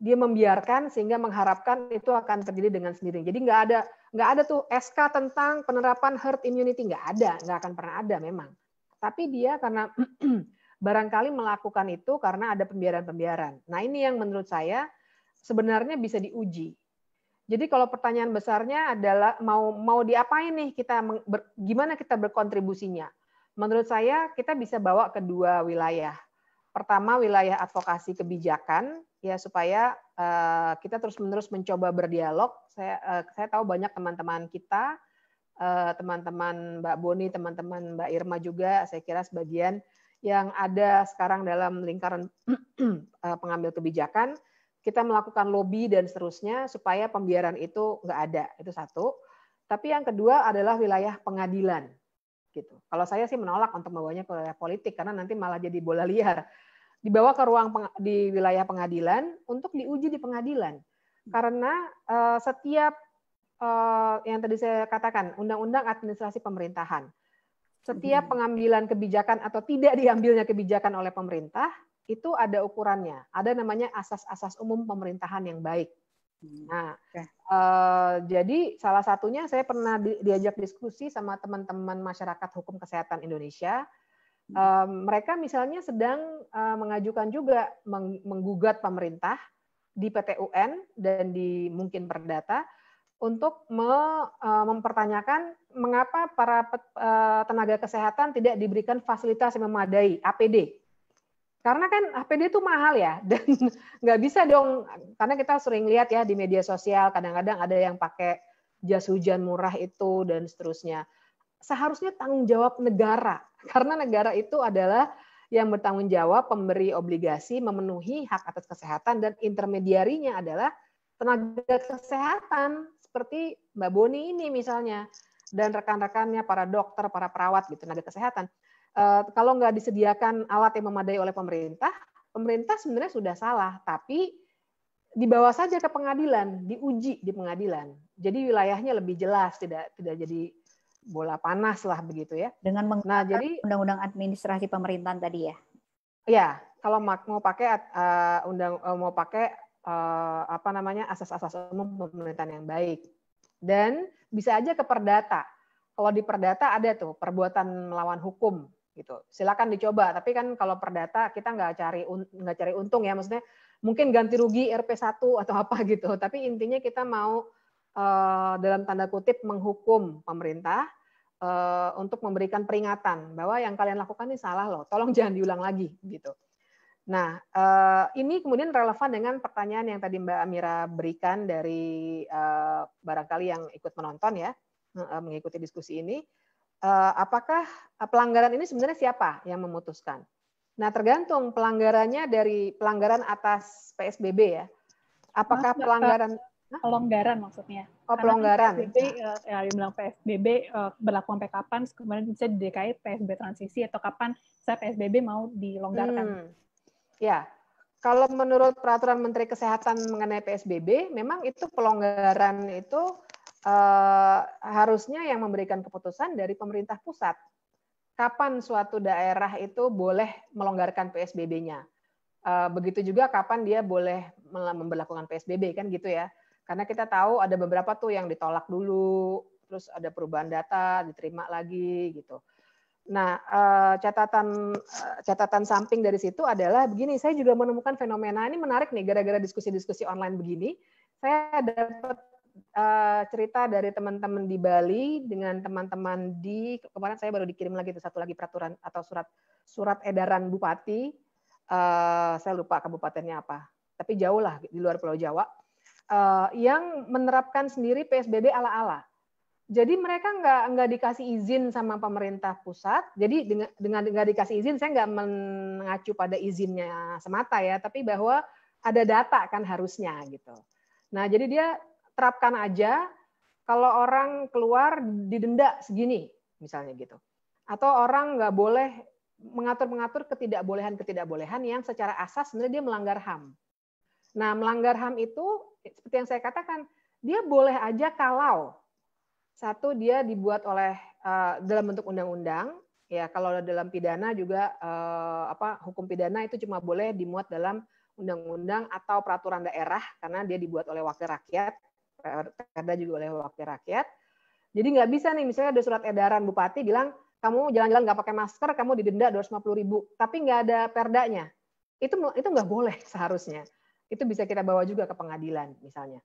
dia membiarkan sehingga mengharapkan itu akan terjadi dengan sendirinya. Jadi nggak ada nggak ada tuh SK tentang penerapan herd immunity nggak ada, nggak akan pernah ada memang. Tapi dia karena [clears throat] barangkali melakukan itu karena ada pembiaran-pembiaran. Nah, ini yang menurut saya sebenarnya bisa diuji. Jadi kalau pertanyaan besarnya adalah mau mau diapain nih kita ber, gimana kita berkontribusinya? Menurut saya kita bisa bawa kedua wilayah. Pertama wilayah advokasi kebijakan ya supaya uh, kita terus-menerus mencoba berdialog. Saya uh, saya tahu banyak teman-teman kita eh, teman-teman uh, Mbak Boni, teman-teman Mbak Irma juga saya kira sebagian yang ada sekarang dalam lingkaran [clears throat] eh, pengambil kebijakan, kita melakukan lobby dan seterusnya supaya pembiaran itu nggak ada. Itu satu. Tapi yang kedua adalah wilayah pengadilan. Gitu. Kalau saya sih menolak untuk membawanya ke wilayah politik karena nanti malah jadi bola liar. Dibawa ke ruang peng, di wilayah pengadilan untuk diuji di pengadilan. Karena uh, setiap uh, yang tadi saya katakan, undang-undang administrasi pemerintahan setiap mhm. pengambilan kebijakan atau tidak diambilnya kebijakan oleh pemerintah itu ada ukurannya. Ada namanya asas-asas umum pemerintahan yang baik. Hmm, nah, okay. uh, eh, jadi salah satunya saya pernah diajak diskusi sama teman-teman masyarakat hukum kesehatan Indonesia. Uh, mereka misalnya sedang uh, mengajukan juga meng, menggugat pemerintah di PTUN dan di mungkin Perdata untuk e, mempertanyakan mengapa para e, tenaga kesehatan tidak diberikan fasilitas yang memadai APD. Karena kan APD itu mahal ya [laughs] dan nggak bisa dong karena kita sering lihat ya di media sosial kadang-kadang ada yang pakai jas hujan murah itu dan seterusnya. Seharusnya tanggung jawab negara [laughs] karena negara itu adalah yang bertanggung jawab pemberi obligasi memenuhi hak atas kesehatan dan intermediarinya adalah tenaga kesehatan seperti Mbak Boni ini misalnya dan rekan-rekannya para dokter, para perawat gitu, tenaga kesehatan. Eh, kalau nggak disediakan alat yang memadai oleh pemerintah, pemerintah sebenarnya sudah salah, tapi dibawa saja ke pengadilan, diuji di pengadilan. Jadi wilayahnya lebih jelas, tidak tidak jadi bola panas lah begitu ya. Dengan menggunakan nah, jadi undang-undang administrasi pemerintahan tadi ya. Ya, kalau mau pakai uh, undang eh, mau pakai uh, apa namanya asas-asas umum pemerintahan yang baik dan bisa aja ke perdata kalau di perdata ada tuh perbuatan melawan hukum gitu silakan dicoba tapi kan kalau perdata kita nggak cari nggak cari untung ya maksudnya mungkin ganti rugi RP 1 atau apa [laughs] gitu tapi intinya kita mau eh, dalam tanda kutip menghukum pemerintah eh, untuk memberikan peringatan bahwa yang kalian lakukan ini salah loh tolong [laughs] jangan diulang lagi gitu Nah, eh, ini kemudian relevan dengan pertanyaan yang tadi Mbak Amira berikan dari eh, barangkali yang ikut menonton ya, eh, mengikuti diskusi ini. Apakah pelanggaran ini sebenarnya siapa yang memutuskan? Nah, tergantung pelanggarannya dari pelanggaran atas PSBB ya. Apakah pelanggaran pelonggaran maksudnya? Oh, kan pelonggaran. Karena PSBB, ya, yang bilang PSBB berlaku sampai kapan? Kemudian bisa di DKI PSBB transisi atau kapan saya PSBB mau dilonggarkan? Hmm. Ya, kalau menurut peraturan Menteri Kesehatan mengenai PSBB, memang itu pelonggaran itu eh, harusnya yang memberikan keputusan dari pemerintah pusat. Kapan suatu daerah itu boleh melonggarkan PSBB-nya? Eh, begitu juga kapan dia boleh memperlakukan PSBB kan gitu ya? Karena kita tahu ada beberapa tuh yang ditolak dulu, terus ada perubahan data, diterima lagi gitu. Nah, eh, catatan eh, catatan samping dari situ adalah begini, saya juga menemukan fenomena ini menarik nih gara-gara diskusi-diskusi online begini. Saya dapat eh, cerita dari teman-teman di Bali dengan teman-teman di kemarin saya baru dikirim lagi itu satu lagi peraturan atau surat surat edaran bupati saya lupa kabupatennya apa, tapi jauh lah di luar Pulau Jawa yang menerapkan sendiri PSBB ala-ala jadi mereka nggak nggak dikasih izin sama pemerintah pusat. Jadi dengan dengan nggak dikasih izin, saya nggak mengacu pada izinnya semata ya, tapi bahwa ada data kan harusnya gitu. Nah jadi dia terapkan aja kalau orang keluar didenda segini misalnya gitu. Atau orang nggak boleh mengatur-mengatur ketidakbolehan-ketidakbolehan yang secara asas sebenarnya dia melanggar HAM. Nah, melanggar HAM itu seperti yang saya katakan, dia boleh aja kalau satu dia dibuat oleh uh, dalam bentuk undang-undang. Ya, kalau dalam pidana juga uh, apa hukum pidana itu cuma boleh dimuat dalam undang-undang atau peraturan daerah karena dia dibuat oleh wakil rakyat, perda juga oleh wakil rakyat. Jadi nggak bisa nih misalnya ada surat edaran bupati bilang kamu jalan-jalan nggak pakai masker, kamu didenda 250 ribu, tapi nggak ada perdanya. Itu itu nggak boleh [laughs] seharusnya. Itu bisa kita bawa juga ke pengadilan misalnya.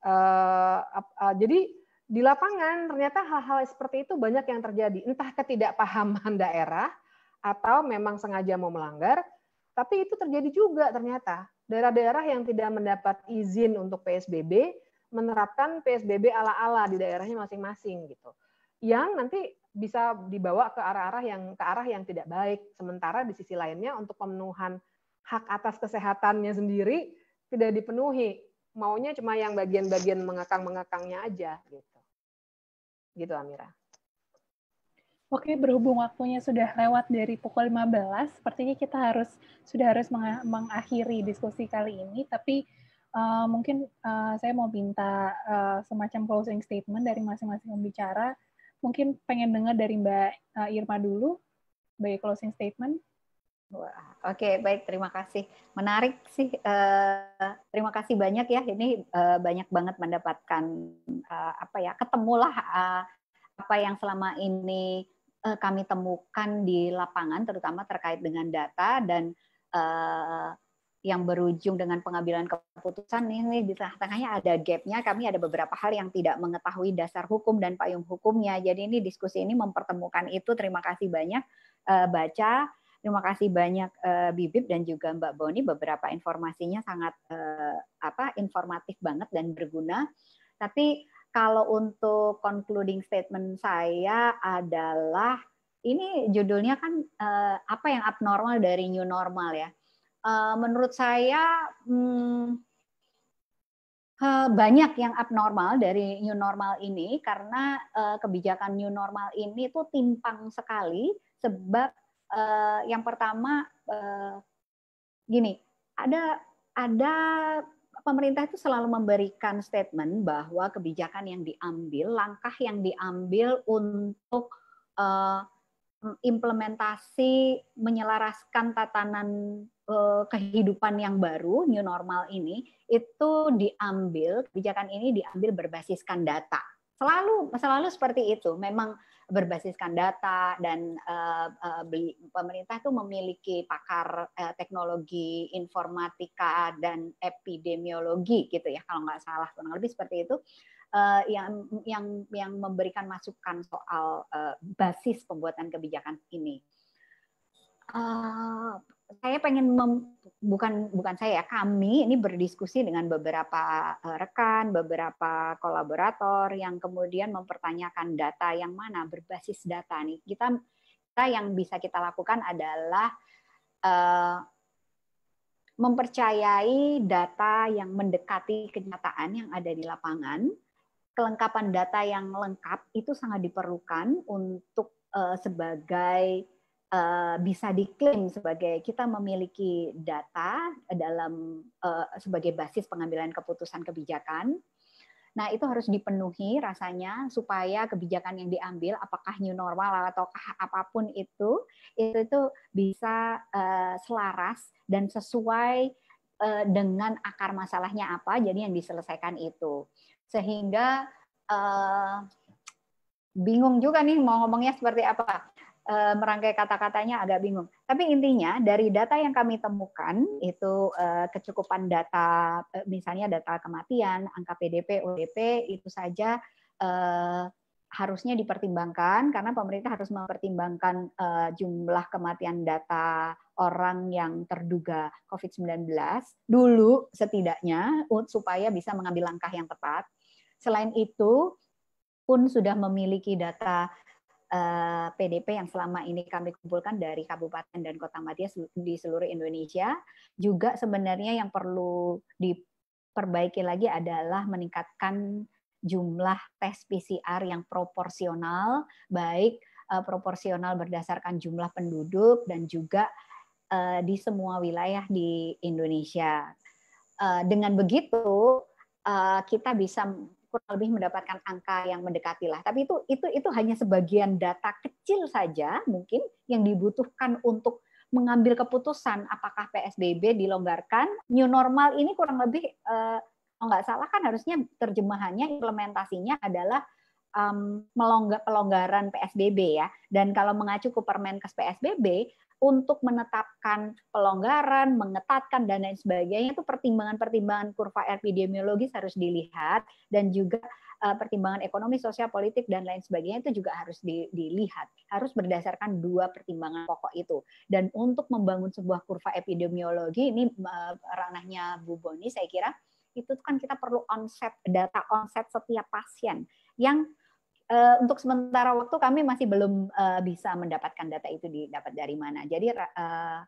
Uh, uh, jadi di lapangan ternyata hal-hal seperti itu banyak yang terjadi. Entah ketidakpahaman [laughs] daerah atau memang sengaja mau melanggar, tapi itu terjadi juga ternyata. Daerah-daerah yang tidak mendapat izin untuk PSBB menerapkan PSBB ala-ala di daerahnya masing-masing gitu. Yang nanti bisa dibawa ke arah-arah yang ke arah yang tidak baik. Sementara di sisi lainnya untuk pemenuhan hak atas kesehatannya sendiri tidak dipenuhi. Maunya cuma yang bagian-bagian mengekang-mengekangnya aja gitu gitu Amira. Oke, berhubung waktunya sudah lewat dari pukul 15, sepertinya kita harus sudah harus mengakhiri diskusi kali ini, tapi uh, mungkin uh, saya mau minta uh, semacam closing statement dari masing-masing pembicara. Mungkin pengen dengar dari Mbak Irma dulu, sebagai closing statement. Wah, oke okay, baik terima kasih. Menarik sih. Uh, terima kasih banyak ya. Ini uh, banyak banget mendapatkan uh, apa ya? Ketemulah uh, apa yang selama ini uh, kami temukan di lapangan terutama terkait dengan data dan uh, yang berujung dengan pengambilan keputusan ini di tengah-tengahnya ada gapnya kami ada beberapa hal yang tidak mengetahui dasar hukum dan payung hukumnya jadi ini diskusi ini mempertemukan itu terima kasih banyak uh, baca Terima kasih banyak uh, Bibip dan juga Mbak Boni beberapa informasinya sangat uh, apa informatif banget dan berguna. Tapi kalau untuk concluding statement saya adalah ini judulnya kan uh, apa yang abnormal dari new normal ya. Uh, menurut saya hmm, banyak yang abnormal dari new normal ini karena kebijakan new normal ini tuh timpang sekali sebab uh, yang pertama uh, gini, ada ada pemerintah itu selalu memberikan statement bahwa kebijakan yang diambil, langkah yang diambil untuk uh, implementasi menyelaraskan tatanan kehidupan yang baru new normal ini itu diambil kebijakan ini diambil berbasiskan data selalu selalu seperti itu memang berbasiskan data dan uh, uh, beli, pemerintah itu memiliki pakar uh, teknologi informatika dan epidemiologi gitu ya kalau nggak salah kurang lebih seperti itu uh, yang yang yang memberikan masukan soal uh, basis pembuatan kebijakan ini. Uh, saya pengen mem, bukan bukan saya ya, kami ini berdiskusi dengan beberapa e, rekan, beberapa kolaborator yang kemudian mempertanyakan data yang mana berbasis data nih. Kita kita yang bisa kita lakukan adalah uh, mempercayai data yang mendekati kenyataan yang ada di lapangan. Kelengkapan data yang lengkap itu sangat diperlukan untuk uh, sebagai Eh, bisa diklaim sebagai kita memiliki data dalam eh, sebagai basis pengambilan keputusan kebijakan. Nah, itu harus dipenuhi rasanya supaya kebijakan yang diambil apakah new normal atau apapun itu itu itu bisa eh, selaras dan sesuai dengan akar masalahnya apa, jadi yang diselesaikan itu. Sehingga bingung juga nih mau ngomongnya seperti apa. Eh, merangkai kata-katanya agak bingung. Tapi intinya dari data yang kami temukan itu eh, kecukupan data eh, misalnya data kematian, angka PDP, ODP itu saja harusnya dipertimbangkan karena pemerintah harus mempertimbangkan jumlah kematian data orang yang terduga COVID-19 dulu setidaknya supaya bisa mengambil langkah yang tepat. Selain itu pun sudah memiliki data PDP eh, yang selama ini kami kumpulkan dari kabupaten dan kota madya di seluruh Indonesia. Juga sebenarnya yang perlu diperbaiki lagi adalah meningkatkan jumlah tes PCR yang proporsional, baik eh, proporsional berdasarkan jumlah penduduk dan juga eh, di semua wilayah di Indonesia. Dengan begitu, kita bisa kurang lebih mendapatkan angka yang mendekati lah. Tapi itu itu itu hanya sebagian data kecil saja mungkin yang dibutuhkan untuk mengambil keputusan apakah PSBB dilonggarkan, new normal ini kurang lebih eh, oh nggak salah kan harusnya terjemahannya implementasinya adalah um, melonggar pelonggaran PSBB ya. Dan kalau mengacu ke Permenkes PSBB, untuk menetapkan pelonggaran, mengetatkan dan lain sebagainya itu pertimbangan-pertimbangan kurva epidemiologis harus dilihat dan juga eh, pertimbangan ekonomi, sosial, politik dan lain sebagainya itu juga harus dilihat. Harus berdasarkan dua pertimbangan pokok itu. Dan untuk membangun sebuah kurva epidemiologi ini eh, ranahnya Bu Boni saya kira itu kan kita perlu onset data onset setiap pasien yang uh, untuk sementara waktu kami masih belum uh, bisa mendapatkan data itu didapat dari mana. Jadi uh,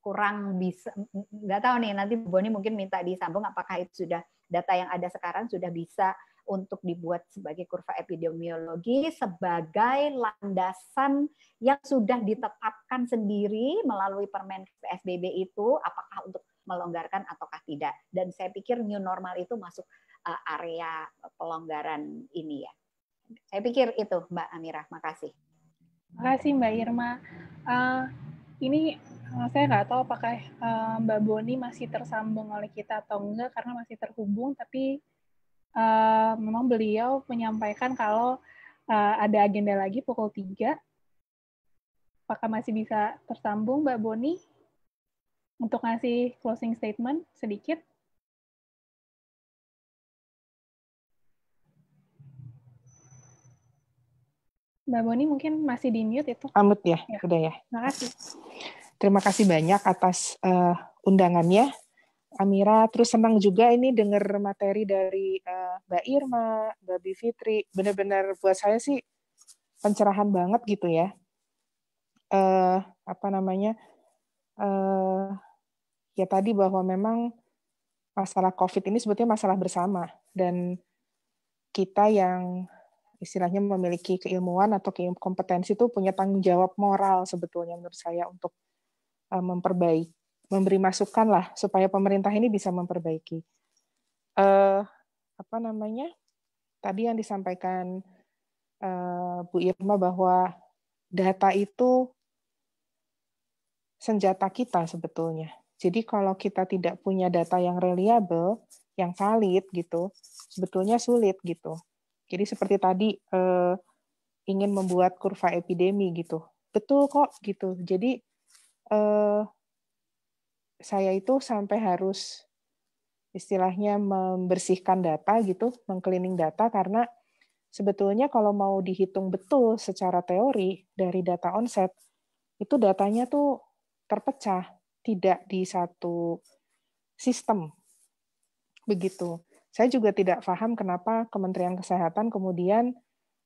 kurang bisa nggak tahu nih nanti Boni mungkin minta disambung apakah itu sudah data yang ada sekarang sudah bisa untuk dibuat sebagai kurva epidemiologi sebagai landasan yang sudah ditetapkan sendiri melalui permen PSBB itu apakah untuk melonggarkan ataukah tidak dan saya pikir new normal itu masuk area pelonggaran ini ya. Saya pikir itu Mbak Amira. Makasih. Makasih Mbak Irma. Uh, ini eh, saya nggak tahu apakah uh, Mbak Boni masih tersambung oleh kita atau enggak karena masih terhubung, tapi uh, memang beliau menyampaikan kalau uh, ada agenda lagi pukul 3. Apakah masih bisa tersambung Mbak Boni untuk ngasih closing statement sedikit? Mbak Boni mungkin masih di mute itu. Amut ya, ya. udah ya. Terima kasih. Terima kasih banyak atas uh, undangannya. Amira terus senang juga ini dengar materi dari uh, Mbak Irma, Mbak Bivitri. Benar-benar buat saya sih pencerahan banget gitu ya. Uh, apa namanya? Uh, ya tadi bahwa memang masalah COVID ini sebetulnya masalah bersama dan kita yang istilahnya memiliki keilmuan atau kompetensi itu punya tanggung jawab moral sebetulnya menurut saya untuk eh, memperbaiki, memberi masukan lah supaya pemerintah ini bisa memperbaiki. uh, apa namanya? Tadi yang disampaikan uh, Bu Irma bahwa data itu senjata kita sebetulnya. Jadi kalau kita tidak punya data yang reliable, yang valid gitu, sebetulnya sulit gitu. Jadi seperti tadi eh, ingin membuat kurva epidemi gitu. Betul kok gitu. Jadi eh, saya itu sampai harus istilahnya membersihkan data gitu, mengcleaning data karena sebetulnya kalau mau dihitung betul secara teori dari data onset itu datanya tuh terpecah, tidak di satu sistem. Begitu. Saya juga tidak paham kenapa Kementerian Kesehatan kemudian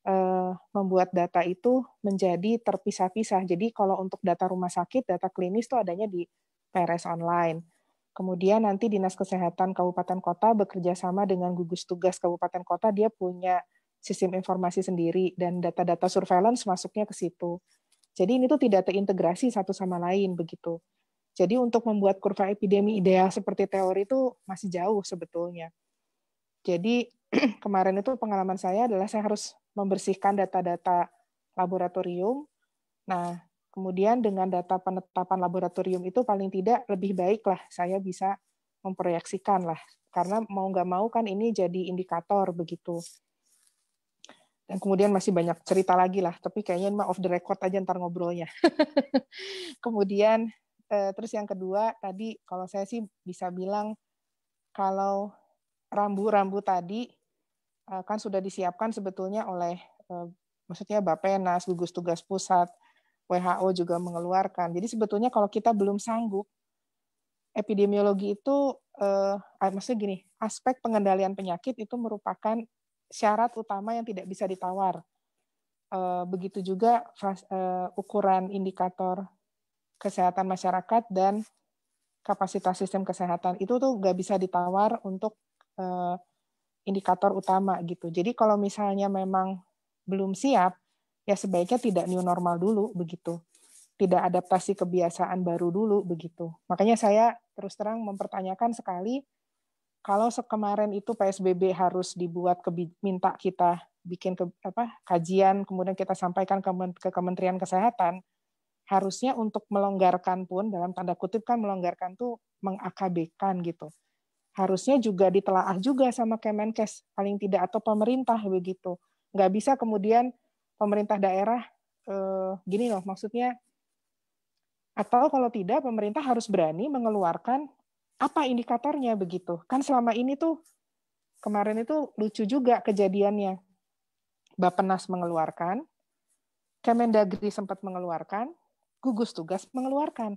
eh, membuat data itu menjadi terpisah-pisah. Jadi kalau untuk data rumah sakit, data klinis itu adanya di PRS online. Kemudian nanti Dinas Kesehatan Kabupaten Kota bekerja sama dengan gugus tugas Kabupaten Kota, dia punya sistem informasi sendiri dan data-data surveillance masuknya ke situ. Jadi ini tuh tidak terintegrasi satu sama lain begitu. Jadi untuk membuat kurva epidemi ideal seperti teori itu masih jauh sebetulnya. Jadi [clears throat] kemarin itu pengalaman saya adalah saya harus membersihkan data-data laboratorium. Nah, kemudian dengan data penetapan laboratorium itu paling tidak lebih baik lah saya bisa memproyeksikan lah. Karena mau nggak mau kan ini jadi indikator begitu. Dan kemudian masih banyak cerita lagi lah, tapi kayaknya mah off the record aja ntar ngobrolnya. [laughs] kemudian eh, terus yang kedua tadi kalau saya sih bisa bilang kalau rambu-rambu tadi eh, kan sudah disiapkan sebetulnya oleh eh, maksudnya Bapenas, gugus tugas pusat, WHO juga mengeluarkan. Jadi sebetulnya kalau kita belum sanggup epidemiologi itu eh, maksudnya gini, aspek pengendalian penyakit itu merupakan syarat utama yang tidak bisa ditawar. Eh, begitu juga eh, ukuran indikator kesehatan masyarakat dan kapasitas sistem kesehatan itu tuh nggak bisa ditawar untuk Eh, indikator utama gitu. Jadi kalau misalnya memang belum siap, ya sebaiknya tidak new normal dulu begitu. Tidak adaptasi kebiasaan baru dulu begitu. Makanya saya terus terang mempertanyakan sekali kalau kemarin itu PSBB harus dibuat ke, minta kita bikin ke, apa kajian kemudian kita sampaikan ke, ke Kementerian Kesehatan harusnya untuk melonggarkan pun dalam tanda kutip kan melonggarkan tuh mengakb kan gitu harusnya juga ditelaah juga sama Kemenkes paling tidak atau pemerintah begitu. Nggak bisa kemudian pemerintah daerah eh, gini loh maksudnya atau kalau tidak pemerintah harus berani mengeluarkan apa indikatornya begitu. Kan selama ini tuh kemarin itu lucu juga kejadiannya. Bapenas mengeluarkan, Kemendagri sempat mengeluarkan, gugus tugas mengeluarkan.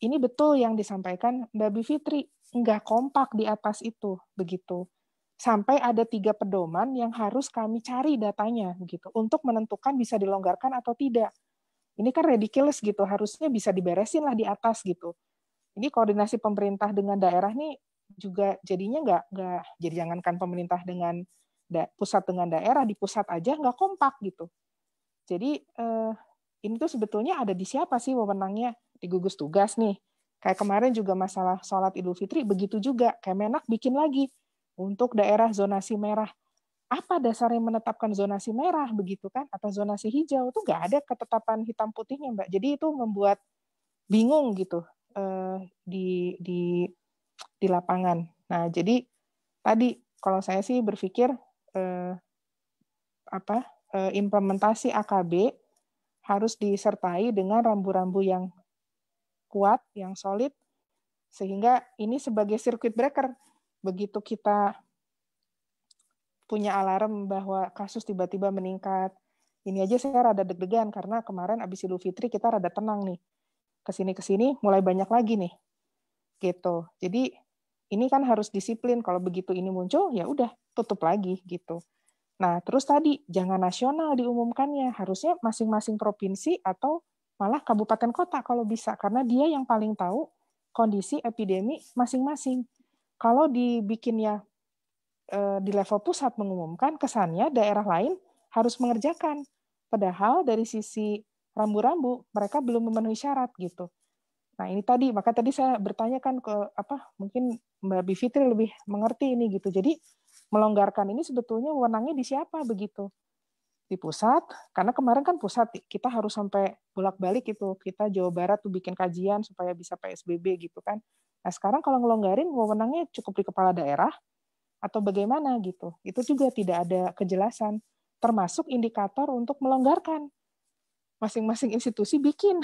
Ini betul yang disampaikan Mbak Bivitri nggak kompak di atas itu begitu sampai ada tiga pedoman yang harus kami cari datanya begitu untuk menentukan bisa dilonggarkan atau tidak ini kan ridiculous gitu harusnya bisa diberesin lah di atas gitu ini koordinasi pemerintah dengan daerah nih juga jadinya nggak nggak jadi jangankan pemerintah dengan da, pusat dengan daerah di pusat aja nggak kompak gitu jadi eh, ini tuh sebetulnya ada di siapa sih wewenangnya di gugus tugas nih Kayak kemarin juga masalah sholat Idul Fitri, begitu juga. Kemenak bikin lagi untuk daerah zonasi merah. Apa dasarnya menetapkan zonasi merah begitu kan? Atau zonasi hijau? Itu nggak ada ketetapan hitam putihnya, Mbak. Jadi itu membuat bingung gitu eh, di, di, di lapangan. Nah, jadi tadi kalau saya sih berpikir eh, apa eh, implementasi AKB harus disertai dengan rambu-rambu yang kuat, yang solid, sehingga ini sebagai circuit breaker. Begitu kita punya alarm bahwa kasus tiba-tiba meningkat, ini aja saya rada deg-degan karena kemarin abis Idul Fitri kita rada tenang nih. Kesini-kesini mulai banyak lagi nih. Gitu. Jadi ini kan harus disiplin. Kalau begitu ini muncul, ya udah tutup lagi gitu. Nah, terus tadi jangan nasional diumumkannya, harusnya masing-masing provinsi atau malah kabupaten kota kalau bisa karena dia yang paling tahu kondisi epidemi masing-masing. Kalau dibikinnya eh, di level pusat mengumumkan, kesannya daerah lain harus mengerjakan. Padahal dari sisi rambu-rambu mereka belum memenuhi syarat gitu. Nah ini tadi maka tadi saya bertanya kan ke apa mungkin Mbak Bivitri lebih mengerti ini gitu. Jadi melonggarkan ini sebetulnya wewenangnya di siapa begitu? di pusat karena kemarin kan pusat kita harus sampai bolak-balik gitu kita Jawa Barat tuh bikin kajian supaya bisa PSBB gitu kan nah sekarang kalau ngelonggarin wewenangnya cukup di kepala daerah atau bagaimana gitu itu juga tidak ada kejelasan termasuk indikator untuk melonggarkan masing-masing institusi bikin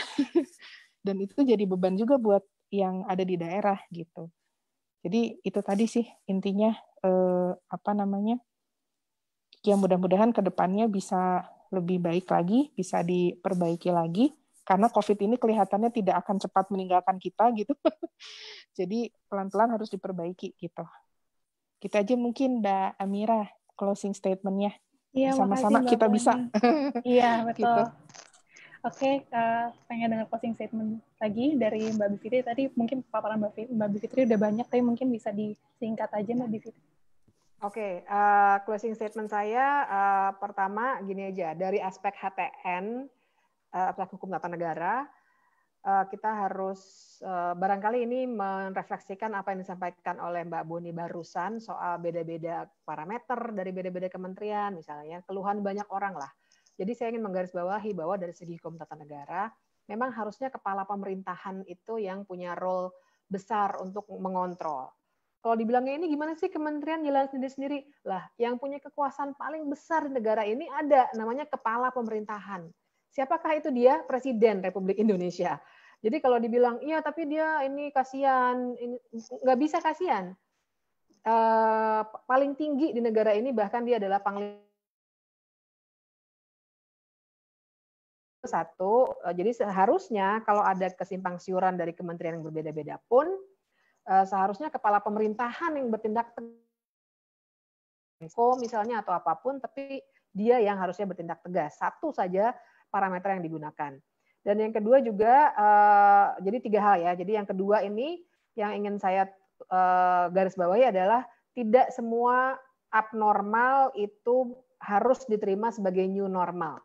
[laughs] dan itu jadi beban juga buat yang ada di daerah gitu jadi itu tadi sih intinya eh, apa namanya ya mudah-mudahan kedepannya bisa lebih baik lagi, bisa diperbaiki lagi. Karena COVID ini kelihatannya tidak akan cepat meninggalkan kita gitu. [laughs] Jadi pelan-pelan harus diperbaiki gitu. Kita aja mungkin Mbak Amira closing statementnya. Iya, Sama-sama kita bisa. iya, [laughs] betul. Gitu. Oke, okay, uh, eh, pengen dengar closing statement lagi dari Mbak Bivitri. Tadi mungkin paparan Mbak Bivitri udah banyak, tapi mungkin bisa disingkat aja Mbak Bivitri. Oke, okay, uh, eh, closing statement saya uh, pertama gini aja dari aspek HTN uh, eh, hukum tata negara uh, kita harus uh, barangkali ini merefleksikan apa yang disampaikan oleh Mbak Boni barusan soal beda-beda parameter dari beda-beda kementerian misalnya keluhan banyak orang lah. Jadi saya ingin menggarisbawahi bahwa dari segi hukum tata negara memang harusnya kepala pemerintahan itu yang punya role besar untuk mengontrol kalau dibilangnya ini gimana sih kementerian jalan sendiri-sendiri? Lah, yang punya kekuasaan paling besar di negara ini ada namanya kepala pemerintahan. Siapakah itu dia? Presiden Republik Indonesia. Jadi kalau dibilang iya tapi dia ini kasihan, nggak bisa kasihan. E, paling tinggi di negara ini bahkan dia adalah panglima satu. Eh, jadi seharusnya kalau ada kesimpang siuran dari kementerian yang berbeda-beda pun Eh, seharusnya kepala pemerintahan yang bertindak tegas, misalnya atau apapun, tapi dia yang harusnya bertindak tegas. Satu saja parameter yang digunakan. Dan yang kedua juga, eh, jadi tiga hal ya. Jadi yang kedua ini yang ingin saya eh, garis bawahi adalah tidak semua abnormal itu harus diterima sebagai new normal.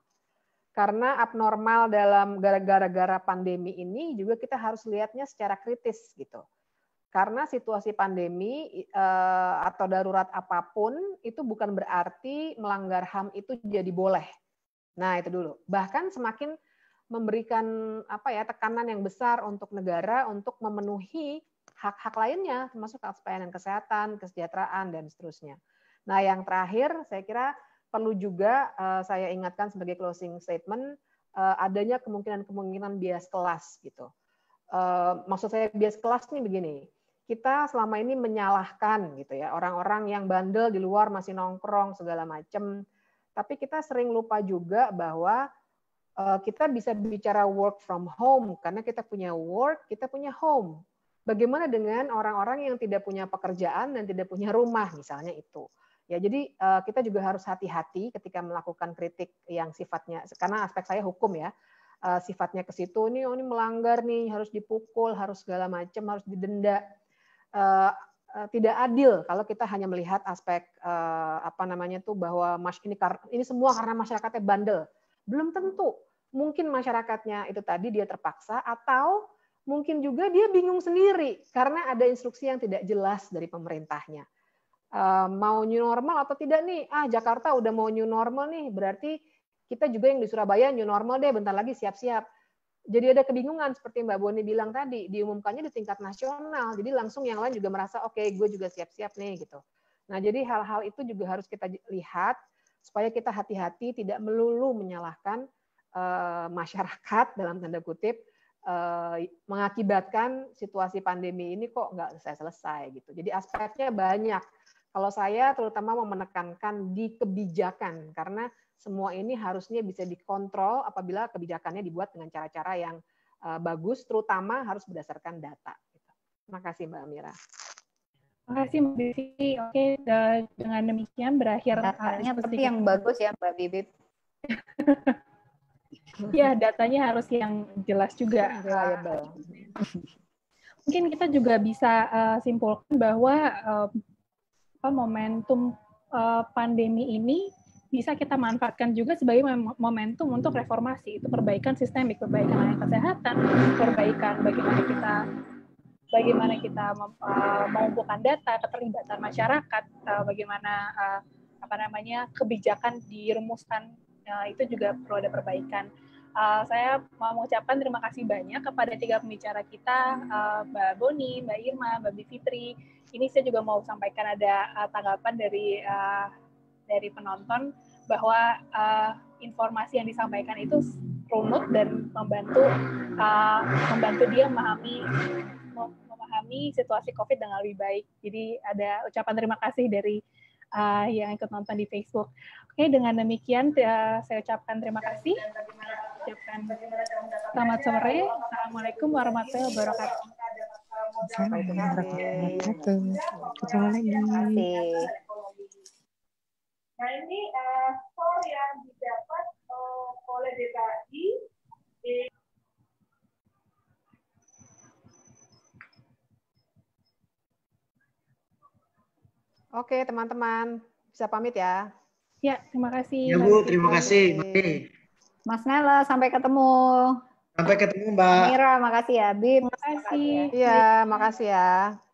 Karena abnormal dalam gara-gara pandemi ini juga kita harus lihatnya secara kritis gitu karena situasi pandemi uh, atau darurat apapun itu bukan berarti melanggar HAM itu jadi boleh. Nah, itu dulu. Bahkan semakin memberikan apa ya tekanan yang besar untuk negara untuk memenuhi hak-hak lainnya termasuk hak pelayanan kesehatan, kesejahteraan dan seterusnya. Nah, yang terakhir saya kira perlu juga uh, saya ingatkan sebagai closing statement uh, adanya kemungkinan-kemungkinan bias kelas gitu. Uh, maksud saya bias kelas ini begini, kita selama ini menyalahkan gitu ya orang-orang yang bandel di luar masih nongkrong segala macam. Tapi kita sering lupa juga bahwa eh, kita bisa bicara work from home karena kita punya work, kita punya home. Bagaimana dengan orang-orang yang tidak punya pekerjaan dan tidak punya rumah misalnya itu. Ya, jadi eh, kita juga harus hati-hati ketika melakukan kritik yang sifatnya karena aspek saya hukum ya. Eh, sifatnya ke situ ini oh, ini melanggar nih, harus dipukul, harus segala macam, harus didenda uh, tidak adil kalau kita hanya melihat aspek uh, apa namanya tuh bahwa mas ini ini semua karena masyarakatnya bandel. Belum tentu. Mungkin masyarakatnya itu tadi dia terpaksa atau mungkin juga dia bingung sendiri karena ada instruksi yang tidak jelas dari pemerintahnya. Uh, mau new normal atau tidak nih? Ah, Jakarta udah mau new normal nih, berarti kita juga yang di Surabaya new normal deh bentar lagi siap-siap jadi ada kebingungan seperti Mbak Boni bilang tadi, diumumkannya di tingkat nasional. Jadi langsung yang lain juga merasa oke, okay, gue juga siap-siap nih gitu. Nah, jadi hal-hal itu juga harus kita lihat supaya kita hati-hati tidak melulu menyalahkan uh, masyarakat [laughs] dalam tanda kutip uh, mengakibatkan situasi pandemi ini kok nggak selesai-selesai gitu. Jadi aspeknya banyak. Kalau saya terutama mau menekankan di kebijakan karena semua ini harusnya bisa dikontrol apabila kebijakannya dibuat dengan cara-cara yang eh, bagus, terutama harus berdasarkan data. Gitu. Terima kasih Mbak Amira. Terima kasih Mbak Bibi. Oke, dengan demikian berakhir. Datanya seperti yang bagus ya Mbak Bibi. [laughs] ya, datanya harus yang jelas juga. Reliable. [laughs] Mungkin kita juga bisa uh, simpulkan bahwa uh, momentum uh, pandemi ini bisa kita manfaatkan juga sebagai momentum untuk reformasi itu perbaikan sistemik, perbaikan layanan kesehatan, perbaikan bagaimana kita bagaimana kita eh, mengumpulkan data, keterlibatan masyarakat, eh, bagaimana eh, apa namanya kebijakan dirumuskan itu juga perlu ada perbaikan. Saya mau mengucapkan terima kasih banyak kepada tiga pembicara kita, Mbak Boni, Mbak Irma, Mbak bivitri Ini saya juga mau sampaikan ada tanggapan dari dari penonton bahwa uh, informasi yang disampaikan itu runut dan membantu uh, membantu dia memahami memahami situasi COVID dengan lebih baik. Jadi ada ucapan terima kasih dari uh, yang ikut nonton di Facebook. Oke, dengan demikian uh, saya ucapkan terima kasih. Ucapkan selamat sore. Assalamualaikum warahmatullahi wabarakatuh. Assalamualaikum warahmatullahi wabarakatuh. Ketemu lagi. Nah ini uh, skor yang didapat uh, oleh DKI di Oke, teman-teman. Bisa pamit ya. Ya, terima kasih. Ya, Bu. Terima kasih. Mas Nela, sampai ketemu. Sampai ketemu, Mbak. Mira, makasih ya. Bim makasih. Iya, makasih ya.